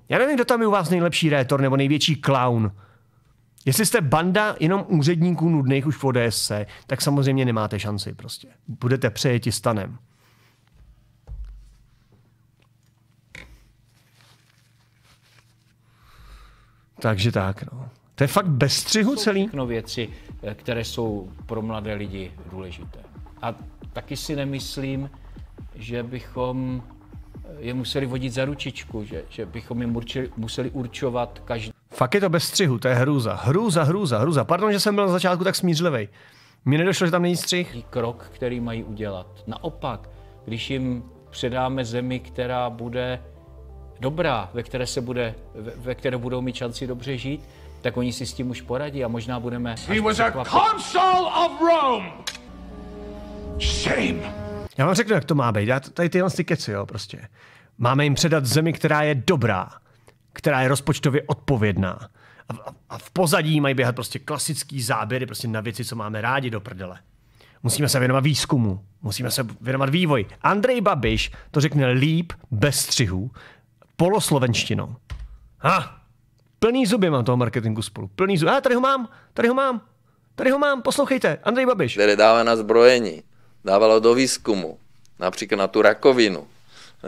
Já nevím, kdo tam je u vás nejlepší rétor nebo největší clown. Jestli jste banda jenom úředníků nudných už v ODS, tak samozřejmě nemáte šanci prostě. Budete přejeti stanem. Takže tak, no. To je fakt bez střihu celý? Jsou věci, eh, které jsou pro mladé lidi důležité. A taky si nemyslím, že bychom eh, je museli vodit za ručičku, že, že bychom je museli určovat každý. Fakt je to bez střihu, to je hrůza. Hrůza, hrůza, hrůza. Pardon, že jsem byl na začátku tak smířlivý. Mně nedošlo, že tam není střih. Krok, který mají udělat. Naopak, když jim předáme zemi, která bude dobrá, ve které, se bude, ve, ve které budou mít šanci dobře žít, tak oni si s tím už poradí a možná budeme He was a consul of Rome. Shame. Já vám řeknu, jak to má být. Já tady tyhle ty keci, jo, prostě. Máme jim předat zemi, která je dobrá která je rozpočtově odpovědná. A v, a v pozadí mají běhat prostě klasický záběry prostě na věci, co máme rádi do prdele. Musíme se věnovat výzkumu, musíme se věnovat vývoji. Andrej Babiš to řekne líp, bez střihů, poloslovenštinou. Ha! Plný zuby mám toho marketingu spolu. Plný zuby. A tady ho mám, tady ho mám, tady ho mám, poslouchejte, Andrej Babiš. Které dává na zbrojení, dávalo do výzkumu, například na tu rakovinu.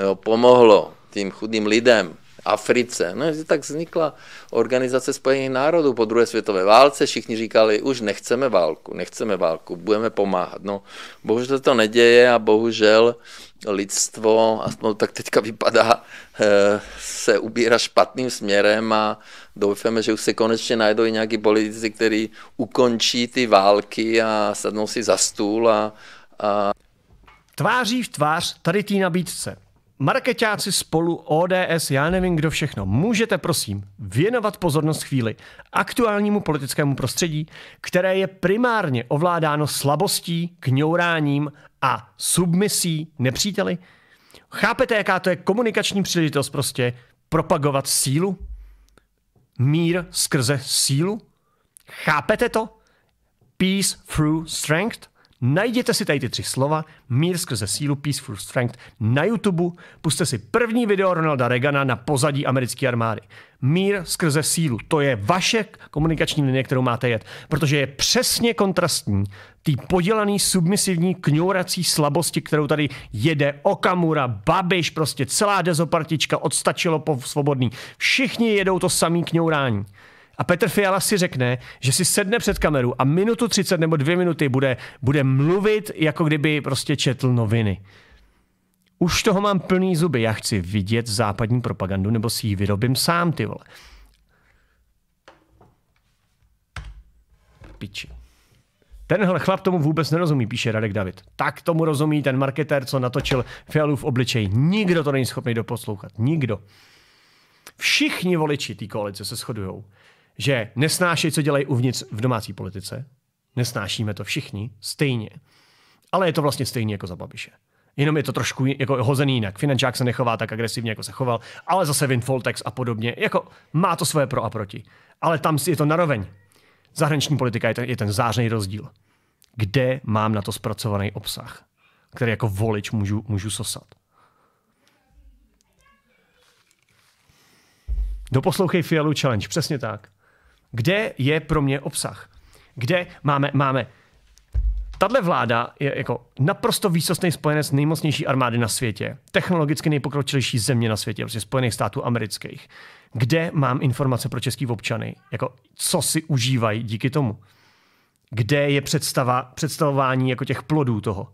Jo, pomohlo tím chudým lidem, Africe. No, že tak vznikla organizace Spojených národů po druhé světové válce. Všichni říkali, už nechceme válku, nechceme válku, budeme pomáhat. No, bohužel to neděje a bohužel lidstvo, aspoň no, tak teďka vypadá, eh, se ubírá špatným směrem a doufáme, že už se konečně najdou i nějaký politici, který ukončí ty války a sednou si za stůl a, a... Tváří v tvář tady té nabídce Marketáci spolu ODS, já nevím kdo všechno, můžete prosím věnovat pozornost chvíli aktuálnímu politickému prostředí, které je primárně ovládáno slabostí, kňouráním a submisí nepříteli? Chápete, jaká to je komunikační příležitost prostě propagovat sílu? Mír skrze sílu? Chápete to? Peace through strength? Najděte si tady ty tři slova, mír skrze sílu, peaceful strength, na YouTube, puste si první video Ronalda Reagana na pozadí americké armády. Mír skrze sílu, to je vaše komunikační linie, kterou máte jet, protože je přesně kontrastní tý podělaný submisivní kňourací slabosti, kterou tady jede Okamura, Babiš, prostě celá dezopartička, odstačilo po svobodný. Všichni jedou to samý kňourání a Petr Fiala si řekne, že si sedne před kameru a minutu 30 nebo dvě minuty bude, bude mluvit, jako kdyby prostě četl noviny. Už toho mám plný zuby, já chci vidět západní propagandu, nebo si ji vyrobím sám, ty vole. Piči. Tenhle chlap tomu vůbec nerozumí, píše Radek David. Tak tomu rozumí ten marketér, co natočil Fialu v obličeji. Nikdo to není schopný doposlouchat. Nikdo. Všichni voliči té koalice se shodujou že nesnáší, co dělají uvnitř v domácí politice. Nesnášíme to všichni stejně. Ale je to vlastně stejně jako za Babiše. Jenom je to trošku jako hozený jinak. Finančák se nechová tak agresivně, jako se choval, ale zase windfall tax a podobně. Jako má to svoje pro a proti. Ale tam je to naroveň. Zahraniční politika je ten, je ten zářný rozdíl. Kde mám na to zpracovaný obsah, který jako volič můžu, můžu sosat? Doposlouchej Fialu Challenge, přesně tak. Kde je pro mě obsah? Kde máme, máme Tahle vláda je jako naprosto výsostný spojenec nejmocnější armády na světě, technologicky nejpokročilejší země na světě, prostě Spojených států amerických. Kde mám informace pro český občany? Jako, co si užívají díky tomu? Kde je představa, představování jako těch plodů toho?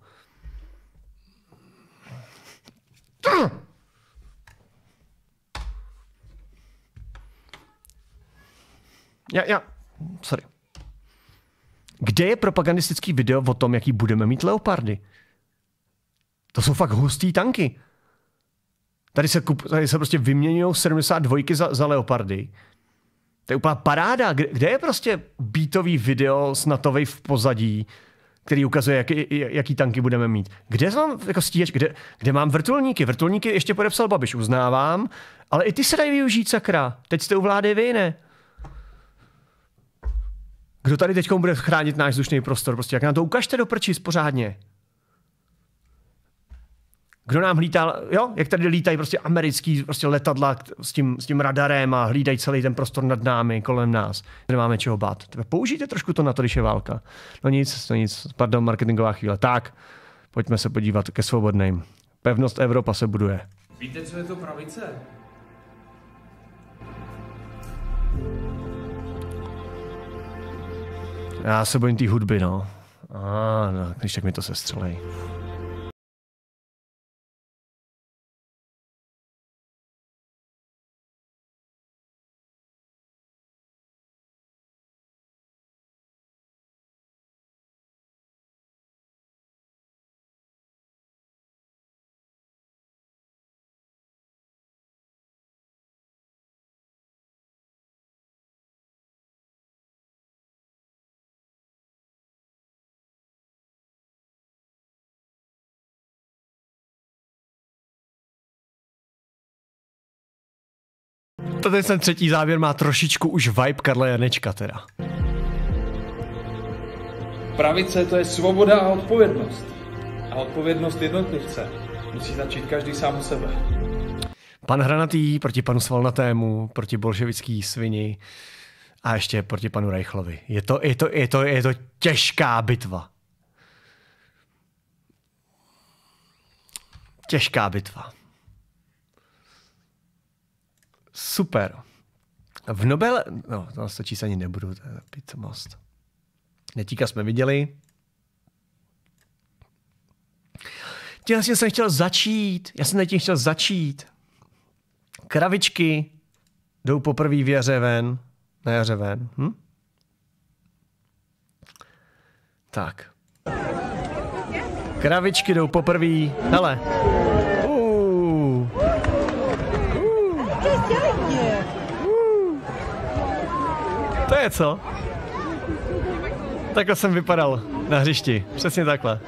Já, já, sorry. Kde je propagandistický video o tom, jaký budeme mít leopardy? To jsou fakt hustý tanky. Tady se, kup, tady se prostě vyměňují 72 za, za leopardy. To je úplná paráda. Kde, kde je prostě bítový video s natovej v pozadí, který ukazuje, jaký, jaký tanky budeme mít. Kde mám jako stíječ, kde, kde mám vrtulníky? Vrtulníky ještě podepsal Babiš, uznávám, ale i ty se dají využít, sakra. Teď jste u vlády vy, ne? Kdo tady teď bude chránit náš vzdušný prostor? Prostě jak nám to ukažte do prčí pořádně. Kdo nám hlídá, jo, jak tady lítají prostě americký prostě letadla s tím, s tím radarem a hlídají celý ten prostor nad námi, kolem nás. Nemáme čeho bát. Tebe použijte trošku to na to, když je válka. No nic, to no nic, pardon, marketingová chvíle. Tak, pojďme se podívat ke svobodným. Pevnost Evropa se buduje. Víte, co je to pravice? Já se bojím té hudby, no. A, ah, no, když tak mi to sestřelej. Tady ten třetí závěr má trošičku už vibe Karla Janečka teda. Pravice to je svoboda a odpovědnost. A odpovědnost jednotlivce musí začít každý sám u sebe. Pan Hranatý proti panu Svalnatému, proti bolševický svini a ještě proti panu Reichlovi. Je to, je to, je to, je to těžká bitva. Těžká bitva. Super. V Nobel... No, to se to číst ani nebudu, to je pitomost. Netíka jsme viděli. Tím jsem chtěl začít. Já jsem tím chtěl začít. Kravičky jdou poprvé v jaře ven. Na jaře ven. Hm? Tak. Kravičky jdou poprvé. Hele. je, co? Takhle jsem vypadal na hřišti. Přesně takhle.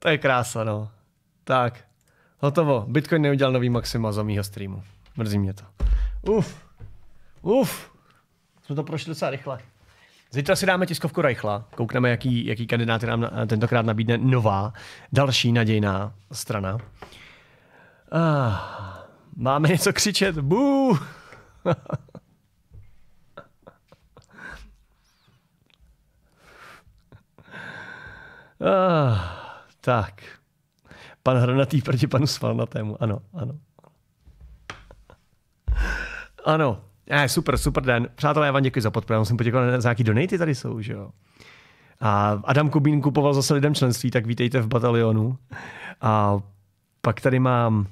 To je krása, no. Tak, hotovo. Bitcoin neudělal nový maxima za mýho streamu. Mrzí mě to. Uf, uf. Jsme to prošli docela rychle. Zítra si dáme tiskovku rychle. koukneme, jaký, jaký kandidát nám tentokrát nabídne nová, další nadějná strana. Ah, máme něco křičet, buu! ah, tak. Pan Hranatý proti panu Svalnatému. Ano, ano. Ano. Eh, super, super den. Přátelé, já vám děkuji za podporu. Já musím poděkovat za jaký donaty tady jsou, že jo. A Adam Kubín kupoval zase lidem členství, tak vítejte v batalionu. A pak tady mám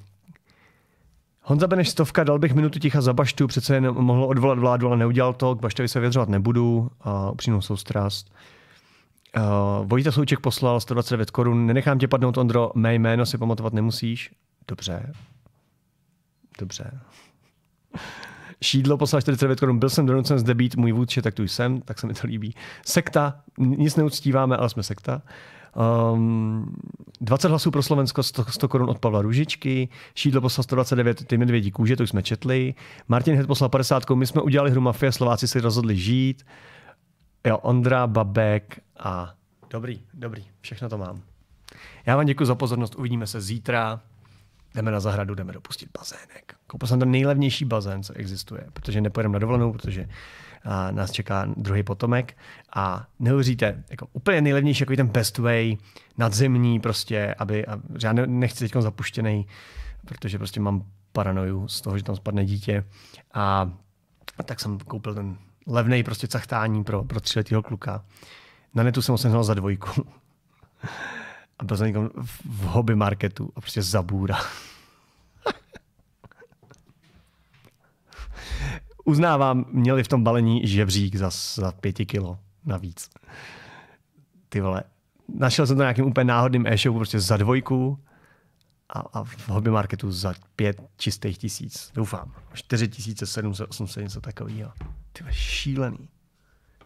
Honza Beneš stovka, dal bych minutu ticha za Baštu, přece jen mohl odvolat vládu, ale neudělal to, k Baštovi se vyjadřovat nebudu, a upřímnou soustrast. Uh, Vojta Souček poslal 129 korun, nenechám tě padnout, Ondro, mé jméno si pamatovat nemusíš. Dobře. Dobře. Šídlo poslal 49 korun, byl jsem donucen zde být, můj vůdce, tak tu jsem, tak se mi to líbí. Sekta, nic neuctíváme, ale jsme sekta. Um, ehm, 20 hlasů pro Slovensko, 100, 100 korun od Pavla Ružičky, Šídlo poslal 129, ty medvědí kůže, to už jsme četli. Martin Hed poslal 50, my jsme udělali hru Mafia. Slováci si rozhodli žít. Jo, Ondra, Babek a dobrý, dobrý, všechno to mám. Já vám děkuji za pozornost, uvidíme se zítra. Jdeme na zahradu, jdeme dopustit bazének. Koupil jsem ten nejlevnější bazén, co existuje, protože nepojedeme na dovolenou, protože a nás čeká druhý potomek a neuvěříte, jako úplně nejlevnější jako ten best way nadzemní prostě, aby, a já nechci teď zapuštěný, protože prostě mám paranoju z toho, že tam spadne dítě a, a tak jsem koupil ten levný prostě cachtání pro, pro tříletého kluka. Na netu jsem ho sehnal za dvojku. A byl jsem v hobby marketu a prostě zabůra. Uznávám, měli v tom balení žebřík za, za pěti kilo navíc. Ty vole. Našel jsem to nějakým úplně náhodným e-shopu prostě za dvojku a, a v hobby marketu za pět čistých tisíc. Doufám. 4700, 800, něco takového. Ty vole, šílený.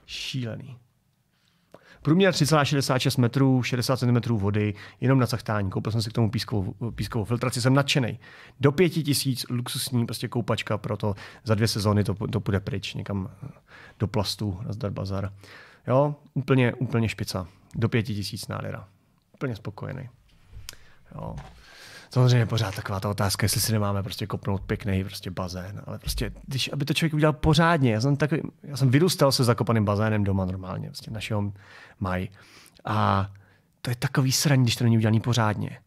Šílený. Průměr 3,66 metrů, 60 cm vody, jenom na cachtání. Koupil jsem si k tomu pískovou, pískovou filtraci, jsem nadšený. Do tisíc luxusní prostě koupačka, proto za dvě sezóny to, to půjde pryč někam eh, do plastu, na zdar bazar. Jo, úplně, úplně špica. Do tisíc nádera. Úplně spokojený. Jo samozřejmě pořád taková ta otázka, jestli si nemáme prostě kopnout pěkný prostě bazén, ale prostě, když, aby to člověk udělal pořádně, já jsem, tak, já jsem vyrůstal se zakopaným bazénem doma normálně, prostě našeho mají. A to je takový sraní, když to není udělaný pořádně.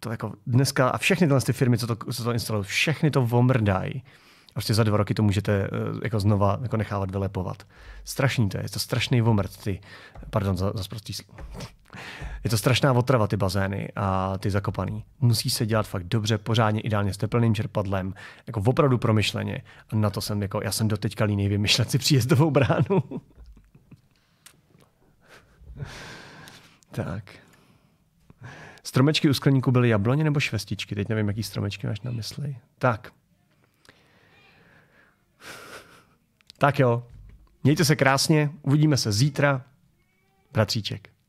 To jako dneska, a všechny tyhle ty firmy, co to, co to instalují, všechny to vomrdají. A prostě za dva roky to můžete eh, jako znova jako nechávat vylepovat. Strašný to je, je to strašný vomrt, ty, pardon za, za prostý Je to strašná otrava, ty bazény a ty zakopaný. Musí se dělat fakt dobře, pořádně, ideálně s teplným čerpadlem, jako opravdu promyšleně. A na to jsem, jako, já jsem doteďka líný vymyšlet si příjezdovou bránu. tak. Stromečky u skleníku byly jabloně nebo švestičky? Teď nevím, jaký stromečky máš na mysli. Tak, Tak jo, mějte se krásně, uvidíme se zítra. Bratříček.